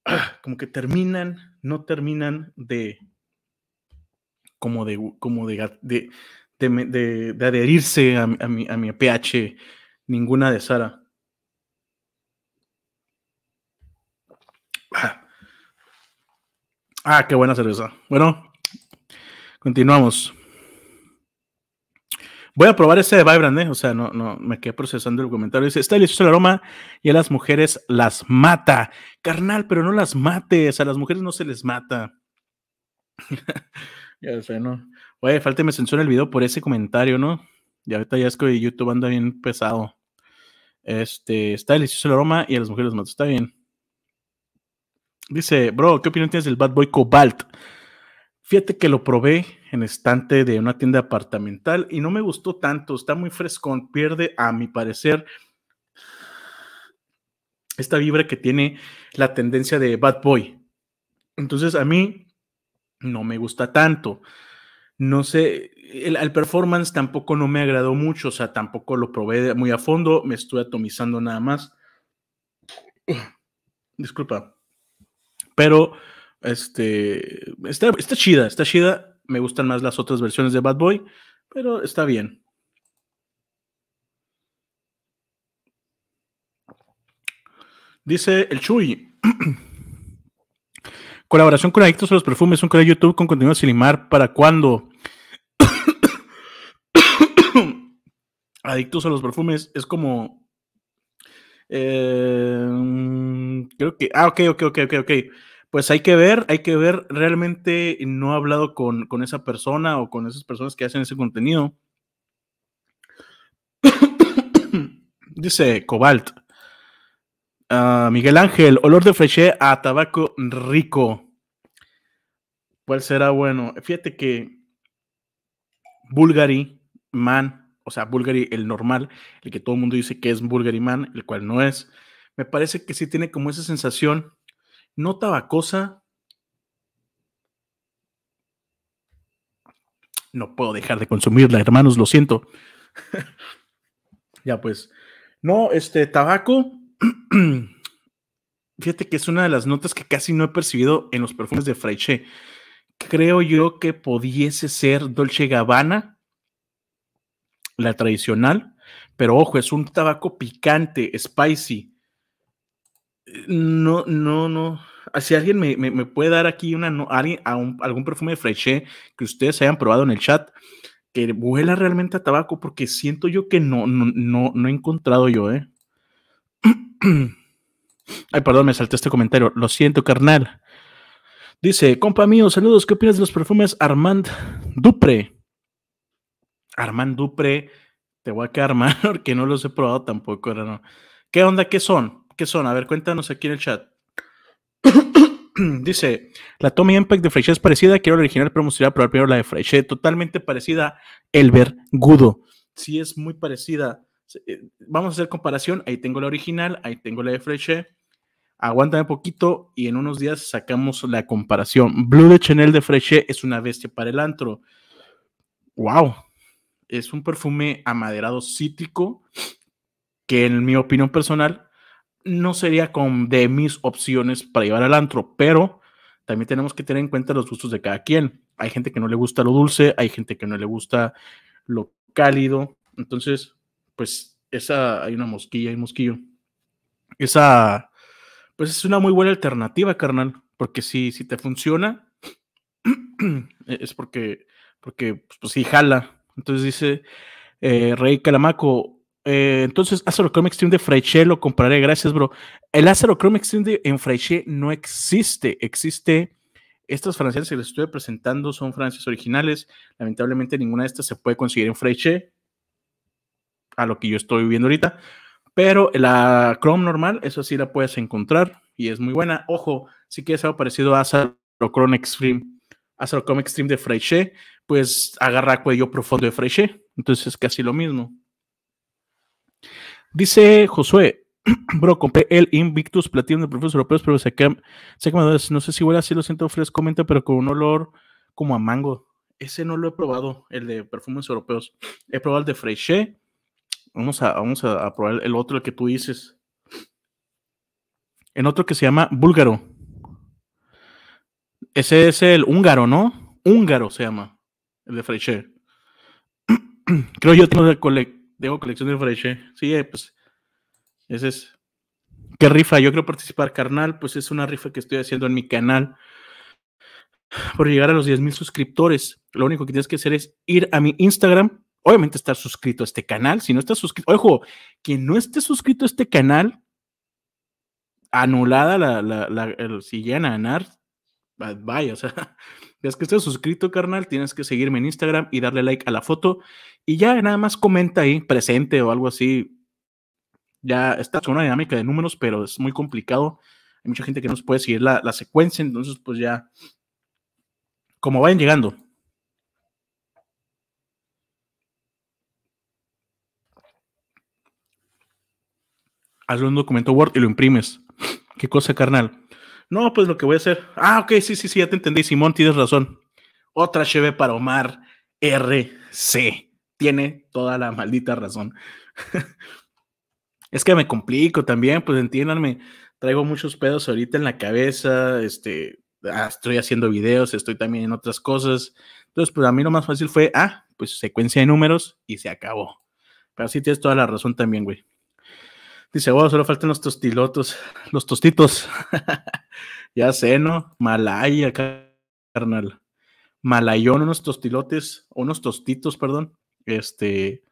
[clears throat] Como que terminan, no terminan de como de como de, de, adherirse a, mi, a mi pH ninguna de Sara. Ah, qué buena cerveza. Bueno, continuamos. Voy a probar ese de Vibrant, ¿eh? O sea, no, no, me quedé procesando el comentario. Dice, está delicioso el aroma y a las mujeres las mata. Carnal, pero no las mates. A las mujeres no se les mata. [laughs] ya sé, ¿no? Oye, falta me censura el video por ese comentario, ¿no? Y ahorita ya es que YouTube anda bien pesado. Este, está delicioso el aroma y a las mujeres las mata. Está bien. Dice, bro, ¿qué opinión tienes del Bad Boy Cobalt? Fíjate que lo probé en estante de una tienda apartamental y no me gustó tanto, está muy fresco, pierde a mi parecer esta vibra que tiene la tendencia de Bad Boy. Entonces a mí no me gusta tanto. No sé, el, performance tampoco no me agradó mucho, o sea, tampoco lo probé muy a fondo, me estoy atomizando nada más. Disculpa. Pero este, está, está chida, está chida. Me gustan más las otras versiones de Bad Boy, pero está bien. Dice el Chuy. [clears throat] Colaboración con Adictos a los Perfumes, un canal de YouTube con contenido limar. ¿Para cuándo? [coughs] Adictos a los Perfumes es como. Eh, mm, creo que. Ah, ok, ok, ok, ok, ok pues hay que ver, hay que ver, realmente no he hablado con, esa persona o con esas personas que hacen ese contenido. [coughs] Dice Cobalt. Ah, Miguel Ángel, olor de frechet a tabaco rico. ¿Cuál será bueno? Fíjate que Bulgari Man, o sea, Bulgari el normal, el que todo el mundo dice que es Bulgari Man, el cual no es, me parece que sí tiene como esa sensación no tabacosa. No puedo dejar de consumirla, hermanos, lo siento. [laughs] ya pues. No, este tabaco. [clears throat] Fíjate que es una de las notas que casi no he percibido en los perfumes de Fraiche. Creo yo que pudiese ser Dolce Gabbana, la tradicional, pero ojo, es un tabaco picante, spicy, no, no, no. Si alguien me, puede dar aquí una, algún perfume de Freché que ustedes hayan probado en el chat, que vuela realmente a tabaco, porque siento yo que no, no, no, he encontrado yo, ¿eh? [clears throat] Ay, perdón, me salté este comentario. Lo siento, carnal. Dice, compa mío, saludos, ¿qué opinas de los perfumes Armand Dupre? Armand Dupre, te voy a quedar [laughs] mal porque no los he probado tampoco. ¿Qué onda? ¿Qué son? ¿Qué son? A ver, cuéntanos aquí en el chat. [coughs] Dice, la Tommy Impact de Freche es parecida, quiero la original, pero me gustaría probar primero la de Freche Totalmente parecida, el vergudo. Sí, es muy parecida. Eh, vamos a hacer comparación. Ahí tengo la original, ahí tengo la de Frechet. Aguántame poquito y en unos días sacamos la comparación. Blue de Chanel de Freche es una bestia para el antro. ¡Wow! Es un perfume amaderado cítrico que en mi opinión personal no sería con, de mis opciones para llevar al antro, pero también tenemos que tener en cuenta los gustos de cada quien. Hay gente que no le gusta lo dulce, hay gente que no le gusta lo cálido. Entonces, pues esa, hay una mosquilla, hay mosquillo. Esa, pues es una muy buena alternativa, carnal, porque si, si te funciona, [clears throat] es porque, porque pues, pues sí, jala. Entonces dice eh, Rey Calamaco, eh, entonces, Azero Chrome Extreme de Freyche lo compraré. Gracias, bro. El Acero Chrome Extreme en Freyche no existe. Existe. Estas francesas que les estoy presentando son francesas originales. Lamentablemente, ninguna de estas se puede conseguir en Freyche A lo que yo estoy viendo ahorita. Pero la Chrome normal, eso sí la puedes encontrar. Y es muy buena. Ojo, si quieres algo parecido a Acero Chrome Extreme. Azero Chrome Extreme de Freyche Pues agarra cuello profundo de Freyche Entonces es casi lo mismo. Dice Josué, [clears throat] bro, compré el Invictus Platinum de Perfumes Europeos, pero sé que, sé que me No sé si huele así, lo siento, fresco, comenta, pero con un olor como a mango. Ese no lo he probado, el de perfumes europeos. He probado el de Freixé, Vamos a, vamos a, probar el otro, el que tú dices. En otro que se llama Búlgaro. Ese es el húngaro, ¿no? Húngaro se llama, el de Freixé, [clears throat] Creo yo tengo el, Dejo colección de Freche. Sí, eh, pues. Ese es. ¿Qué rifa? Yo quiero participar, carnal. Pues es una rifa que estoy haciendo en mi canal. Por llegar a los 10.000 suscriptores. Lo único que tienes que hacer es ir a mi Instagram. Obviamente estar suscrito a este canal. Si no estás suscrito, ojo, quien no esté suscrito a este canal, anulada la, si llegan a ganar, vaya, o sea, [laughs] es que estés suscrito, carnal, tienes que seguirme en Instagram y darle like a la foto y ya nada más comenta ahí, presente o algo así. Ya está una dinámica de números, pero es muy complicado. Hay mucha gente que no nos puede seguir la, la secuencia, entonces pues ya, como vayan llegando, hazle un documento Word y lo imprimes. ¿Qué cosa, carnal? No, pues lo que voy a hacer. Ah, ok, sí, sí, sí, ya te entendí. Simón, tienes razón. Otra cheve para Omar RC tiene toda la maldita razón. es que me complico también, pues entiéndanme, traigo muchos pedos ahorita en la cabeza, este, ah, estoy haciendo videos, estoy también en otras cosas. Entonces, pues a mí lo más fácil fue, ah, pues secuencia de números y se acabó. Pero sí tienes toda la razón también, güey. Dice, wow, oh, solo faltan los tostilotos, los tostitos. [laughs] ya sé, ¿no? Malaya, carnal. Malayón, unos tostilotes, unos tostitos, perdón. Este.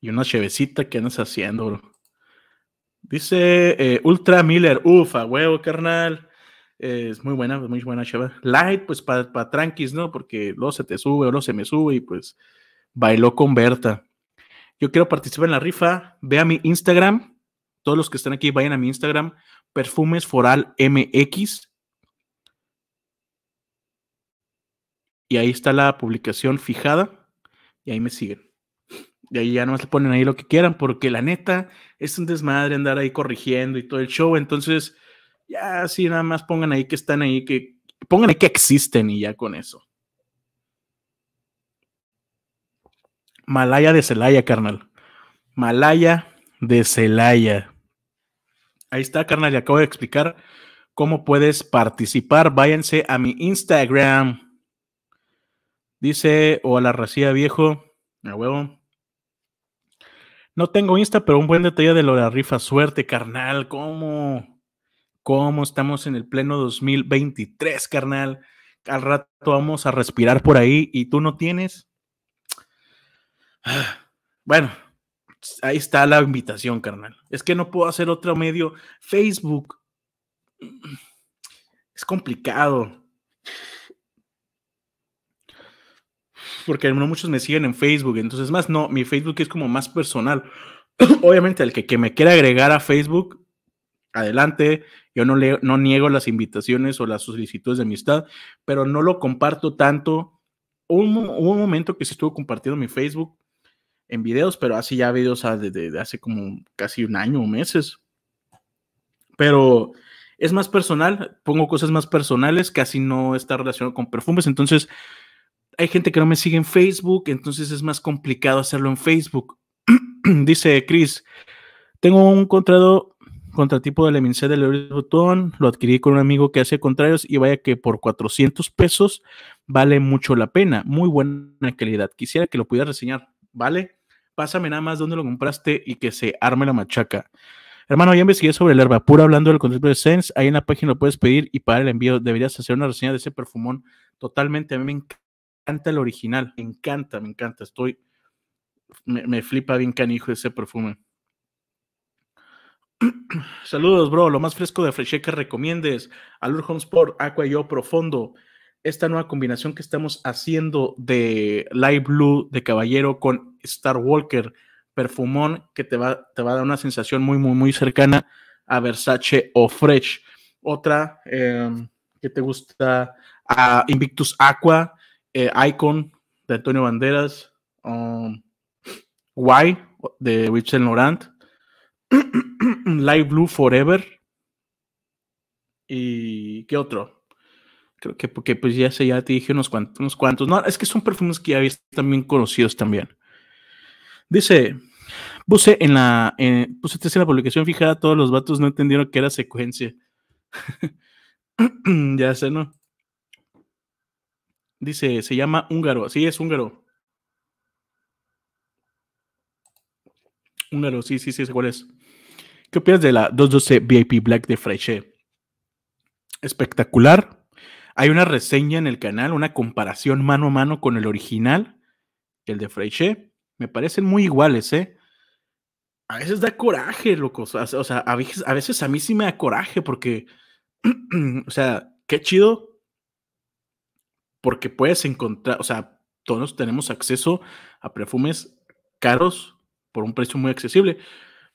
Y una chevecita que andas haciendo, bro. Dice eh, Ultra Miller, ufa, huevo, carnal. Eh, es muy buena, muy buena cheva Light, pues para tranquis, ¿no? Porque luego se te sube, o no se me sube y pues bailó con Berta. Yo quiero participar en la rifa. Ve a mi Instagram. Todos los que están aquí, vayan a mi Instagram. Perfumes Foral MX. Y ahí está la publicación fijada y ahí me siguen. Y ahí ya nomás le ponen ahí lo que quieran, porque la neta es un desmadre andar ahí corrigiendo y todo el show. Entonces, ya sí, nada más pongan ahí que están ahí, que pongan ahí que existen y ya con eso. Malaya de Celaya, carnal. Malaya de Celaya. Ahí está, carnal, le acabo de explicar cómo puedes participar. Váyanse a mi Instagram Dice, o a la racía viejo, a huevo. No tengo Insta, pero un buen detalle de lo de la rifa. Suerte, carnal. ¿Cómo? ¿Cómo estamos en el pleno 2023, carnal? Al rato vamos a respirar por ahí y tú no tienes. Ah, bueno, ahí está la invitación, carnal. Es que no puedo hacer otro medio. Facebook. Es complicado. porque no muchos me siguen en Facebook, entonces más no, mi Facebook es como más personal. [clears throat] Obviamente, el que, que me quiera agregar a Facebook, adelante, yo no, le no niego las invitaciones o las solicitudes de amistad, pero no lo comparto tanto. Hubo, un, momento que se estuvo compartiendo mi Facebook en videos, pero así ya videos desde de hace como casi un año o meses. Pero es más personal, pongo cosas más personales, casi no está relacionado con perfumes, entonces hay gente que no me sigue en Facebook, entonces es más complicado hacerlo en Facebook. [clears throat] Dice Chris, tengo un contrato, contratipo de Lemincé de Leoris Botón, lo adquirí con un amigo que hace contrarios y vaya que por 400 pesos vale mucho la pena, muy buena calidad. Quisiera que lo pudieras reseñar, ¿vale? Pásame nada más dónde lo compraste y que se arme la machaca. Hermano, ya investigué sobre el herba pura hablando del contrato de Sense. Ahí en la página lo puedes pedir y para el envío. Deberías hacer una reseña de ese perfumón. Totalmente, a mí me encanta encanta el original, me encanta, me encanta, estoy, me, flipa bien canijo ese perfume. [clears throat] Saludos, bro. Lo más fresco de Freshé que recomiendes. Alur Homesport, Sport, Aqua Yo Profundo. Esta nueva combinación que estamos haciendo de Light Blue de Caballero con Star Walker, perfumón que te va, te va a dar una sensación muy, muy, muy cercana a Versace o Fresh. Otra em, que te gusta, a Invictus Aqua, eh, Icon de Antonio Banderas, Why um, de Richard Laurent, Light Blue Forever y ¿qué otro? Creo que porque pues ya ya te dije unos cuantos, unos cuantos. No, es que son perfumes que ya están también conocidos también. Dice, puse en la, en, puse en la publicación fijada, todos los vatos no entendieron que era secuencia. [clears throat] ya sé, ¿no? Dice, se llama húngaro. así es húngaro. Húngaro, sí, sí, sí, sé cuál es. ¿Qué opinas de la 212 VIP Black de Freche? Espectacular. Hay una reseña en el canal, una comparación mano a mano con el original, el de Freche. Me parecen muy iguales, ¿eh? A veces da coraje, locos. O sea, a veces a mí sí me da coraje porque, [clears throat] o sea, qué chido porque puedes encontrar, o sea, todos tenemos acceso a perfumes caros por un precio muy accesible.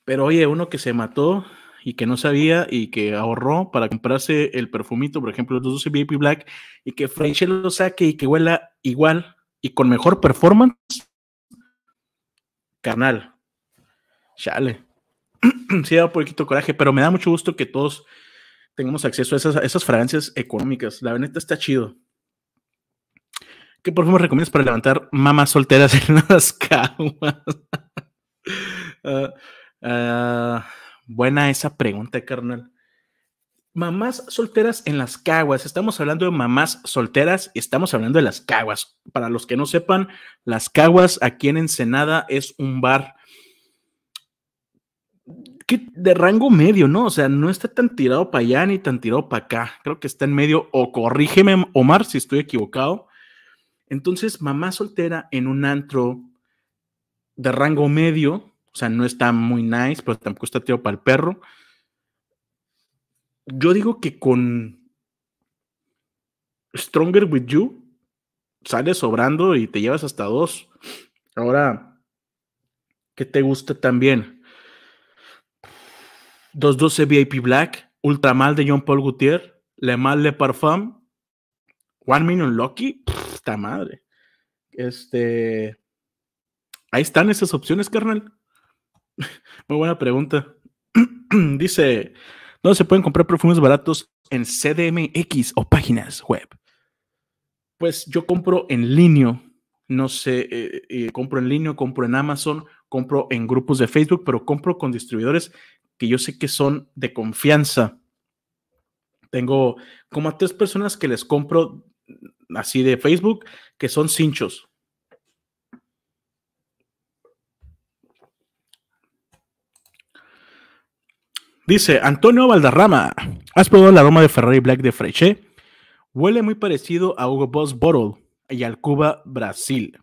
Pero oye, uno que se mató y que no sabía y que ahorró para comprarse el perfumito, por ejemplo, los 12 VIP Black, y que French lo saque y que huela igual y con mejor performance, carnal. Chale. [clears throat] sí, da un poquito coraje, pero me da mucho gusto que todos tengamos acceso a esas, esas fragancias económicas. La verdad está chido. ¿Qué favor recomiendas para levantar mamás solteras en [laughs] las caguas? [laughs] Ah, ah, buena esa pregunta, carnal. Mamás solteras en las caguas. Estamos hablando de mamás solteras y estamos hablando de las caguas. Para los que no sepan, las caguas aquí en Ensenada es un bar de rango medio, ¿no? O sea, no está tan tirado para allá ni tan tirado para acá. Creo que está en medio, o corrígeme, Omar, si estoy equivocado, entonces, mamá soltera en un antro de rango medio, o sea, no está muy nice, pero tampoco está tío para el perro. Yo digo que con Stronger With You sales sobrando y te llevas hasta dos. Ahora, ¿qué te gusta también? 212 VIP Black, Mal de John Paul Gaultier, Le Mal Le Parfum, One Million Lucky madre. Este. Ahí están esas opciones, carnal. [laughs] Muy buena pregunta. [clears throat] Dice: ¿Dónde se pueden comprar perfumes baratos en CDMX o páginas web? Pues yo compro en línea. No sé, eh, eh, compro en línea, compro en Amazon, compro en grupos de Facebook, pero compro con distribuidores que yo sé que son de confianza. Tengo como a tres personas que les compro así de Facebook que son cinchos. Dice Antonio Valdarrama: ¿has probado el aroma de Ferrari Black de Freche? Huele muy parecido a Hugo Boss Bottle y al Cuba Brasil.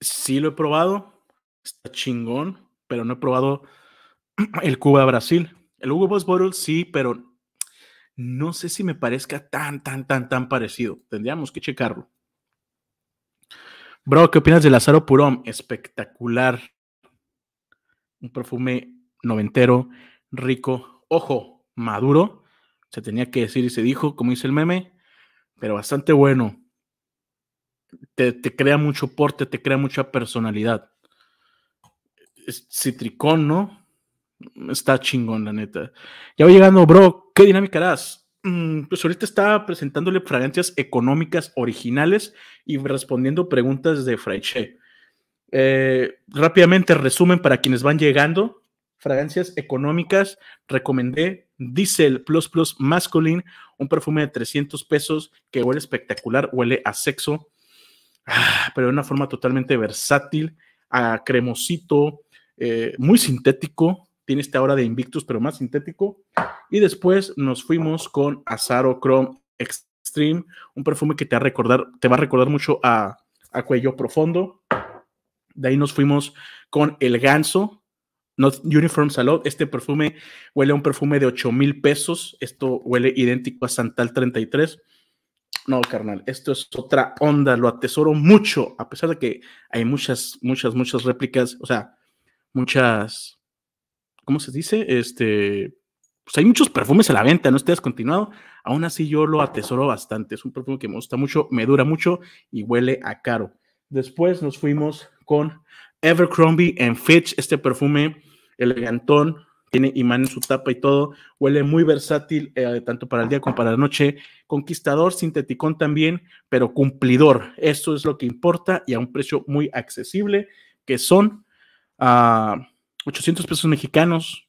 Sí lo he probado, está chingón, pero no he probado [clears throat] el Cuba Brasil. El Hugo Boss Bottle sí, pero no sé si me parezca tan, tan, tan, tan parecido. Tendríamos que checarlo. Bro, ¿qué opinas de Lazaro Purón? Espectacular. Un perfume noventero, rico, ojo, maduro. Se tenía que decir y se dijo, como dice el meme, pero bastante bueno. Te, crea mucho porte, te crea mucha personalidad. citricón, ¿no? está chingón, la neta. Ya voy llegando, bro, ¿qué dinámica harás? Mm, pues ahorita estaba presentándole fragancias económicas originales y respondiendo preguntas de Fraiche. Eh, rápidamente resumen para quienes van llegando. Fragancias económicas, recomendé Diesel Plus Plus Masculine, un perfume de 300 pesos que huele espectacular, huele a sexo, ah, pero de una forma totalmente versátil, a cremosito, eh, muy sintético, tiene esta hora de Invictus, pero más sintético. Y después nos fuimos con Azaro Chrome Extreme, un perfume que te va a recordar, te va a recordar mucho a, Cuello Profundo. De ahí nos fuimos con El Ganso, Not Uniform Salad, Este perfume huele a un perfume de 8 mil pesos. Esto huele idéntico a Santal 33. No, carnal, esto es otra onda, lo atesoro mucho, a pesar de que hay muchas, muchas, muchas réplicas, o sea, muchas ¿cómo se dice? Este, pues hay muchos perfumes a la venta, no estés continuado. Aún así yo lo atesoro bastante. Es un perfume que me gusta mucho, me dura mucho y huele a caro. Después nos fuimos con Evercrombie and Fitch, este perfume elegantón, tiene imán en su tapa y todo, huele muy versátil, eh, tanto para el día como para la noche, conquistador, sinteticón también, pero cumplidor, eso es lo que importa y a un precio muy accesible, que son ah, 800 pesos mexicanos.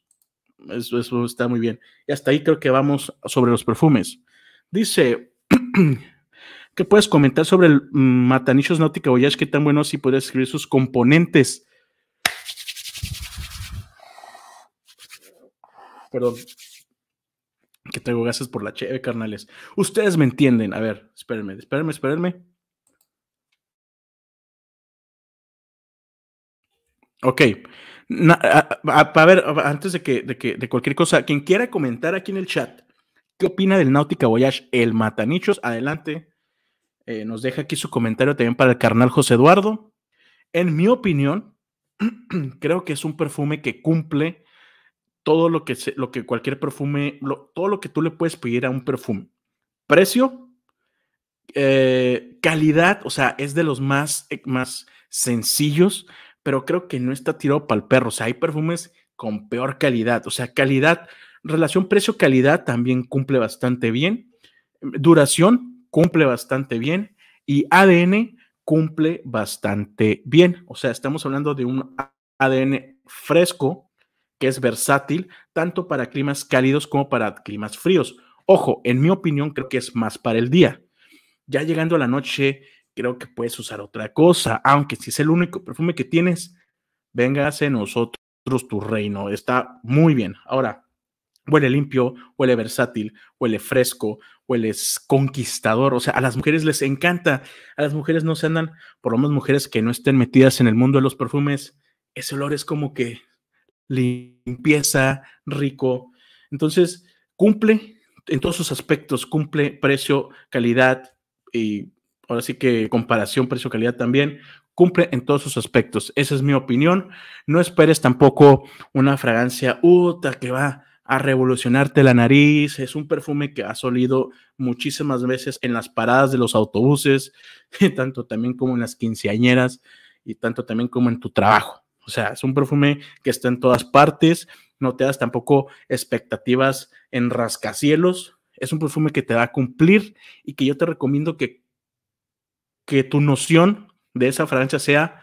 Eso, está muy bien. Y hasta ahí creo que vamos sobre los perfumes. Dice, [clears throat] ¿qué puedes comentar sobre el Matanichos Nautica Voyage? ¿Qué tan bueno si puedes escribir sus componentes? Perdón. Que tengo gases por la cheve, eh, carnales. Ustedes me entienden. A ver, espérenme, espérenme, espérenme. Ok para a, ver, antes de que, de cualquier cosa, quien quiera comentar aquí en el chat, ¿qué opina del Nautica Voyage? El Matanichos, adelante. Eh, nos deja aquí su comentario también para el carnal José Eduardo. En mi opinión, [clears throat] creo que es un perfume que cumple todo lo que, lo que cualquier perfume, todo lo que tú le puedes pedir a un perfume. Precio, eh, calidad, o sea, es de los más, eh, más sencillos, pero creo que no está tirado para el perro. O sea, hay perfumes con peor calidad. O sea, calidad, relación precio-calidad también cumple bastante bien. Duración cumple bastante bien. Y ADN cumple bastante bien. O sea, estamos hablando de un ADN fresco que es versátil tanto para climas cálidos como para climas fríos. Ojo, en mi opinión creo que es más para el día. Ya llegando a la noche, creo que puedes usar otra cosa, aunque si es el único perfume que tienes, véngase nosotros tu reino, está muy bien. Ahora, huele limpio, huele versátil, huele fresco, huele conquistador, o sea, a las mujeres les encanta, a las mujeres no se andan, por lo menos mujeres que no estén metidas en el mundo de los perfumes, ese olor es como que limpieza, rico. Entonces, cumple en todos sus aspectos, cumple precio, calidad y así que comparación precio-calidad también, cumple en todos sus aspectos. Esa es mi opinión. No esperes tampoco una fragancia uta que va a revolucionarte la nariz. Es un perfume que ha solido muchísimas veces en las paradas de los autobuses, [laughs] tanto también como en las quinceañeras y tanto también como en tu trabajo. O sea, es un perfume que está en todas partes. No te das tampoco expectativas en rascacielos. Es un perfume que te va a cumplir y que yo te recomiendo que que tu noción de esa fragancia sea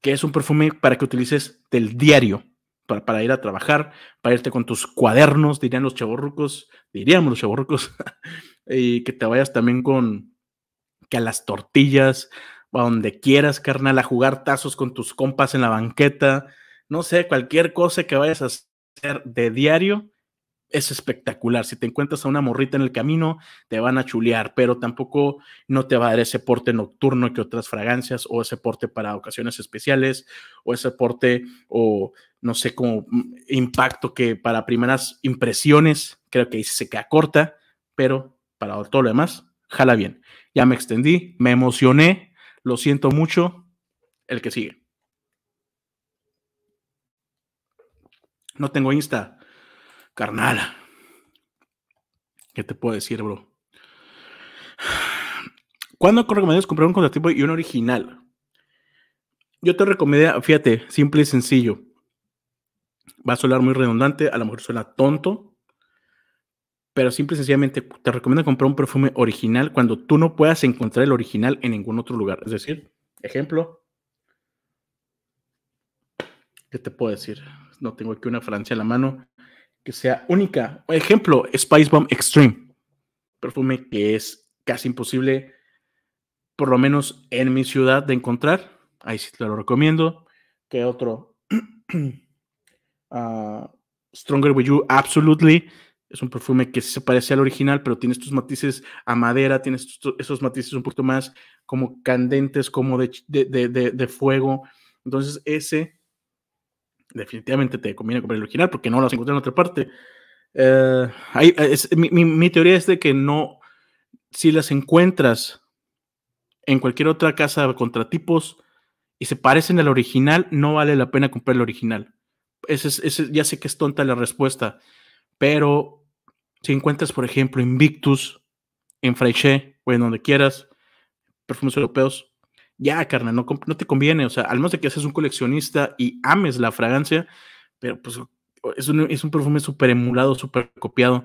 que es un perfume para que utilices del diario, para, ir a trabajar, para irte con tus cuadernos, dirían los chavorrucos, diríamos los chavorrucos, [laughs] y que te vayas también con, que a las tortillas, a donde quieras, carnal, a jugar tazos con tus compas en la banqueta, no sé, cualquier cosa que vayas a hacer de diario, es espectacular. Si te encuentras a una morrita en el camino, te van a chulear, pero tampoco no te va a dar ese porte nocturno que otras fragancias o ese porte para ocasiones especiales o ese porte o no sé, como mm, impacto que para primeras impresiones creo que se queda corta, pero para todo lo demás, jala bien. Ya me extendí, me emocioné, lo siento mucho. El que sigue. No tengo Insta. Carnal, ¿qué te puedo decir, bro? ¿Cuándo recomendarías comprar un contratipo y un original? Yo te recomendé, fíjate, simple y sencillo. Va a sonar muy redundante, a lo mejor suena tonto, pero simple y sencillamente te recomiendo comprar un perfume original cuando tú no puedas encontrar el original en ningún otro lugar. Es decir, ejemplo, ¿qué te puedo decir? No tengo aquí una Francia en la mano que sea única. Por ejemplo, Spice Bomb Extreme, perfume que es casi imposible, por lo menos en mi ciudad, de encontrar. Ahí sí te lo recomiendo. ¿Qué otro? [clears throat] Ah, Stronger With You, absolutely. Es un perfume que se parece al original, pero tiene estos matices a madera, tiene esos matices un poquito más como candentes, como de, de, de fuego. Entonces, ese definitivamente te conviene comprar el original porque no las vas en otra parte. Eh, eh, mi, teoría es de que no, si las encuentras en cualquier otra casa de contratipos, y se parecen al original, no vale la pena comprar el original. ya sé que es tonta la respuesta, pero si encuentras, por ejemplo, Invictus en Fraiche o en donde quieras, perfumes europeos, ya, carnal, no, no te conviene, o sea, al menos de que seas un coleccionista y ames la fragancia, pero pues es un, es un perfume súper emulado, súper copiado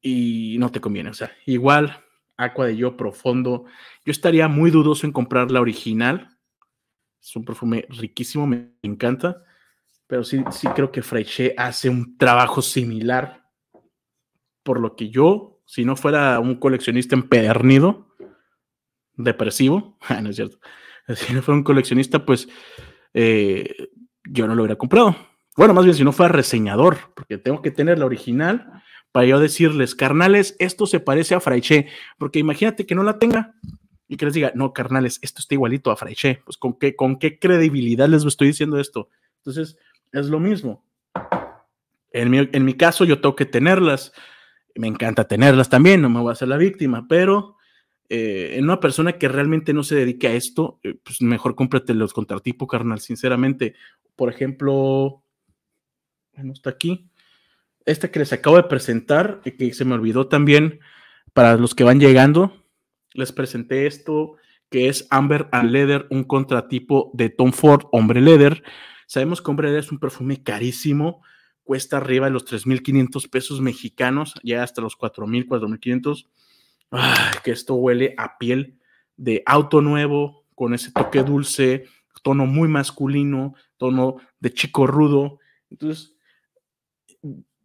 y no te conviene, o sea, igual Aqua de Yo Profundo, yo estaría muy dudoso en comprar la original, es un perfume riquísimo, me encanta, pero sí, sí creo que Freixé hace un trabajo similar, por lo que yo, si no fuera un coleccionista empedernido, depresivo, [laughs] ah, no es cierto, [laughs] si no fuera un coleccionista, pues eh, yo no lo hubiera comprado. Bueno, más bien si no fuera reseñador, porque tengo que tener la original para yo decirles, carnales, esto se parece a Fraiche, porque imagínate que no la tenga y que les diga, no, carnales, esto está igualito a Fraiche, pues ¿con qué, con qué credibilidad les estoy diciendo esto. Entonces, es lo mismo. En mi, en mi caso, yo tengo que tenerlas, me encanta tenerlas también, no me voy a hacer la víctima, pero eh, en una persona que realmente no se dedique a esto, eh, pues mejor cómprate los contratipos, carnal, sinceramente. Por ejemplo, está aquí. Esta que les acabo de presentar, eh, que se me olvidó también para los que van llegando, les presenté esto que es Amber and Leather, un contratipo de Tom Ford, Hombre Leather. Sabemos que Hombre Leather es un perfume carísimo, cuesta arriba de los 3.500 pesos mexicanos, ya hasta los 4.000, 4.500 Ah, que esto huele a piel de auto nuevo, con ese toque dulce, tono muy masculino, tono de chico rudo. Entonces,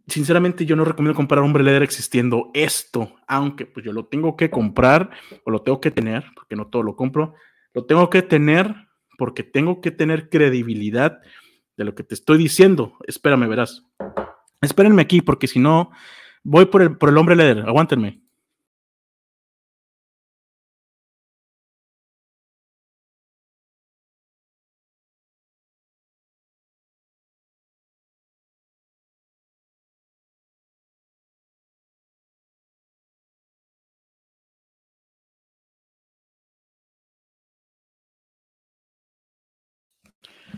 sinceramente yo no recomiendo comprar hombre leather existiendo esto, aunque pues yo lo tengo que comprar o lo tengo que tener, porque no todo lo compro, lo tengo que tener porque tengo que tener credibilidad de lo que te estoy diciendo. Espérame, verás. Espérenme aquí porque si no, voy por el, por el hombre leather, aguántenme.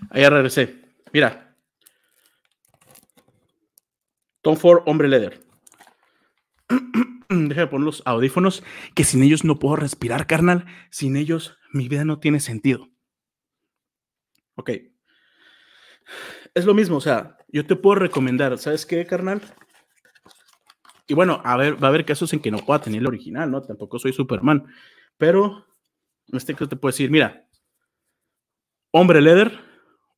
Ahí regresé. Mira. Tom Ford, hombre leather. [clears throat] Déjame poner los audífonos, que sin ellos no puedo respirar, carnal. Sin ellos mi vida no tiene sentido. Ok. Es lo mismo, o sea, yo te puedo recomendar, ¿sabes qué, carnal? Y bueno, a ver, va a haber casos en que no pueda tener el original, ¿no? Tampoco soy Superman. Pero, en este caso te puedo decir, mira, hombre leather,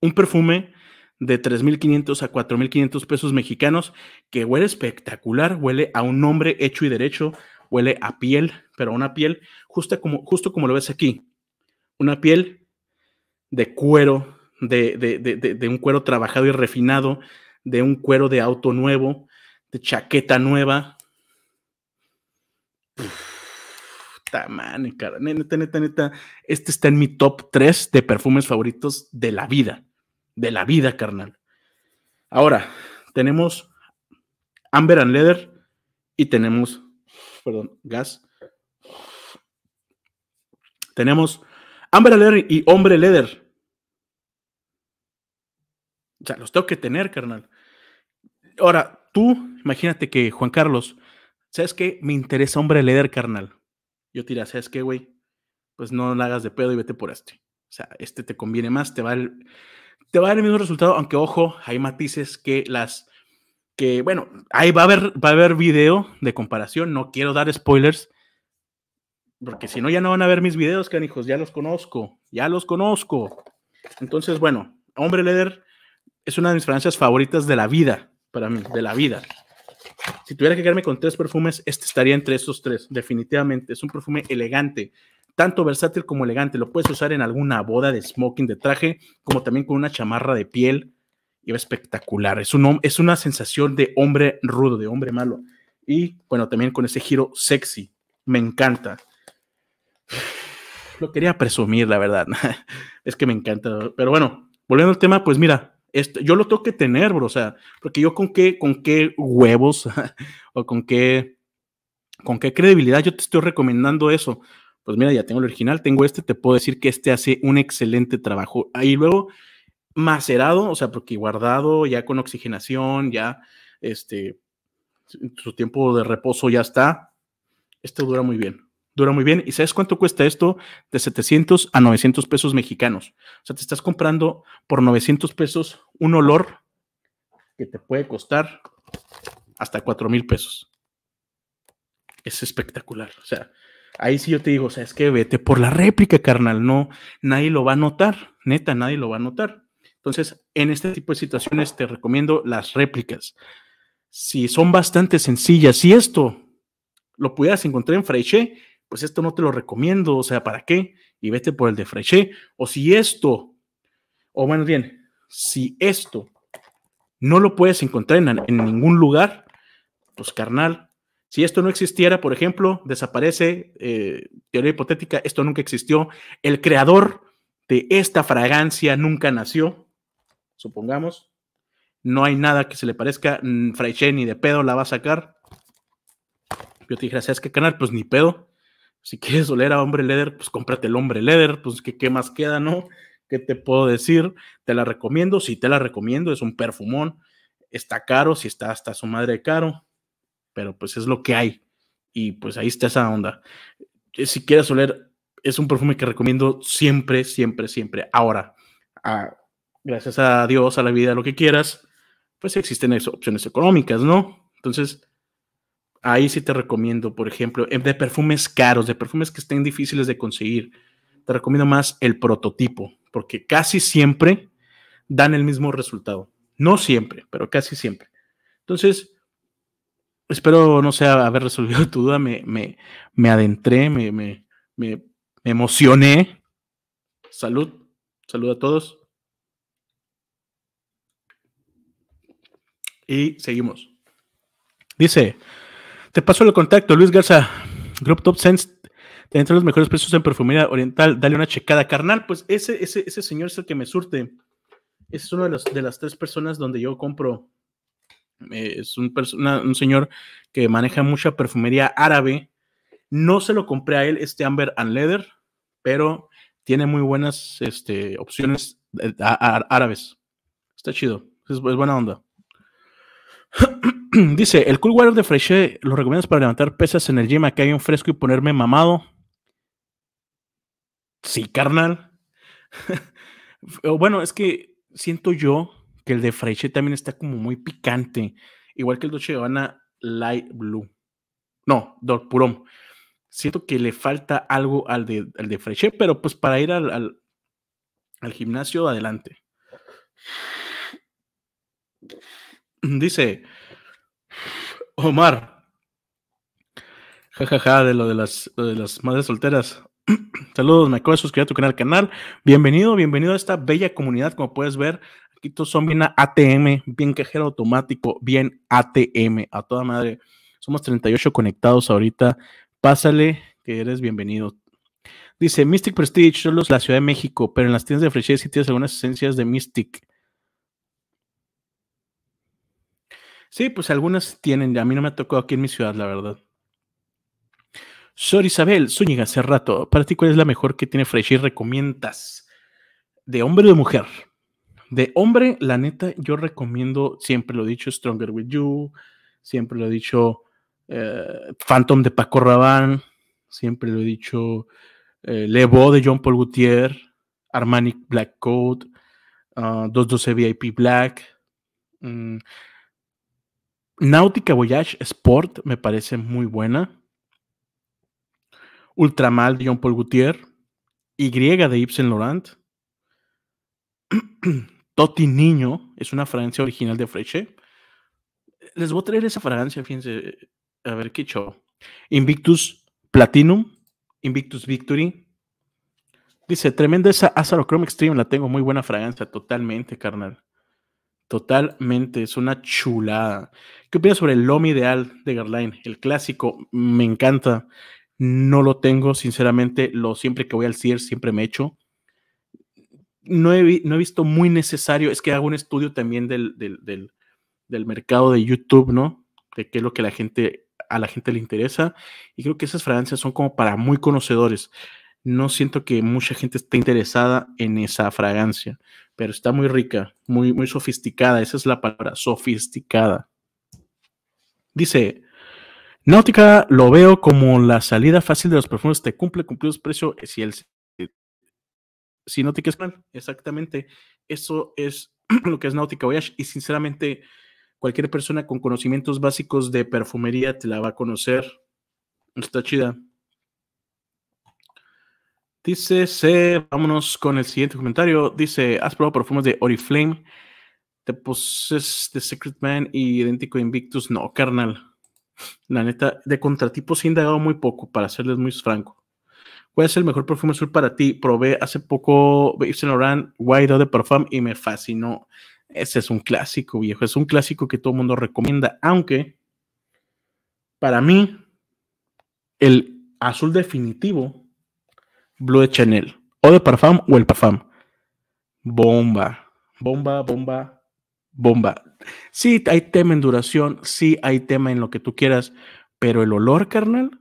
un perfume de 3.500 a 4.500 pesos mexicanos que huele espectacular, huele a un hombre hecho y derecho, huele a piel, pero a una piel como, justo como lo ves aquí, una piel de cuero, de, de, un cuero trabajado y refinado, de un cuero de auto nuevo, de chaqueta nueva. Tamane, cara. Neta, neta, neta. Este está en mi top 3 de perfumes favoritos de la vida de la vida, carnal. Ahora, tenemos Amber and Leather y tenemos, perdón, Gas. Tenemos Amber and Leather y Hombre Leather. O sea, los tengo que tener, carnal. Ahora, tú, imagínate que Juan Carlos, ¿sabes qué? Me interesa Hombre Leather, carnal. Yo te diría, ¿sabes qué, güey? Pues no la hagas de pedo y vete por este. O sea, este te conviene más, te va el, te va a dar el mismo resultado, aunque ojo, hay matices que las que bueno, ahí va a haber va a haber video de comparación, no quiero dar spoilers porque si no ya no van a ver mis videos, canijos, ya los conozco, ya los conozco. Entonces, bueno, Hombre Leder es una de mis fragancias favoritas de la vida, para mí, de la vida. Si tuviera que quedarme con tres perfumes, este estaría entre estos tres, definitivamente. Es un perfume elegante, tanto versátil como elegante. Lo puedes usar en alguna boda de smoking, de traje, como también con una chamarra de piel. Y espectacular. Es, un, es una sensación de hombre rudo, de hombre malo. Y bueno, también con ese giro sexy. Me encanta. Lo quería presumir, la verdad. [laughs] es que me encanta. Pero bueno, volviendo al tema, pues mira, esto, yo lo tengo que tener, bro. O sea, porque yo con qué, con qué huevos [laughs] o con qué, con qué credibilidad yo te estoy recomendando eso pues mira, ya tengo el original, tengo este, te puedo decir que este hace un excelente trabajo. Ahí luego, macerado, o sea, porque guardado, ya con oxigenación, ya este, su tiempo de reposo ya está. Esto dura muy bien, dura muy bien. ¿Y sabes cuánto cuesta esto? De 700 a 900 pesos mexicanos. O sea, te estás comprando por 900 pesos un olor que te puede costar hasta 4 mil pesos. Es espectacular. O sea, ahí sí yo te digo, o sea, es que vete por la réplica, carnal, no, nadie lo va a notar, neta, nadie lo va a notar. Entonces, en este tipo de situaciones te recomiendo las réplicas. Si son bastante sencillas, si esto lo pudieras encontrar en Freiche, pues esto no te lo recomiendo, o sea, ¿para qué? Y vete por el de Freiche. O si esto, o bueno, bien, si esto no lo puedes encontrar en ningún lugar, pues carnal, si esto no existiera, por ejemplo, desaparece, eh, teoría hipotética, esto nunca existió, el creador de esta fragancia nunca nació, supongamos, no hay nada que se le parezca, mm, ni de pedo la va a sacar. Yo te dije, ¿sabes qué canal? Pues ni pedo. Si quieres oler a hombre leather, pues cómprate el hombre leather, pues qué más queda, ¿no? ¿Qué te puedo decir? Te la recomiendo, sí te la recomiendo, es un perfumón, está caro, si está hasta su madre caro pero pues es lo que hay. Y pues ahí está esa onda. Eh, si quieres oler, es un perfume que recomiendo siempre, siempre, siempre. Ahora, ah, gracias a Dios, a la vida, lo que quieras, pues existen esas opciones económicas, ¿no? Entonces, ahí sí te recomiendo, por ejemplo, em, de perfumes caros, de perfumes que estén difíciles de conseguir, te recomiendo más el prototipo, porque casi siempre dan el mismo resultado. No siempre, pero casi siempre. Entonces, espero, no sea haber resolvido tu duda. Me, me, me adentré, me, emocioné. Salud, salud a todos. Y seguimos. Dice, te paso el contacto, Luis Garza, Group Top Sense. Te entre los mejores precios en perfumería oriental, dale una checada, carnal. Pues ese, ese, ese señor es el que me surte. Es una de, de las tres personas donde yo compro eh, es un, persona, un señor que maneja mucha perfumería árabe. No se lo compré a él este Amber and Leather, pero tiene muy buenas este, opciones eh, árabes. Está chido, es, buena onda. [clears throat] Dice, el cool water de fresh lo recomiendas para levantar pesas en el gym que hay un fresco y ponerme mamado. Sí, carnal. [laughs] bueno, es que siento yo que el de freche también está como muy picante, igual que el de Gabbana Light Blue. No, Dor Purón. Siento que le falta algo al de, al pero pues para ir al, gimnasio, adelante. Dice Omar. Jajaja, de lo de las, de las madres solteras. [clears throat] Saludos, me acabo de suscribir a tu canal, canal. Bienvenido, bienvenido a esta bella comunidad. Como puedes ver, son bien ATM, bien cajero automático, bien ATM, a toda madre. Somos 38 conectados ahorita. Pásale, que eres bienvenido. Dice Mystic Prestige, solo es la Ciudad de México, pero en las tiendas de franchise si tienes algunas esencias de Mystic. Sí, pues algunas tienen, a mí no me ha tocado aquí en mi ciudad, la verdad. Sor Isabel Zúñiga, hace rato, ¿para ti cuál es la mejor que tiene Fresh recomiendas? ¿De hombre o de mujer? de hombre, la neta, yo recomiendo, siempre lo he dicho, Stronger With You, siempre lo he dicho, eh, Phantom de Paco Rabanne, siempre lo he dicho, eh, Levo de John Paul Gaultier, Armani Black Coat, 212 ah, VIP Black, mm. Nautica Voyage Sport me parece muy buena, Ultramal de John Paul Gaultier, Y de Yves Saint Laurent, [clears throat] Toti Niño es una fragancia original de Freche. Les voy a traer esa fragancia, fíjense. A ver qué show. Invictus Platinum, Invictus Victory. Dice, tremenda esa Azaro Chrome Extreme, la tengo muy buena fragancia, totalmente, carnal. Totalmente, es una chulada. ¿Qué opinas sobre el Lomi Ideal de Garline? El clásico, me encanta. No lo tengo, sinceramente, lo siempre que voy al CIR siempre me echo no he, visto muy necesario, es que hago un estudio también del, mercado de YouTube, ¿no? De qué es lo que la gente, a la gente le interesa. Y creo que esas fragancias son como para muy conocedores. No siento que mucha gente esté interesada en esa fragancia, pero está muy rica, muy, muy sofisticada. Esa es la palabra, sofisticada. Dice, Náutica lo veo como la salida fácil de los perfumes, te cumple cumplidos precio. Si el si no te quieres exactamente. Eso es [clears throat] lo que es Nautica Voyage y sinceramente cualquier persona con conocimientos básicos de perfumería te la va a conocer. Está chida. Dice, C, vámonos con el siguiente comentario. Dice, ¿has probado perfumes de Oriflame? ¿Te poses The Secret Man y Idéntico Invictus? No, carnal. La neta, de contratipos he indagado muy poco, para serles muy franco. ¿Cuál es el mejor perfume azul para ti? Probé hace poco Yves Saint White de Parfum y me fascinó. Ese es un clásico, viejo. Es un clásico que todo el mundo recomienda, aunque para mí el azul definitivo, Blue Chanel, o de Parfum o el Parfum. Bomba, bomba, bomba, bomba. Sí, hay tema en duración, sí hay tema en lo que tú quieras, pero el olor, carnal,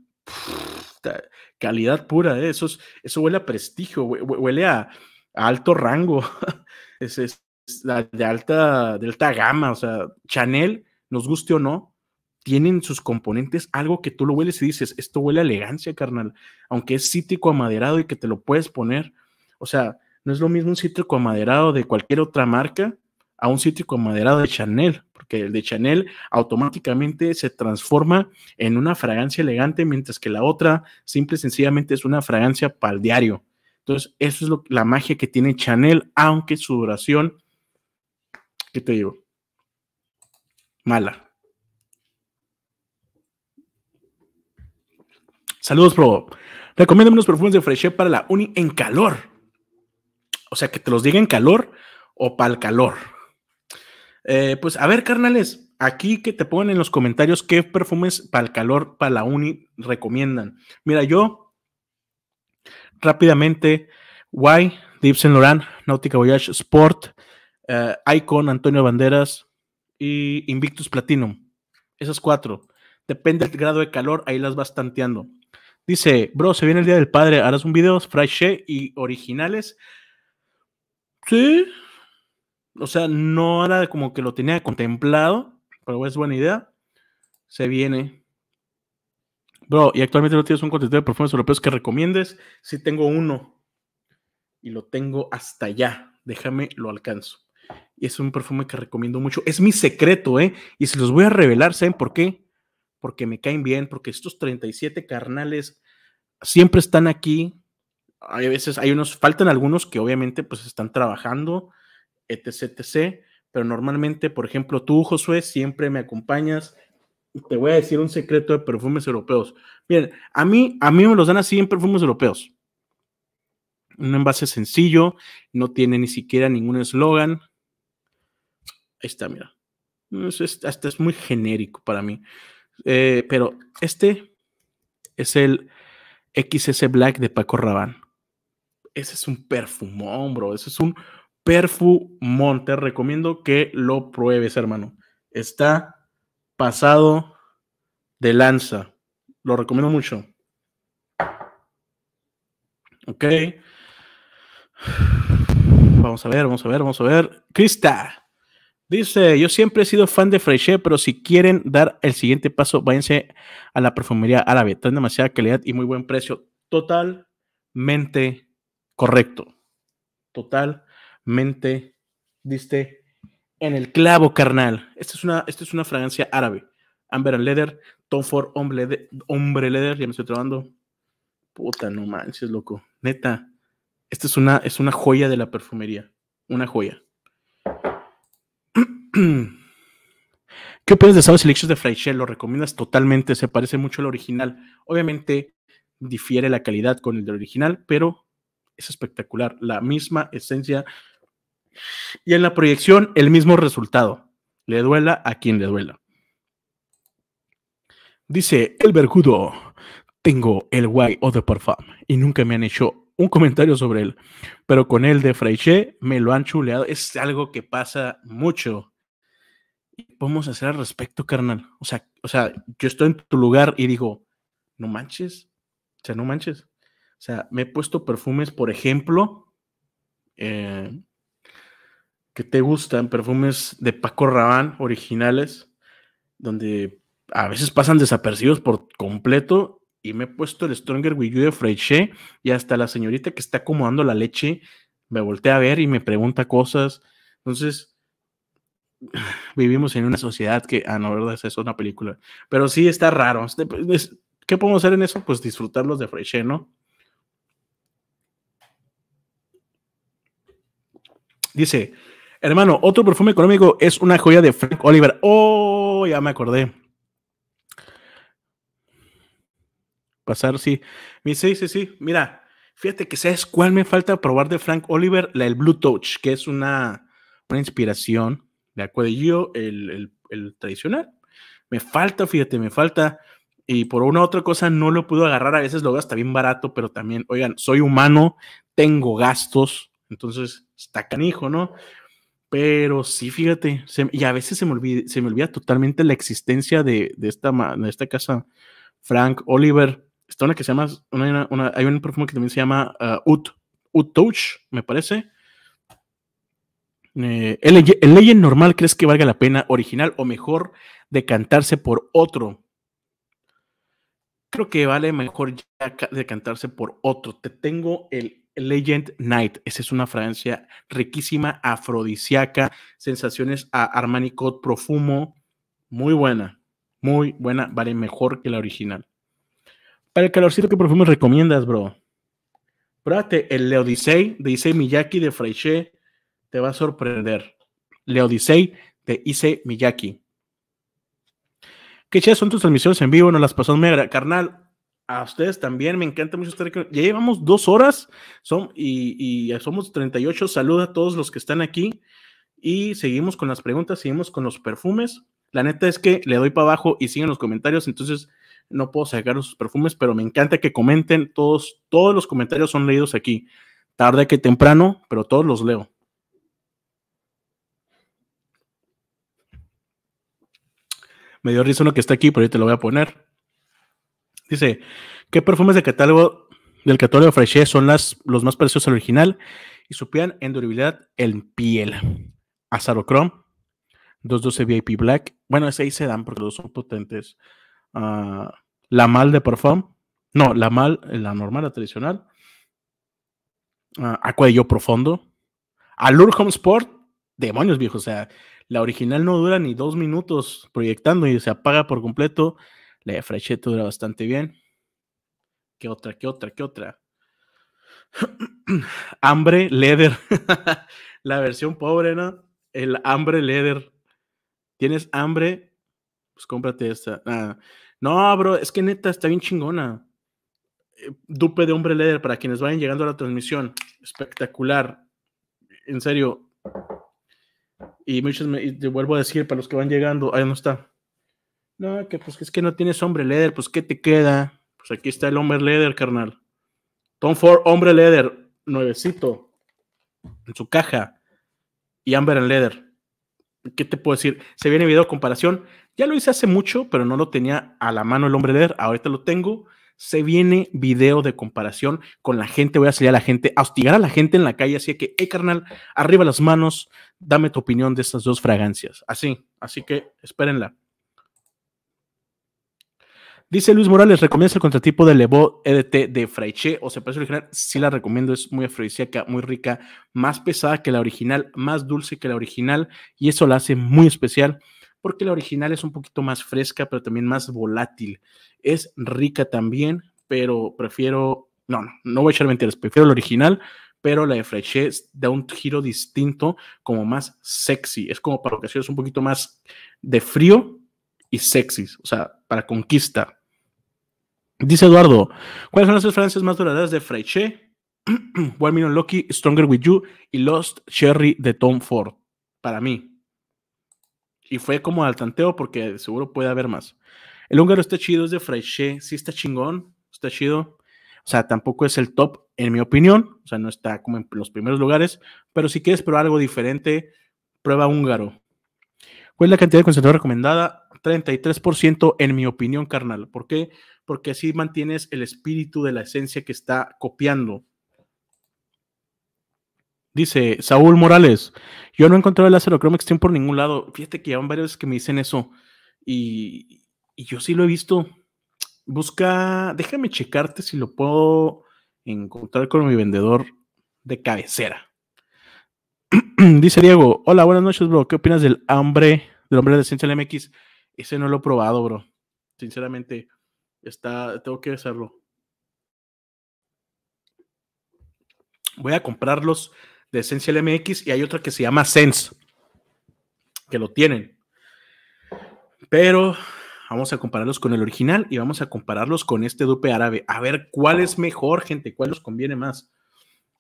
calidad pura, ¿eh? eso, eso huele a prestigio, huele a, alto rango, [laughs] es, de, alta, de alta gama, o sea, Chanel, nos guste o no, tienen sus componentes algo que tú lo hueles y dices, esto huele a elegancia, carnal, aunque es cítrico amaderado y que te lo puedes poner, o sea, no es lo mismo un cítrico amaderado de cualquier otra marca a un cítrico amaderado de Chanel, porque el de Chanel automáticamente se transforma en una fragancia elegante, mientras que la otra simple y sencillamente es una fragancia para el diario. Entonces, eso es la magia que tiene Chanel, aunque su duración, ¿qué te digo? Mala. Saludos, pro. Recomiéndame unos perfumes de Frechet para la uni en calor. O sea, que te los diga en calor o para el calor. Eh, pues a ver, carnales, aquí que te pongan en los comentarios qué perfumes para el calor, para la uni, recomiendan. Mira, yo rápidamente, Y, Deep Saint Laurent, Nautica Voyage Sport, eh, Icon, Antonio Banderas y Invictus Platinum. Esas cuatro. Depende del grado de calor, ahí las vas tanteando. Dice, bro, se viene el Día del Padre, harás un video, Fresh y originales. Sí, o sea, no era como que lo tenía contemplado, pero es buena idea. Se viene. Bro, ¿y actualmente no tienes un contenedor de perfumes europeos que recomiendes? Si tengo uno. Y lo tengo hasta allá. Déjame, lo alcanzo. Y es un perfume que recomiendo mucho. Es mi secreto, ¿eh? Y si los voy a revelar, ¿saben por qué? Porque me caen bien, porque estos 37 carnales siempre están aquí. Hay veces, hay unos, faltan algunos que obviamente pues están trabajando etc, etc. Pero normalmente, por ejemplo, tú, Josué, siempre me acompañas. Te voy a decir un secreto de perfumes europeos. Miren, a mí, a mí me los dan así en perfumes europeos. Un envase sencillo, no tiene ni siquiera ningún eslogan. Ahí está, mira. este es, hasta es muy genérico para mí. Eh, pero este es el XS Black de Paco Rabanne. Ese es un perfumón, bro. Ese es un Perfumonte. Te recomiendo que lo pruebes, hermano. Está pasado de lanza. Lo recomiendo mucho. Ok. Vamos a ver, vamos a ver, vamos a ver. Crista dice: Yo siempre he sido fan de Freshe, pero si quieren dar el siguiente paso, váyanse a la perfumería árabe. Tienen demasiada calidad y muy buen precio. Totalmente correcto. Total mente, diste en el clavo, carnal. Esta es una, es una fragancia árabe. Amber and Leather, Tom Ford Hombre, hombre Leather, ya me estoy trabando. Puta, no manches, loco. Neta, esta es una, es una joya de la perfumería. Una joya. [clears throat] ¿Qué opinas de Sabes Selections de Fraichel? Lo recomiendas totalmente, se parece mucho al original. Obviamente difiere la calidad con el del original, pero es espectacular. La misma esencia, y en la proyección, el mismo resultado. Le duela a quien le duela. Dice el vergudo, tengo el guay o de parfum y nunca me han hecho un comentario sobre él, pero con el de Fraiche me lo han chuleado. Es algo que pasa mucho. vamos a hacer al respecto, carnal? O sea, o sea, yo estoy en tu lugar y digo, no manches, o sea, no manches. O sea, me he puesto perfumes, por ejemplo, eh, que te gustan, perfumes de Paco Rabanne originales, donde a veces pasan desapercibidos por completo y me he puesto el Stronger With You de Freyche y hasta la señorita que está acomodando la leche me voltea a ver y me pregunta cosas. Entonces, [sighs] vivimos en una sociedad que, ah, no, verdad, es una película. Pero sí está raro. ¿Qué podemos hacer en eso? Pues disfrutarlos de Freyche ¿no? Dice, Hermano, otro perfume económico es una joya de Frank Oliver. Oh, ya me acordé. Pasar, sí. Sí, sí, sí. Mira, fíjate que sabes cuál me falta probar de Frank Oliver, la, el Blue Touch, que es una, una inspiración de acuadillo, el, el, tradicional. Me falta, fíjate, me falta. Y por una u otra cosa no lo puedo agarrar. A veces lo gasta bien barato, pero también, oigan, soy humano, tengo gastos. Entonces, está canijo, ¿no? Pero sí, fíjate, y a veces se me, olvida, se me olvida totalmente la existencia de, esta, esta casa. Frank, Oliver, está una que se llama, hay un perfume que también se llama ah, Ut, Touch, me parece. Eh, el, el Legend normal, ¿crees que valga la pena original o mejor decantarse por otro? Creo que vale mejor ya decantarse por otro. Te tengo el Legend Night. Esa es una fragancia riquísima, afrodisiaca, sensaciones a Armani Code Profumo. Muy buena, muy buena, vale mejor que la original. Para el calorcito, ¿qué perfume recomiendas, bro? Pruébate el Leodicei de Issey Miyaki de Freixe. Te va a sorprender. Leodicei de Issey Miyaki. ¿Qué chidas son tus transmisiones en vivo? No las pasó mega. Carnal, a ustedes también. Me encanta mucho estar aquí. Ya llevamos dos horas son, y, y, somos 38. Saluda a todos los que están aquí. Y seguimos con las preguntas, seguimos con los perfumes. La neta es que le doy para abajo y siguen los comentarios, entonces no puedo sacar sus perfumes, pero me encanta que comenten. Todos, todos los comentarios son leídos aquí, tarde que temprano, pero todos los leo. Me dio risa uno que está aquí, pero te lo voy a poner. Dice, ¿qué perfumes de catálogo del catálogo Freshé son las, los más preciosos al original y supían en durabilidad en piel? Azaro Chrome, 212 VIP Black. Bueno, ese ahí se dan porque los son potentes. Ah, la mal de perfume No, la mal, la normal, la tradicional. Uh, Profundo. Alur Home Sport. Demonios viejos. O sea, la original no dura ni dos minutos proyectando y se apaga por completo. La Frechette dura bastante bien. ¿Qué otra? ¿Qué otra? ¿Qué otra? [clears throat] hambre Leather. [laughs] la versión pobre, ¿no? El hambre Leather. ¿Tienes hambre? Pues cómprate esta. Ah, no, bro, es que neta está bien chingona. Eh, dupe de hombre Leather para quienes vayan llegando a la transmisión. Espectacular. En serio. Y muchas me vuelvo a decir para los que van llegando. Ahí no está. No, que pues es que no tienes hombre leather, pues ¿qué te queda? Pues aquí está el hombre leather, carnal. Tom Ford, hombre leather, nuevecito, en su caja. Y Amber en leather. ¿Qué te puedo decir? Se viene video comparación. Ya lo hice hace mucho, pero no lo tenía a la mano el hombre leather. Ahorita lo tengo. Se viene video de comparación con la gente. Voy a salir a la gente, a hostigar a la gente en la calle. Así que, hey, carnal, arriba las manos. Dame tu opinión de estas dos fragancias. Así, así que espérenla. Dice Luis Morales, ¿recomiendas el contratipo de Levo EDT de Fraiche o se parece original? Sí la recomiendo, es muy afrodisíaca, muy rica, más pesada que la original, más dulce que la original y eso la hace muy especial porque la original es un poquito más fresca, pero también más volátil. Es rica también, pero prefiero, no, no, no voy a echar mentiras, prefiero la original, pero la de Fraiche da un giro distinto, como más sexy. Es como para ocasiones un poquito más de frío y sexy, o sea, para conquista, Dice Eduardo, ¿cuáles son las tres frases más duraderas de Freyche? [clears throat] One Million Lucky, Stronger With You y Lost Cherry de Tom Ford. Para mí. Y fue como al tanteo porque seguro puede haber más. El húngaro está chido, es de Freyche, sí está chingón, está chido. O sea, tampoco es el top, en mi opinión. O sea, no está como en los primeros lugares. Pero si quieres probar algo diferente, prueba húngaro. ¿Cuál es la cantidad de concentrado recomendada? 33% en mi opinión, carnal. ¿Por qué? porque así mantienes el espíritu de la esencia que está copiando. Dice Saúl Morales, yo no he encontrado el acero Chrome Extreme por ningún lado. Fíjate que ya varias veces que me dicen eso. Y, yo sí lo he visto. Busca, déjame checarte si lo puedo encontrar con mi vendedor de cabecera. [clears throat] Dice Diego, hola, buenas noches, bro. ¿Qué opinas del hambre, del hombre de Ciencia MX? Ese no lo he probado, bro. Sinceramente. Está, tengo que hacerlo. Voy a comprarlos de esencia LMX y hay otra que se llama Sense, que lo tienen. Pero vamos a compararlos con el original y vamos a compararlos con este dupe árabe. A ver cuál es mejor, gente, cuál nos conviene más.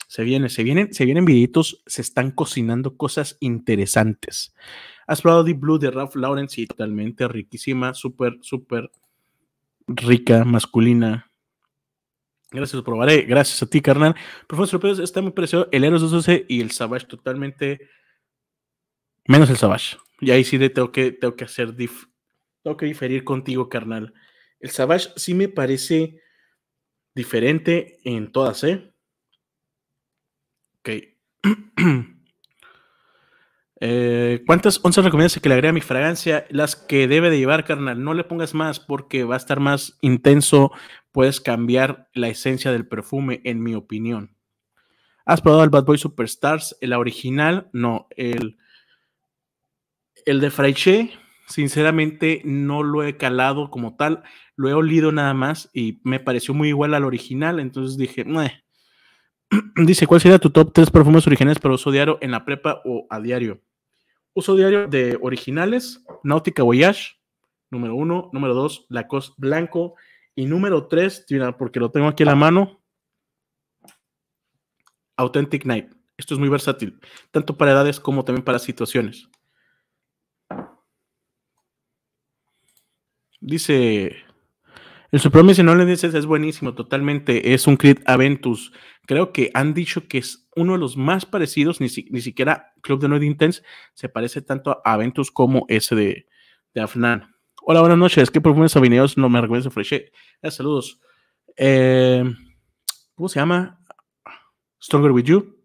Se vienen, se vienen, se vienen videitos, se están cocinando cosas interesantes. Has probado Deep Blue de Ralph Lawrence y totalmente riquísima, súper, súper rica, masculina. Gracias lo probaré. Gracias a ti, carnal. Profesor Pérez, está muy precioso. El Eros 212 y el Savage totalmente. Menos el Savage. Y ahí sí tengo que, tengo que hacer tengo que diferir contigo, carnal. El Savage sí me parece diferente en todas, ¿eh? Ok. [clears throat] Eh, ¿Cuántas onzas recomiendas que le agregue a mi fragancia? Las que debe de llevar, carnal. No le pongas más porque va a estar más intenso. Puedes cambiar la esencia del perfume, en mi opinión. ¿Has probado el Bad Boy Superstars? ¿El original? No. El, el de Fraiche, sinceramente, no lo he calado como tal. Lo he olido nada más y me pareció muy igual al original. Entonces dije, Mueh. [clears throat] Dice, ¿cuál sería tu top 3 perfumes originales para uso diario en la prepa o a diario? Uso diario de originales, Nautica Voyage, número uno, número dos, Lacoste Blanco y número tres, porque lo tengo aquí en la mano, Authentic Night. Esto es muy versátil, tanto para edades como también para situaciones. Dice, el Supreme si no le dices es buenísimo, totalmente, es un Crit Aventus. Creo que han dicho que es uno de los más parecidos, ni siquiera Club de Noid Intense se parece tanto a Aventus como ese de, de Afnan. Hola, buenas noches. ¿Qué perfumes avineos no me recomiendas de eh, saludos. Eh, ¿Cómo se llama? Stronger With You.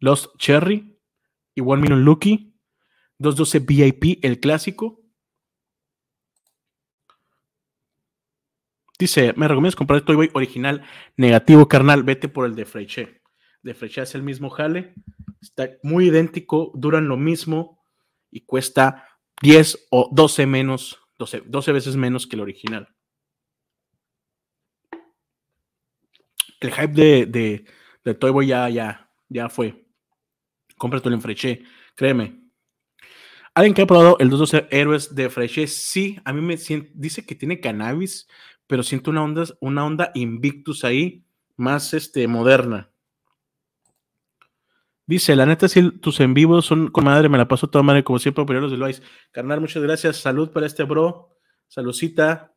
Lost Cherry. Y One Minute Lucky. 212 VIP, el clásico. Dice, me recomiendas comprar el Toy Boy original negativo, carnal. Vete por el de Freshé de hace el mismo jale, está muy idéntico, duran lo mismo y cuesta 10 o 12 menos, 12, 12 veces menos que el original. El hype de, de, ya, ya, ya fue. Cómpratelo en Freché, créeme. Alguien que ha probado el 212 Héroes de Freché, sí, a mí me dice que tiene cannabis, pero siento una onda, una onda Invictus ahí, más este, moderna. Dice, la neta, si tus en vivos son con madre, me la paso toda madre, como siempre, pero los de Lois. Carnal, muchas gracias. Salud para este bro. Saludcita.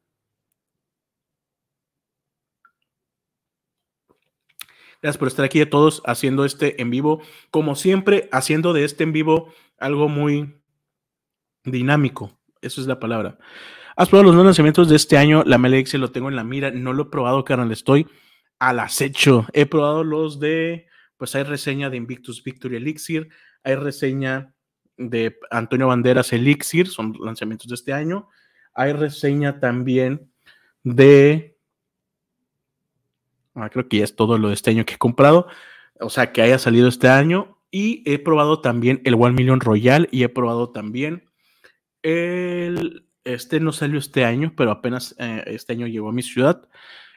Gracias por estar aquí a todos haciendo este en vivo. Como siempre, haciendo de este en vivo algo muy dinámico. Eso es la palabra. ¿Has probado los nuevos lanzamientos de este año? La MLX, lo tengo en la mira. No lo he probado, carnal. Estoy al acecho. He probado los de pues hay reseña de Invictus Victory Elixir, hay reseña de Antonio Banderas Elixir, son lanzamientos de este año, hay reseña también de... Ah, creo que ya es todo lo de este año que he comprado, o sea, que haya salido este año, y he probado también el One Million Royal y he probado también el... Este no salió este año, pero apenas eh, este año llegó a mi ciudad,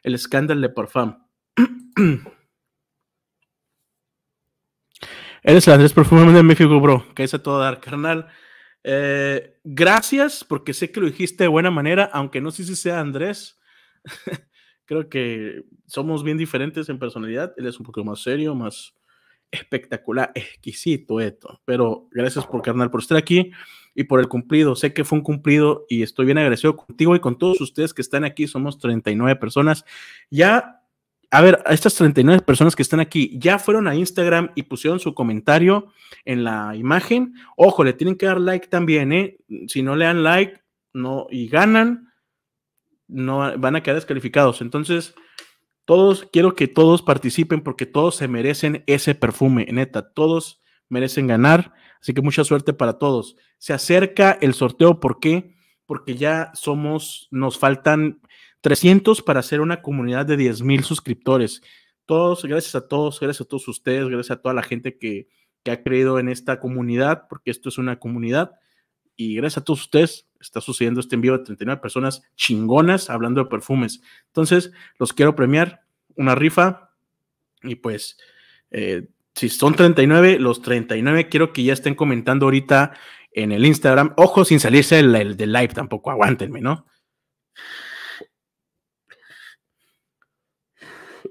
el Scandal de Parfum. [clears throat] Eres el Andrés Perfume de México, bro. Que es todo dar, carnal. Eh, gracias, porque sé que lo dijiste de buena manera, aunque no sé si sea Andrés. [laughs] Creo que somos bien diferentes en personalidad. Él es un poco más serio, más espectacular, exquisito esto. Pero gracias por carnal, por estar aquí y por el cumplido. Sé que fue un cumplido y estoy bien agradecido contigo y con todos ustedes que están aquí. Somos 39 personas. Ya a ver, a estas 39 personas que están aquí, ya fueron a Instagram y pusieron su comentario en la imagen. Ojo, le tienen que dar like también, ¿eh? Si no le dan like no, y ganan, no van a quedar descalificados. Entonces, todos, quiero que todos participen porque todos se merecen ese perfume, neta, todos merecen ganar. Así que mucha suerte para todos. Se acerca el sorteo, ¿por qué? Porque ya somos, nos faltan 300 para hacer una comunidad de 10 mil suscriptores. Todos, gracias a todos, gracias a todos ustedes, gracias a toda la gente que, ha creído en esta comunidad, porque esto es una comunidad. Y gracias a todos ustedes está sucediendo este envío de 39 personas chingonas hablando de perfumes. Entonces, los quiero premiar, una rifa. Y pues, eh, si son 39, los 39 quiero que ya estén comentando ahorita en el Instagram. Ojo, sin salirse el del live tampoco, aguántenme, ¿no?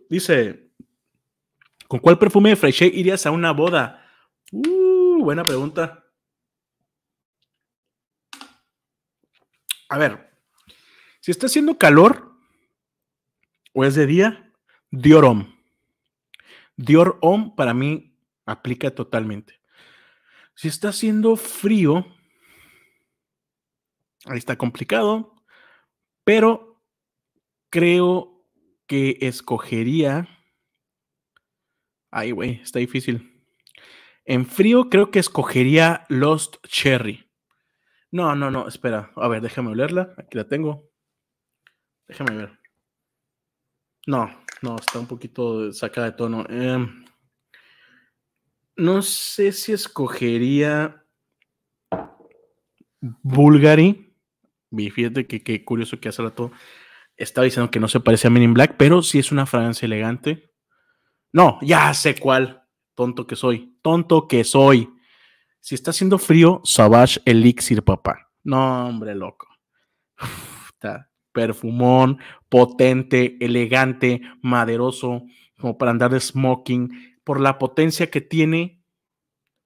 Dice, ¿con cuál perfume de freshy irías a una boda? Uh, buena pregunta. A ver, si está haciendo calor o es de día, Dior Homme. Dior Homme para mí aplica totalmente. Si está haciendo frío, ahí está complicado, pero creo que escogería. Ay, güey, está difícil. En frío creo que escogería Lost Cherry. No, no, no, espera. A ver, déjame olerla. Aquí la tengo. Déjame ver. No, no, está un poquito sacada de tono. Em, no sé si escogería Bulgari. Fíjate que, curioso que hace todo estaba diciendo que no se parece a Men in Black, pero sí es una fragancia elegante. No, ya sé cuál. Tonto que soy. Tonto que soy. Si está haciendo frío, Savage Elixir, papá. No, hombre, loco. perfumón, potente, elegante, maderoso, como para andar de smoking. Por la potencia que tiene,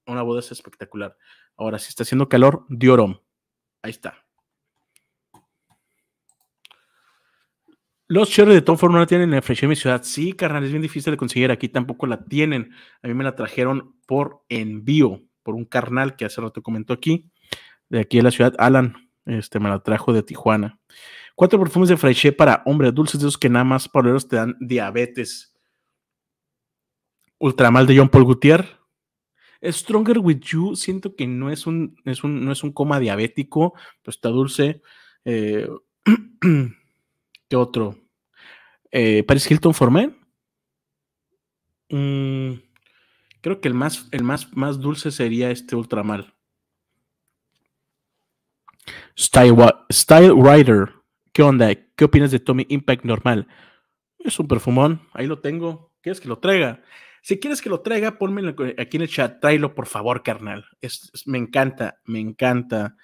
una boda espectacular. Ahora, si está haciendo calor, Diorom. Ahí está. Los shirts de Tom Ford no tienen en Fresh mi ciudad. Sí, carnal, es bien difícil de conseguir. Aquí tampoco la tienen. A mí me la trajeron por envío, por un carnal que hace rato comentó aquí, de aquí de la ciudad. Alan, este, me la trajo de Tijuana. Cuatro perfumes de Freixé para hombres dulces, de esos que nada más ellos te dan diabetes. Ultramal de John Paul Gaultier. Stronger with You, siento que no es un, no es un coma diabético, pues está dulce. Eh, [clears throat] ¿Qué otro? Eh, Paris Hilton Forman. Mm, creo que el más, el más, más dulce sería este Ultramal. Style, Style Rider. ¿Qué onda? ¿Qué opinas de Tommy Impact normal? Es un perfumón, ahí lo tengo. ¿Quieres que lo traiga? Si quieres que lo traiga, ponme aquí en el chat. Tráelo, por favor, carnal. me encanta, me encanta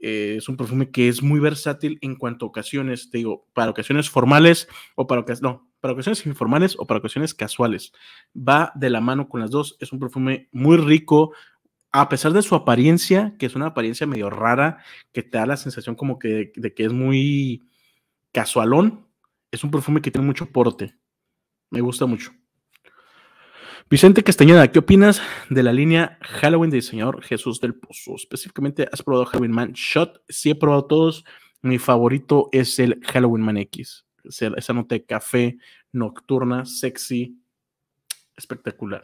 eh, es un perfume que es muy versátil en cuanto a ocasiones, te digo, para ocasiones formales o para ocasiones, no, para ocasiones informales o para ocasiones casuales. Va de la mano con las dos, es un perfume muy rico, a pesar de su apariencia, que es una apariencia medio rara, que te da la sensación como que de que es muy casualón, es un perfume que tiene mucho porte. Me gusta mucho. Vicente Castañeda, ¿qué opinas de la línea Halloween del diseñador Jesús del Pozo? Específicamente, ¿has probado Halloween Man Shot? Sí, he probado todos. Mi favorito es el Halloween Man X. Esa nota de café, nocturna, sexy, espectacular.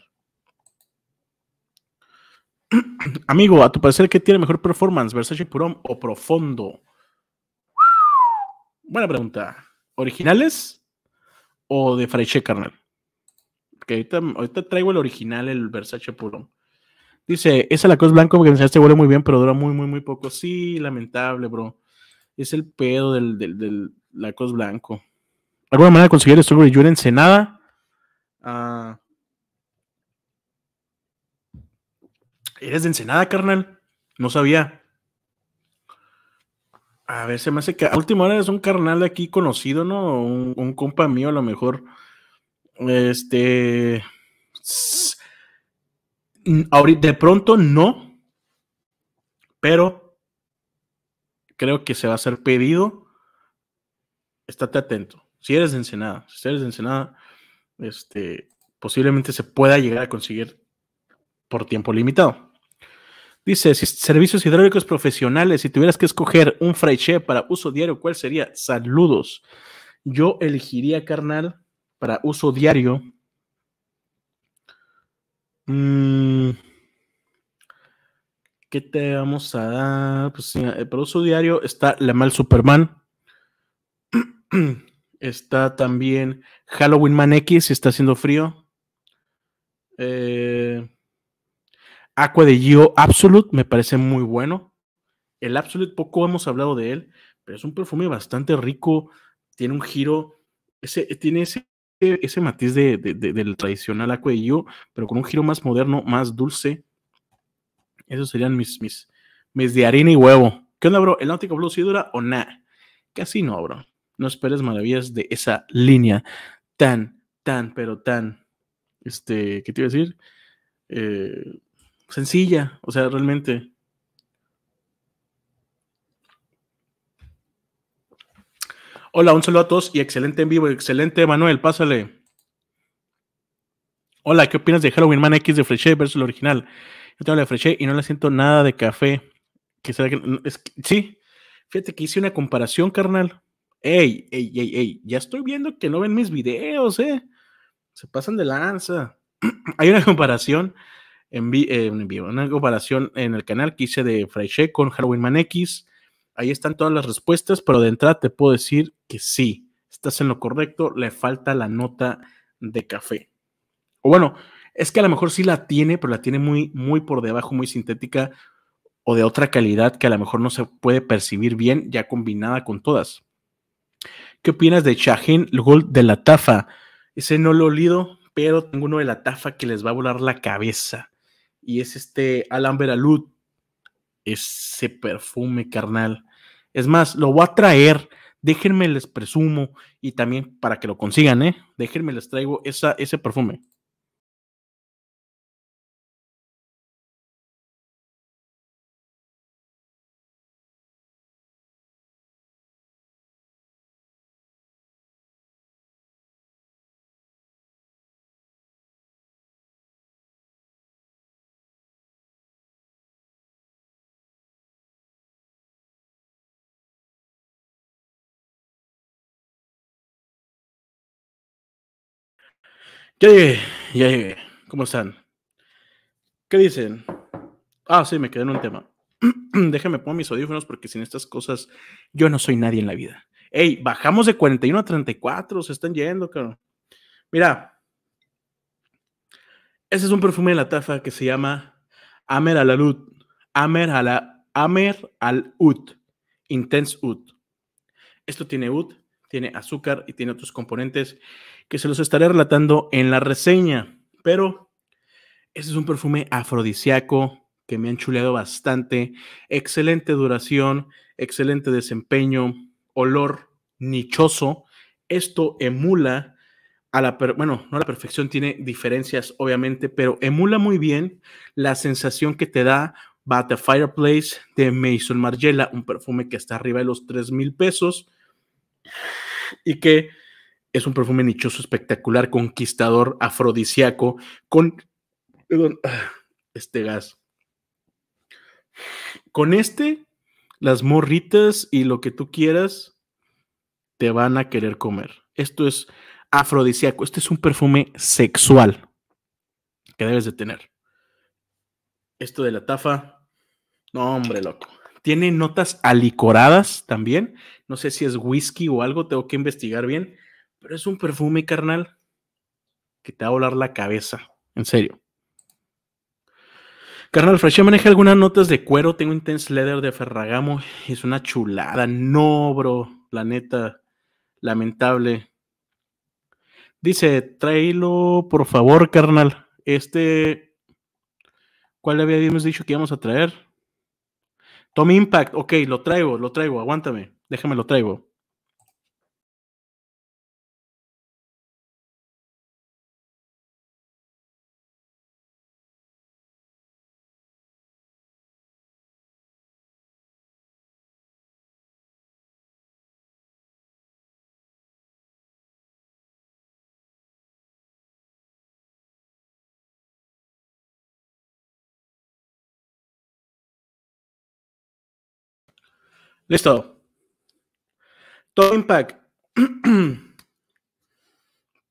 [clears throat] Amigo, a tu parecer, ¿qué tiene mejor performance? ¿Versace Purón o Profondo? Buena pregunta. ¿Originales o de Fraiche, carnal? que ahorita, traigo el original, el Versace puro. Dice, esa la cosa blanco que mencionaste huele muy bien, pero dura muy, muy, muy poco. Sí, lamentable, bro. Es el pedo del, del, Lacos blanco. ¿Alguna manera de conseguir esto? Strawberry Yo en Senada? Ah, ¿Eres de Ensenada, carnal? No sabía. A ver, se me hace que a última hora es un carnal de aquí conocido, ¿no? un compa mío, a lo mejor. Este. De pronto no, pero creo que se va a hacer pedido. Estate atento. Si eres de Ensenada, si eres de Ensenada, este, posiblemente se pueda llegar a conseguir por tiempo limitado. Dice, si servicios hidráulicos profesionales, si tuvieras que escoger un fraiche para uso diario, ¿cuál sería? Saludos. Yo elegiría, carnal, para uso diario. Mm, ¿Qué te vamos a dar? Pues eh, para uso diario está La Mal Superman. [clears throat] está también Halloween Man X, si está haciendo frío. Eh, Aqua de Gio Absolute, me parece muy bueno. El Absolute, poco hemos hablado de él, pero es un perfume bastante rico. Tiene un giro, ese, tiene ese ese matiz de, del tradicional a pero con un giro más moderno, más dulce. Esos serían mis, mis, de harina y huevo. ¿Qué onda, bro? ¿El Náutico Blue sí dura o nada? Casi no, bro. No esperes maravillas de esa línea tan, tan, pero tan, este, ¿qué te iba a decir? Eh, sencilla, o sea, realmente Hola, un saludo a todos y excelente en vivo. Excelente, Manuel, pásale. Hola, ¿qué opinas de Halloween Man X de Frechet versus el original? Yo tengo la de y no le siento nada de café. sí, fíjate que hice una comparación, carnal. Ey, ey, ey, ey, ya estoy viendo que no ven mis videos, eh. Se pasan de lanza. [clears throat] Hay una comparación en, vivo, una comparación en el canal que hice de Frechet con Halloween Man X ahí están todas las respuestas, pero de entrada te puedo decir que sí, estás en lo correcto, le falta la nota de café. O bueno, es que a lo mejor sí la tiene, pero la tiene muy, muy por debajo, muy sintética o de otra calidad que a lo mejor no se puede percibir bien ya combinada con todas. ¿Qué opinas de Shaheen Gold de la Tafa? Ese no lo olido, pero tengo uno de la Tafa que les va a volar la cabeza. Y es este Alan Beralud ese perfume, carnal. Es más, lo voy a traer. Déjenme les presumo y también para que lo consigan, ¿eh? Déjenme les traigo esa, ese perfume. Ya llegué, ya llegué. ¿Cómo están? ¿Qué dicen? Ah, sí, me quedé en un tema. [clears throat] Déjenme poner mis audífonos porque sin estas cosas yo no soy nadie en la vida. Ey, bajamos de 41 a 34, se están yendo, cabrón. Mira, ese es un perfume de la tafa que se llama Amer al Alud. Amer, a la, Amer al Ut. Intense Ut. Esto tiene Ut, tiene azúcar y tiene otros componentes que se los estaré relatando en la reseña. Pero este es un perfume afrodisíaco que me han chuleado bastante. Excelente duración, excelente desempeño, olor nichoso. Esto emula a la, bueno, no a la perfección, tiene diferencias obviamente, pero emula muy bien la sensación que te da But the Fireplace de Mason Margiela, un perfume que está arriba de los 3 mil pesos y que es un perfume nichoso espectacular, conquistador, afrodisíaco, con [sighs] este gas. Con este, las morritas y lo que tú quieras te van a querer comer. Esto es afrodisíaco, este es un perfume sexual que debes de tener. Esto de la tafa, no hombre loco. Tiene notas alicoradas también. No sé si es whisky o algo, tengo que investigar bien. Pero es un perfume, carnal, que te va a volar la cabeza. En serio. Carnal, Freshia maneja algunas notas de cuero. Tengo Intense Leather de Ferragamo. Es una chulada. No, bro. La neta. Lamentable. Dice, tráelo, por favor, carnal. Este. ¿Cuál le habíamos dicho que íbamos a traer? Tommy Impact, ok, lo traigo, lo traigo, aguántame, déjame lo traigo. Listo. Top Impact. [clears throat]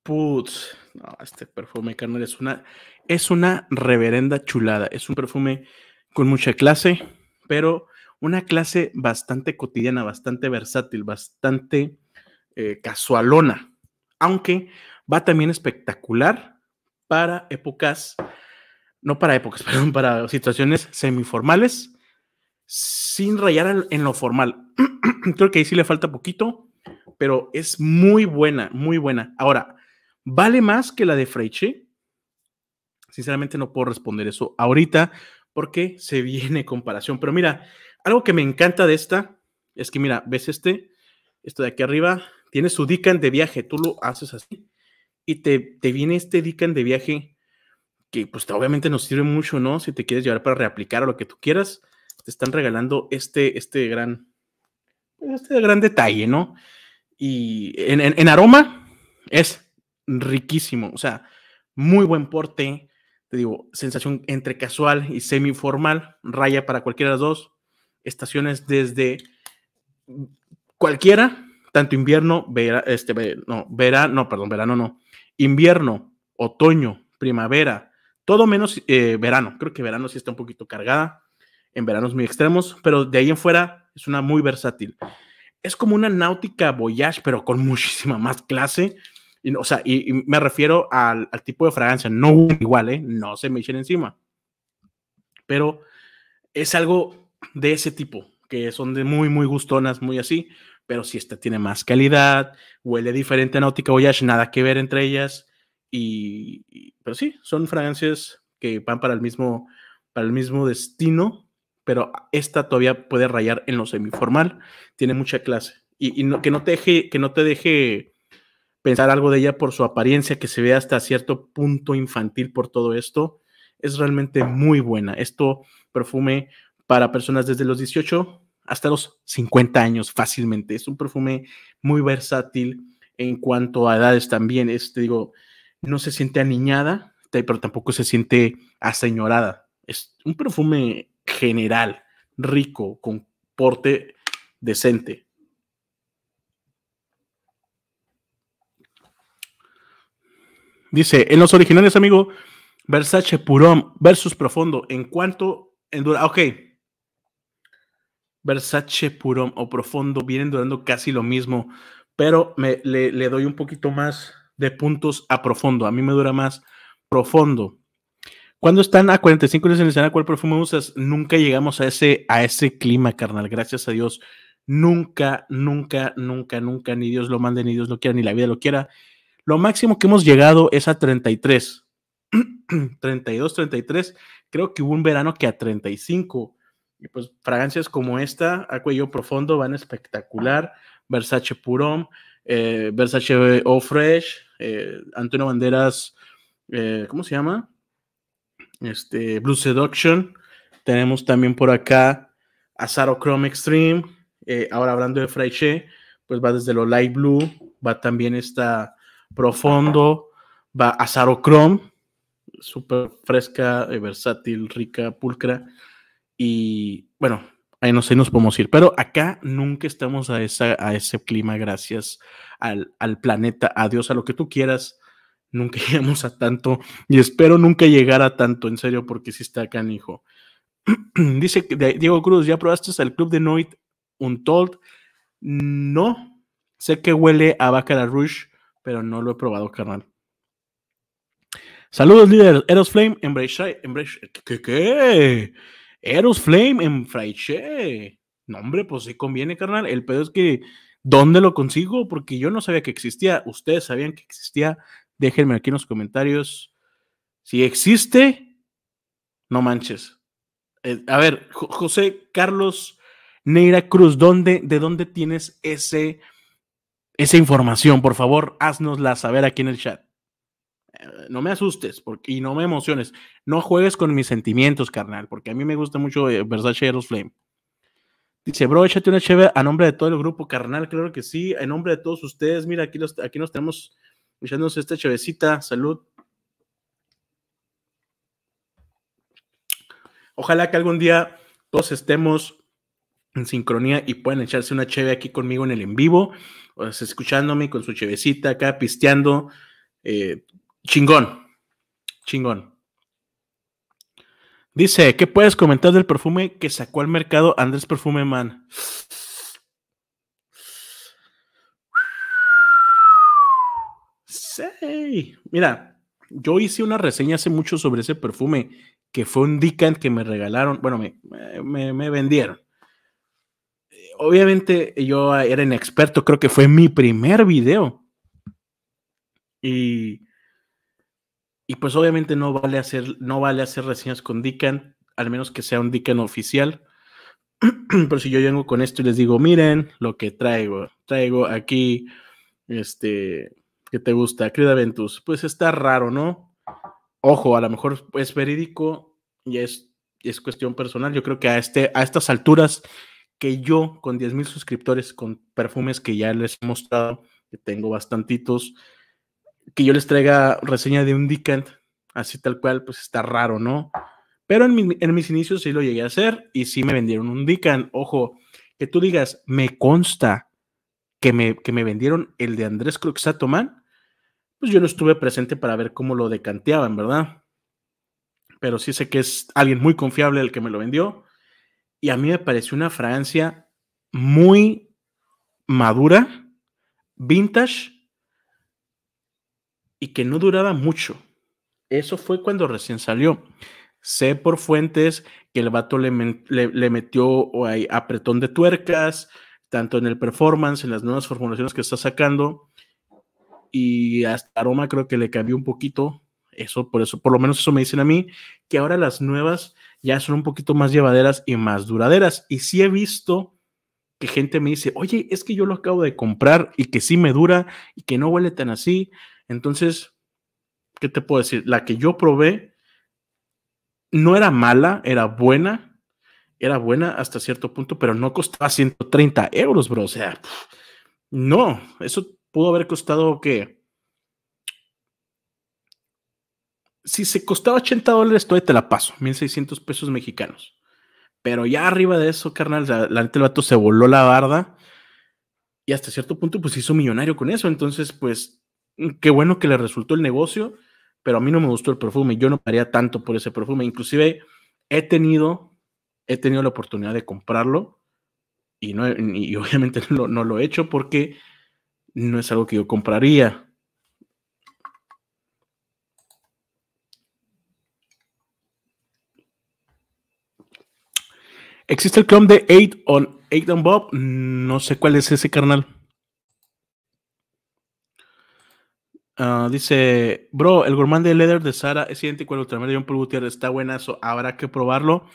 put No, este perfume, carnal, es una, es una reverenda chulada. Es un perfume con mucha clase, pero una clase bastante cotidiana, bastante versátil, bastante eh, casualona. Aunque va también espectacular para épocas, no para épocas, [laughs] perdón, para situaciones semiformales sin rayar en lo formal. [clears throat] Creo que ahí sí le falta poquito, pero es muy buena, muy buena. Ahora, ¿vale más que la de Freiche? Sinceramente no puedo responder eso ahorita porque se viene comparación. Pero mira, algo que me encanta de esta es que, mira, ves este, esto de aquí arriba, tiene su dican de viaje, tú lo haces así y te, te viene este dican de viaje que pues obviamente nos sirve mucho, ¿no? Si te quieres llevar para reaplicar o lo que tú quieras te están regalando este, este gran, este gran detalle, ¿no? Y en, aroma es riquísimo, o sea, muy buen porte, te digo, sensación entre casual y semi-formal, raya para cualquiera de las dos, estaciones desde cualquiera, tanto invierno, este, no, verano, no, perdón, verano no, invierno, otoño, primavera, todo menos eh, verano, creo que verano sí está un poquito cargada, en veranos muy extremos, pero de ahí en fuera es una muy versátil. Es como una náutica voyage, pero con [laughs] muchísima más clase. Y, o sea, y, me refiero al, al, tipo de fragancia, no igual, ¿eh? No se me echen encima. Pero es algo de ese tipo, que son de muy, muy gustonas, muy así. Pero si esta tiene más calidad, huele diferente a Náutica Voyage, nada que ver entre ellas. Y, y, pero sí, son fragancias que van para el mismo, para el mismo destino, pero esta todavía puede rayar en lo semiformal, tiene mucha clase. Y, que, no te deje, que no te deje pensar algo de ella por su apariencia, que se vea hasta cierto punto infantil por todo esto, es realmente muy buena. Esto perfume para personas desde los 18 hasta los 50 años fácilmente. Es un perfume muy versátil en cuanto a edades también. Es, te digo, no se siente aniñada, pero tampoco se siente aseñorada. Es un perfume general, rico, con porte decente. Dice, en los originales, amigo, Versace Purón versus Profundo, ¿en en endura? Ok. Versace Purón o Profundo vienen durando casi lo mismo, pero me, le, le doy un poquito más de puntos a Profundo. A mí me dura más Profundo. Cuando están a 45 días en escena, ¿cuál perfume usas? Nunca llegamos a ese, a ese clima, carnal. Gracias a Dios. Nunca, nunca, nunca, nunca, ni Dios lo mande, ni Dios lo quiera, ni la vida lo quiera. Lo máximo que hemos llegado es a 33. 32, 33. Creo que hubo un verano que a 35. Y pues fragancias como esta, a cuello profundo, van espectacular. Versace Purón, eh, Versace O Fresh, eh, Antonio Banderas, eh, ¿cómo se llama? este, Blue Seduction. Tenemos también por acá Azaro Chrome Extreme. Eh, ahora hablando de Fraiche, pues va desde lo Light Blue, va también esta profundo, va Azaro Chrome, súper fresca, eh, versátil, rica, pulcra. Y bueno, ahí no sé, nos podemos ir. Pero acá nunca estamos a, esa, a ese clima, gracias al, al planeta, Dios, a lo que tú quieras nunca [laughs] llegamos a tanto y espero nunca llegar a tanto, en serio, porque si sí está hijo. [clears throat] Dice Diego Cruz, ¿ya probaste el club de Noit Untold? No, sé que huele a Baccarat Rush, pero no lo he probado, carnal. Saludos, líder. Eros Flame en ¿Qué? ¿Qué? Eros Flame en nombre, No, hombre, pues sí conviene, carnal. El pedo es que, ¿dónde lo consigo? Porque yo no sabía que existía. Ustedes sabían que existía. Déjenme aquí en los comentarios si existe, no manches. Eh, a ver, José Carlos Neira Cruz, ¿dónde, ¿de dónde tienes ese, esa información? Por favor, haznosla saber aquí en el chat. Eh, no me asustes y no me emociones. No juegues con mis sentimientos, carnal, porque a mí me gusta mucho eh, Versace Versace Flame Dice, bro, échate una chévere a nombre de todo el grupo, carnal, claro que sí, en nombre de todos ustedes. Mira, aquí, aquí nos tenemos echándose esta chevecita. Salud. Ojalá que algún día todos estemos en sincronía y puedan echarse una cheve aquí conmigo en el en vivo, pues, escuchándome con su chevecita acá, pisteando. Eh, chingón, chingón. Dice, ¿qué puedes comentar del perfume que sacó al mercado Andrés Perfume Man? Mira, yo hice una reseña hace mucho sobre ese perfume que fue un Dicant que me regalaron, bueno, me, me, vendieron. Obviamente yo era inexperto, creo que fue mi primer video. Y, y pues obviamente no vale hacer, no vale hacer reseñas con Dicant, al menos que sea un Dicant oficial. [clears throat] Pero si yo vengo con esto y les digo, miren lo que traigo, traigo aquí, este, que te gusta, querida Ventus, pues está raro, ¿no? Ojo, a lo mejor es verídico y es, es cuestión personal. Yo creo que a, este, a estas alturas que yo con 10 mil suscriptores, con perfumes que ya les he mostrado, que tengo bastantitos, que yo les traiga reseña de un decant así tal cual, pues está raro, ¿no? Pero en, mis inicios sí lo llegué a hacer y sí me vendieron un decant Ojo, que tú digas, me consta que me, que me vendieron el de Andrés Croxatoman pues, yo no estuve presente para ver cómo lo decanteaban, ¿verdad? Pero sí sé que es alguien muy confiable el que me lo vendió. Y a mí me pareció una fragancia muy madura, vintage, y que no duraba mucho. Eso fue cuando recién salió. Sé por fuentes que el vato le, le, le metió apretón de tuercas, tanto en el performance, en las nuevas formulaciones que está sacando, y hasta aroma creo que le cambió un poquito. Eso, por eso, por lo menos eso me dicen a mí, que ahora las nuevas ya son un poquito más llevaderas y más duraderas. Y sí he visto que gente me dice, oye, es que yo lo acabo de comprar y que sí me dura y que no huele tan así. Entonces, ¿qué te puedo decir? La que yo probé no era mala, era buena, era buena hasta cierto punto, pero no costaba 130 euros, bro. O sea, no, eso pudo haber costado que. Si se costaba 80 dólares, todavía te la paso, 1600 pesos mexicanos. Pero ya arriba de eso, carnal, la, el vato se voló la barda y hasta cierto punto, pues hizo millonario con eso. Entonces, pues, qué bueno que le resultó el negocio, pero a mí no me gustó el perfume. Yo no paría tanto por ese perfume. Inclusive he tenido, he tenido la oportunidad de comprarlo y, no, obviamente [laughs] no, no lo he hecho porque no es algo que yo compraría. ¿Existe el clon de 8 on, 8 on Bob? No sé cuál es ese carnal. Ah, dice, bro, el gourmand de leather de Sara es idéntico al Ultramar de John Paul Gutiérrez. Está buenazo, habrá que probarlo.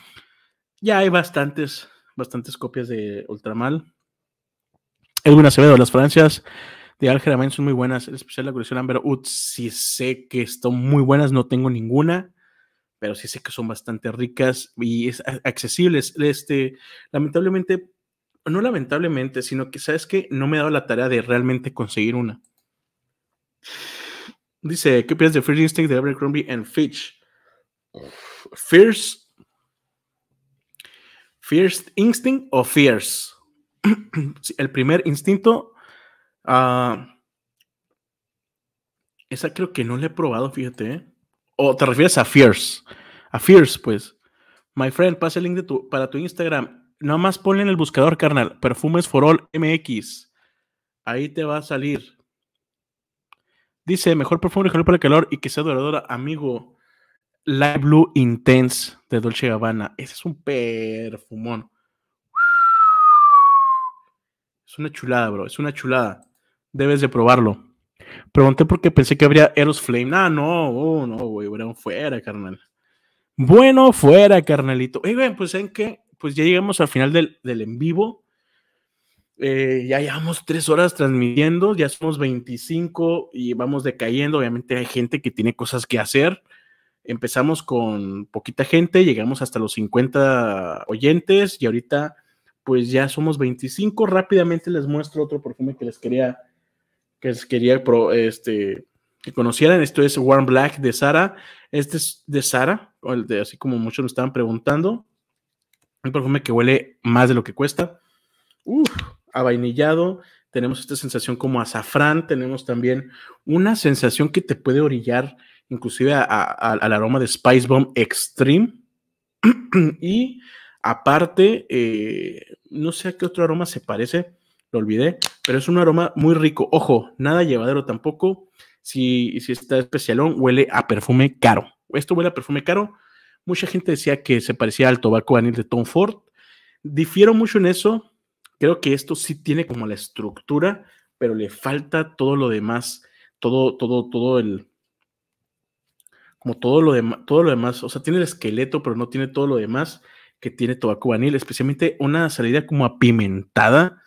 Ya hay bastantes, bastantes copias de Ultraman. Edwin Acevedo, las Francias de Amen son muy buenas, en especial la colección Amber Oud sí sé que están muy buenas, no tengo ninguna, pero sí sé que son bastante ricas y es accesibles. Este, lamentablemente, no lamentablemente, sino que sabes que no me he dado la tarea de realmente conseguir una. Dice, ¿qué piensas de First Instinct de Abercrombie and Fitch? First, First Instinct o Fierce? [clears throat] el primer instinto, ah, esa creo que no la he probado, fíjate. ¿eh? O te refieres a Fierce. A Fierce, pues. My friend, pasa el link de para tu Instagram. nomás ponle en el buscador, carnal. Perfumes for All MX. Ahí te va a salir. Dice, mejor perfume para el calor y que sea duradora, amigo. Light Blue Intense de Dolce Gabbana. Ese es un perfumón. Es una chulada, bro. Es una chulada. Debes de probarlo. Pregunté porque pensé que habría Eros Flame. Ah, no, oh, no, güey. Bueno, fuera, carnal. Bueno, fuera, carnalito. Y bien, pues en que pues ya llegamos al final del, en vivo. Eh, ya llevamos tres horas transmitiendo, ya somos 25 y vamos decayendo. Obviamente hay gente que tiene cosas que hacer. Empezamos con poquita gente, llegamos hasta los 50 oyentes y ahorita pues ya somos 25. Rápidamente les muestro otro perfume que les quería, que les quería este, que conocieran. Esto es Warm Black de Sara. Este es de Sara, así como muchos nos estaban preguntando. Un perfume que huele más de lo que cuesta. Uf, avainillado. Tenemos esta sensación como azafrán. Tenemos también una sensación que te puede orillar inclusive al aroma de Spice Bomb Extreme. [clears throat] y Aparte, eh, no sé a qué otro aroma se parece, lo olvidé, pero es un aroma muy rico. Ojo, nada llevadero tampoco. Si, si está especialón, huele a perfume caro. Esto huele a perfume caro. Mucha gente decía que se parecía al tobacco vanil de Tom Ford. Difiero mucho en eso. Creo que esto sí tiene como la estructura, pero le falta todo lo demás, todo, todo, todo el, como todo lo demás, todo lo demás, o sea, tiene el esqueleto, pero no tiene todo lo demás que tiene tabaco vanil, especialmente una salida como apimentada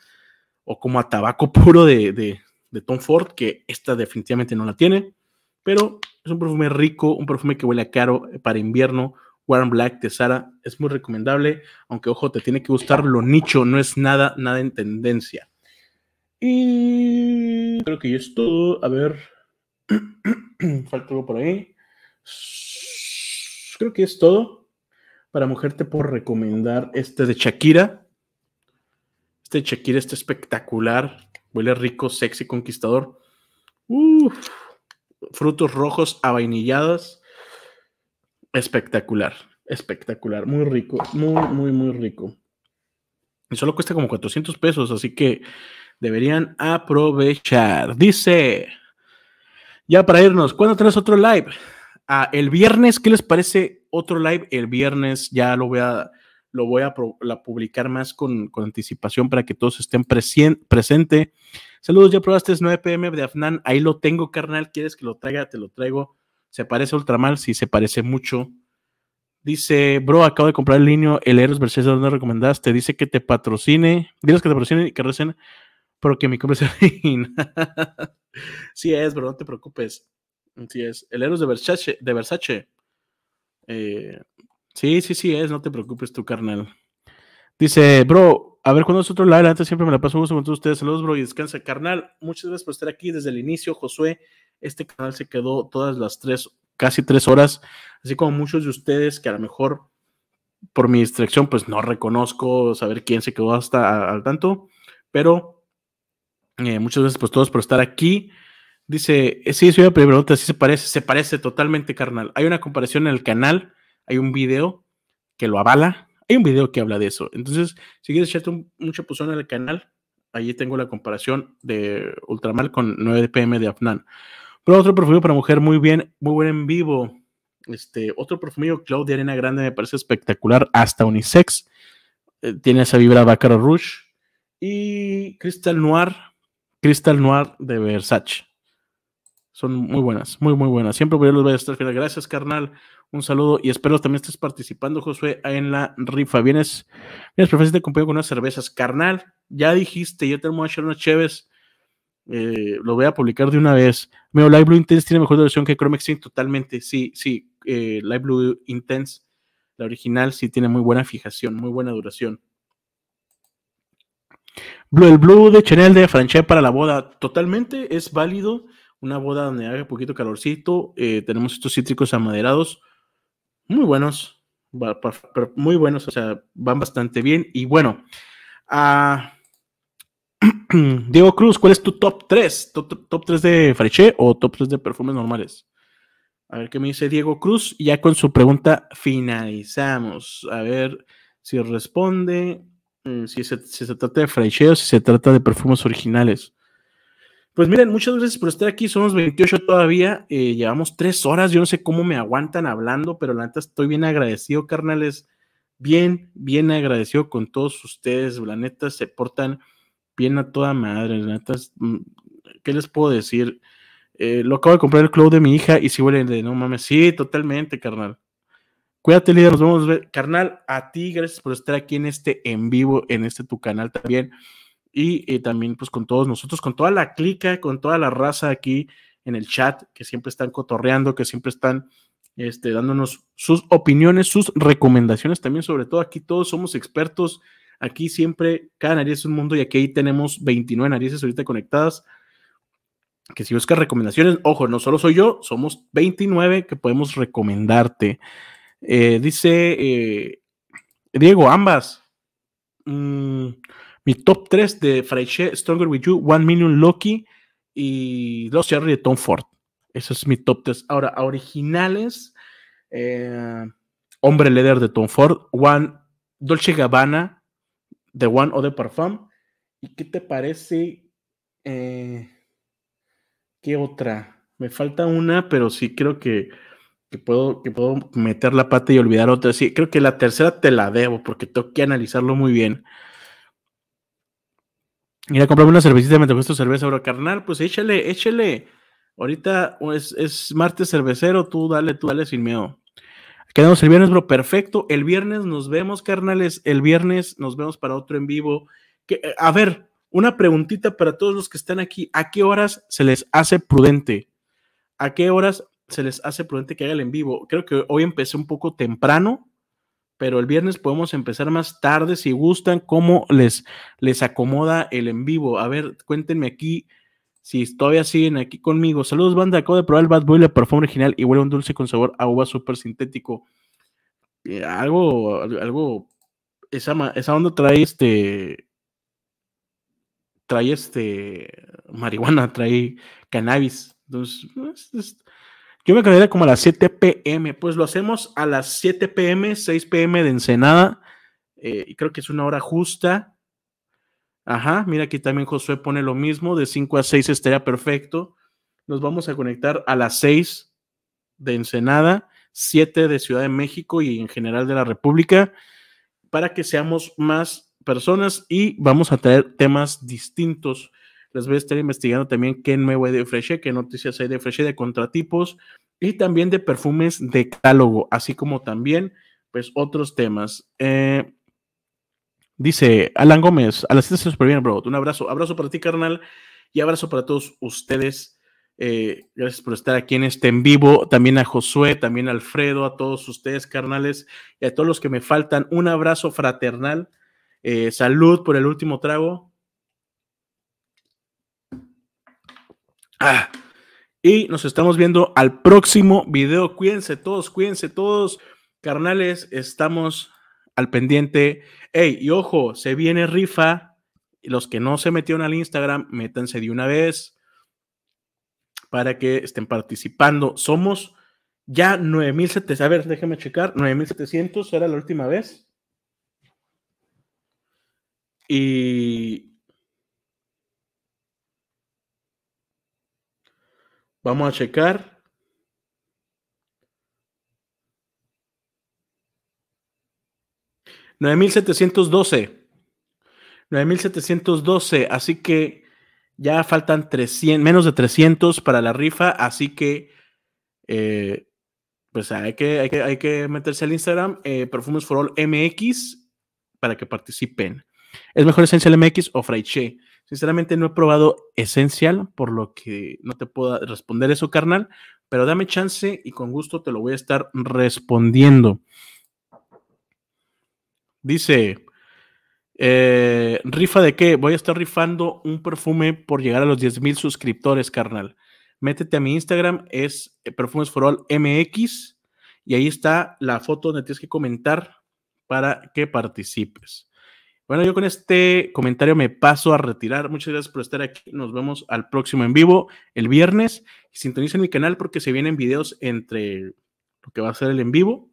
o como a tabaco [laughs] puro de, de, Tom Ford, que esta definitivamente no la tiene, pero es un perfume rico, un perfume que huele a caro eh, para invierno, Warm Black de Sara es muy recomendable, aunque ojo, te tiene que gustar lo nicho, no es nada, nada en tendencia. Y creo que ya es todo. A ver, [clears throat] falta algo por ahí. Creo que es todo para mujer te puedo recomendar este de Shakira. Este de Shakira está espectacular. Huele rico, sexy, conquistador. frutos rojos vainilladas, Espectacular, espectacular. Muy rico, muy, muy, muy rico. Y solo cuesta como 400 pesos, así que deberían aprovechar. Dice, ya para irnos, ¿cuándo traes otro live? Ah, el viernes, ¿qué les parece otro live el viernes, ya lo voy a, lo voy a publicar más con, anticipación para que todos estén presentes. presente. Saludos, ya probaste 9 pm de Afnan, ahí lo tengo, carnal, ¿quieres que lo traiga? Te lo traigo. ¿Se parece ultra mal? Sí, se parece mucho. Dice, bro, acabo de comprar el niño, el Eros Versace. ¿dónde recomendaste? Dice que te patrocine, diles que te patrocine y que recen, pero que mi compra sea [laughs] sí es, bro, no te preocupes. Sí es. El Eros de Versace, de Versace eh, sí, sí, sí es, no te preocupes tu carnal. Dice, bro, a ver cuando nosotros otro live, antes siempre me la paso gusto con todos ustedes, saludos, bro, y descansa, carnal. Muchas gracias por estar aquí desde el inicio, Josué. Este canal se quedó todas las tres, casi tres horas, así como muchos de ustedes que a lo mejor por mi distracción, pues no reconozco saber quién se quedó hasta al tanto, pero eh, muchas gracias pues todos por estar aquí. Dice, eh, sí, es una pregunta, sí se parece, se parece totalmente, carnal. Hay una comparación en el canal, hay un video que lo avala, hay un video que habla de eso. Entonces, si quieres echarte un, en el canal, allí tengo la comparación de Ultramar con 9PM de Afnan. Pero otro perfume para mujer, muy bien, muy buen en vivo. Este, otro perfume, Cloud de Arena Grande, me parece espectacular, hasta unisex. Eh, tiene esa vibra Baccarat Rouge. Y Crystal Noir, Crystal Noir de Versace. Son muy buenas, muy, muy buenas. Siempre voy los voy a estar Gracias, carnal. Un saludo y espero también estés participando, Josué, en la rifa. Vienes, vienes, te acompaño con unas cervezas. Carnal, ya dijiste, yo te a echar unas chéves. Eh, lo voy a publicar de una vez. Meo, Live Blue Intense tiene mejor duración que Chrome totalmente. Sí, sí, eh, Live Blue Intense, la original, sí tiene muy buena fijación, muy buena duración. Blue, el Blue de Chanel de Franché para la boda, totalmente es válido una boda donde haga poquito calorcito. Eh, tenemos estos cítricos amaderados, muy buenos, muy buenos, o sea, van bastante bien. Y bueno, ah, [clears throat] Diego Cruz, ¿cuál es tu top 3? ¿Top, 3 de Freche o top 3 de perfumes normales? A ver qué me dice Diego Cruz. ya con su pregunta finalizamos. A ver si responde. Eh, si se, trata de Freche o si se trata de perfumes originales. Pues miren, muchas gracias por estar aquí. Somos 28 todavía. Eh, llevamos tres horas. Yo no sé cómo me aguantan hablando, pero la neta estoy bien agradecido, carnales. Bien, bien agradecido con todos ustedes. La neta se portan bien a toda madre. La neta, mm, ¿qué les puedo decir? Eh, lo acabo de comprar el club de mi hija y si huele de no mames. Sí, totalmente, carnal. Cuídate, líder. Nos vemos. Carnal, a ti, gracias por estar aquí en este en vivo, en este tu canal también y eh, también pues con todos nosotros, con toda la clica, con toda la raza aquí en el chat, que siempre están cotorreando, que siempre están este, dándonos sus opiniones, sus recomendaciones también, sobre todo aquí todos somos expertos, aquí siempre cada nariz es un mundo y aquí tenemos 29 narices ahorita conectadas, que si buscas recomendaciones, ojo, no solo soy yo, somos 29 que podemos recomendarte. Eh, dice eh, Diego, ambas. Mm, mi top 3 de Fraiche, Stronger With You, One Million Loki y Los Cherry de Tom Ford. Ese es mi top 3. Ahora, originales, eh, Hombre Leather de Tom Ford, One, Dolce Gabbana de One o de Parfum. ¿Y qué te parece? Eh, ¿Qué otra? Me falta una, pero sí creo que, puedo, que puedo meter la pata y olvidar otra. Sí, creo que la tercera te la debo porque tengo que analizarlo muy bien. Mira, comprame una cervecita me tocó esta cerveza, bro. Carnal, pues échale, échale. Ahorita es, pues, es martes cervecero, tú dale, tú dale sin miedo. Quedamos el viernes, bro. Perfecto. El viernes nos vemos, carnales. El viernes nos vemos para otro en vivo. Que, a ver, una preguntita para todos los que están aquí. ¿A qué horas se les hace prudente? ¿A qué horas se les hace prudente que haga el en vivo? Creo que hoy empecé un poco temprano pero el viernes podemos empezar más tarde si gustan, cómo les, les acomoda el en vivo. A ver, cuéntenme aquí si todavía siguen aquí conmigo. Saludos, banda. Acabo de probar el Bad Boy, perfume original y huele un dulce con sabor a uva súper sintético. Eh, algo, algo, esa, esa onda trae este, trae este marihuana, trae cannabis. Entonces, yo me quedaría como a las 7 pm, pues lo hacemos a las 7 pm, 6 pm de Ensenada, eh, y creo que es una hora justa. Ajá, mira aquí también Josué pone lo mismo, de 5 a 6 estaría perfecto. Nos vamos a conectar a las 6 de Ensenada, 7 de Ciudad de México y en general de la República, para que seamos más personas y vamos a traer temas distintos les voy a estar investigando también qué nuevo hay de Freche, qué noticias hay de Freche de contratipos y también de perfumes de catálogo, así como también pues otros temas. Eh, dice Alan Gómez, a las 7 se super bro. Un abrazo, abrazo para ti, carnal, y abrazo para todos ustedes. Eh, gracias por estar aquí en este en vivo. También a Josué, también a Alfredo, a todos ustedes, carnales, y a todos los que me faltan. Un abrazo fraternal. Eh, salud por el último trago. Y nos estamos viendo al próximo video. Cuídense todos, cuídense todos. Carnales, estamos al pendiente. Ey, y ojo, se viene rifa. Los que no se metieron al Instagram, métanse de una vez para que estén participando. Somos ya 9700. A ver, déjame checar. 9700 era la última vez. Y Vamos a checar. $9,712. $9,712. Así que ya faltan 300, menos de 300 para la rifa. Así que, eh, pues hay que, hay, que, meterse al Instagram, eh, Perfumes for All MX, para que participen. ¿Es mejor esencial MX o Fraiche? Sinceramente no he probado Esencial, por lo que no te puedo responder eso, carnal, pero dame chance y con gusto te lo voy a estar respondiendo. Dice, eh, ¿rifa de qué? Voy a estar rifando un perfume por llegar a los 10.000 suscriptores, carnal. Métete a mi Instagram, es eh, perfumesforallmx, y ahí está la foto donde tienes que comentar para que participes. Bueno, yo con este comentario me paso a retirar. Muchas gracias por estar aquí. Nos vemos al próximo en vivo el viernes. Sintonicen mi canal porque se vienen videos entre lo que va a ser el en vivo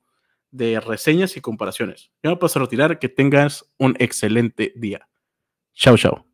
de reseñas y comparaciones. Yo me paso a retirar. Que tengas un excelente día. Chao, chao.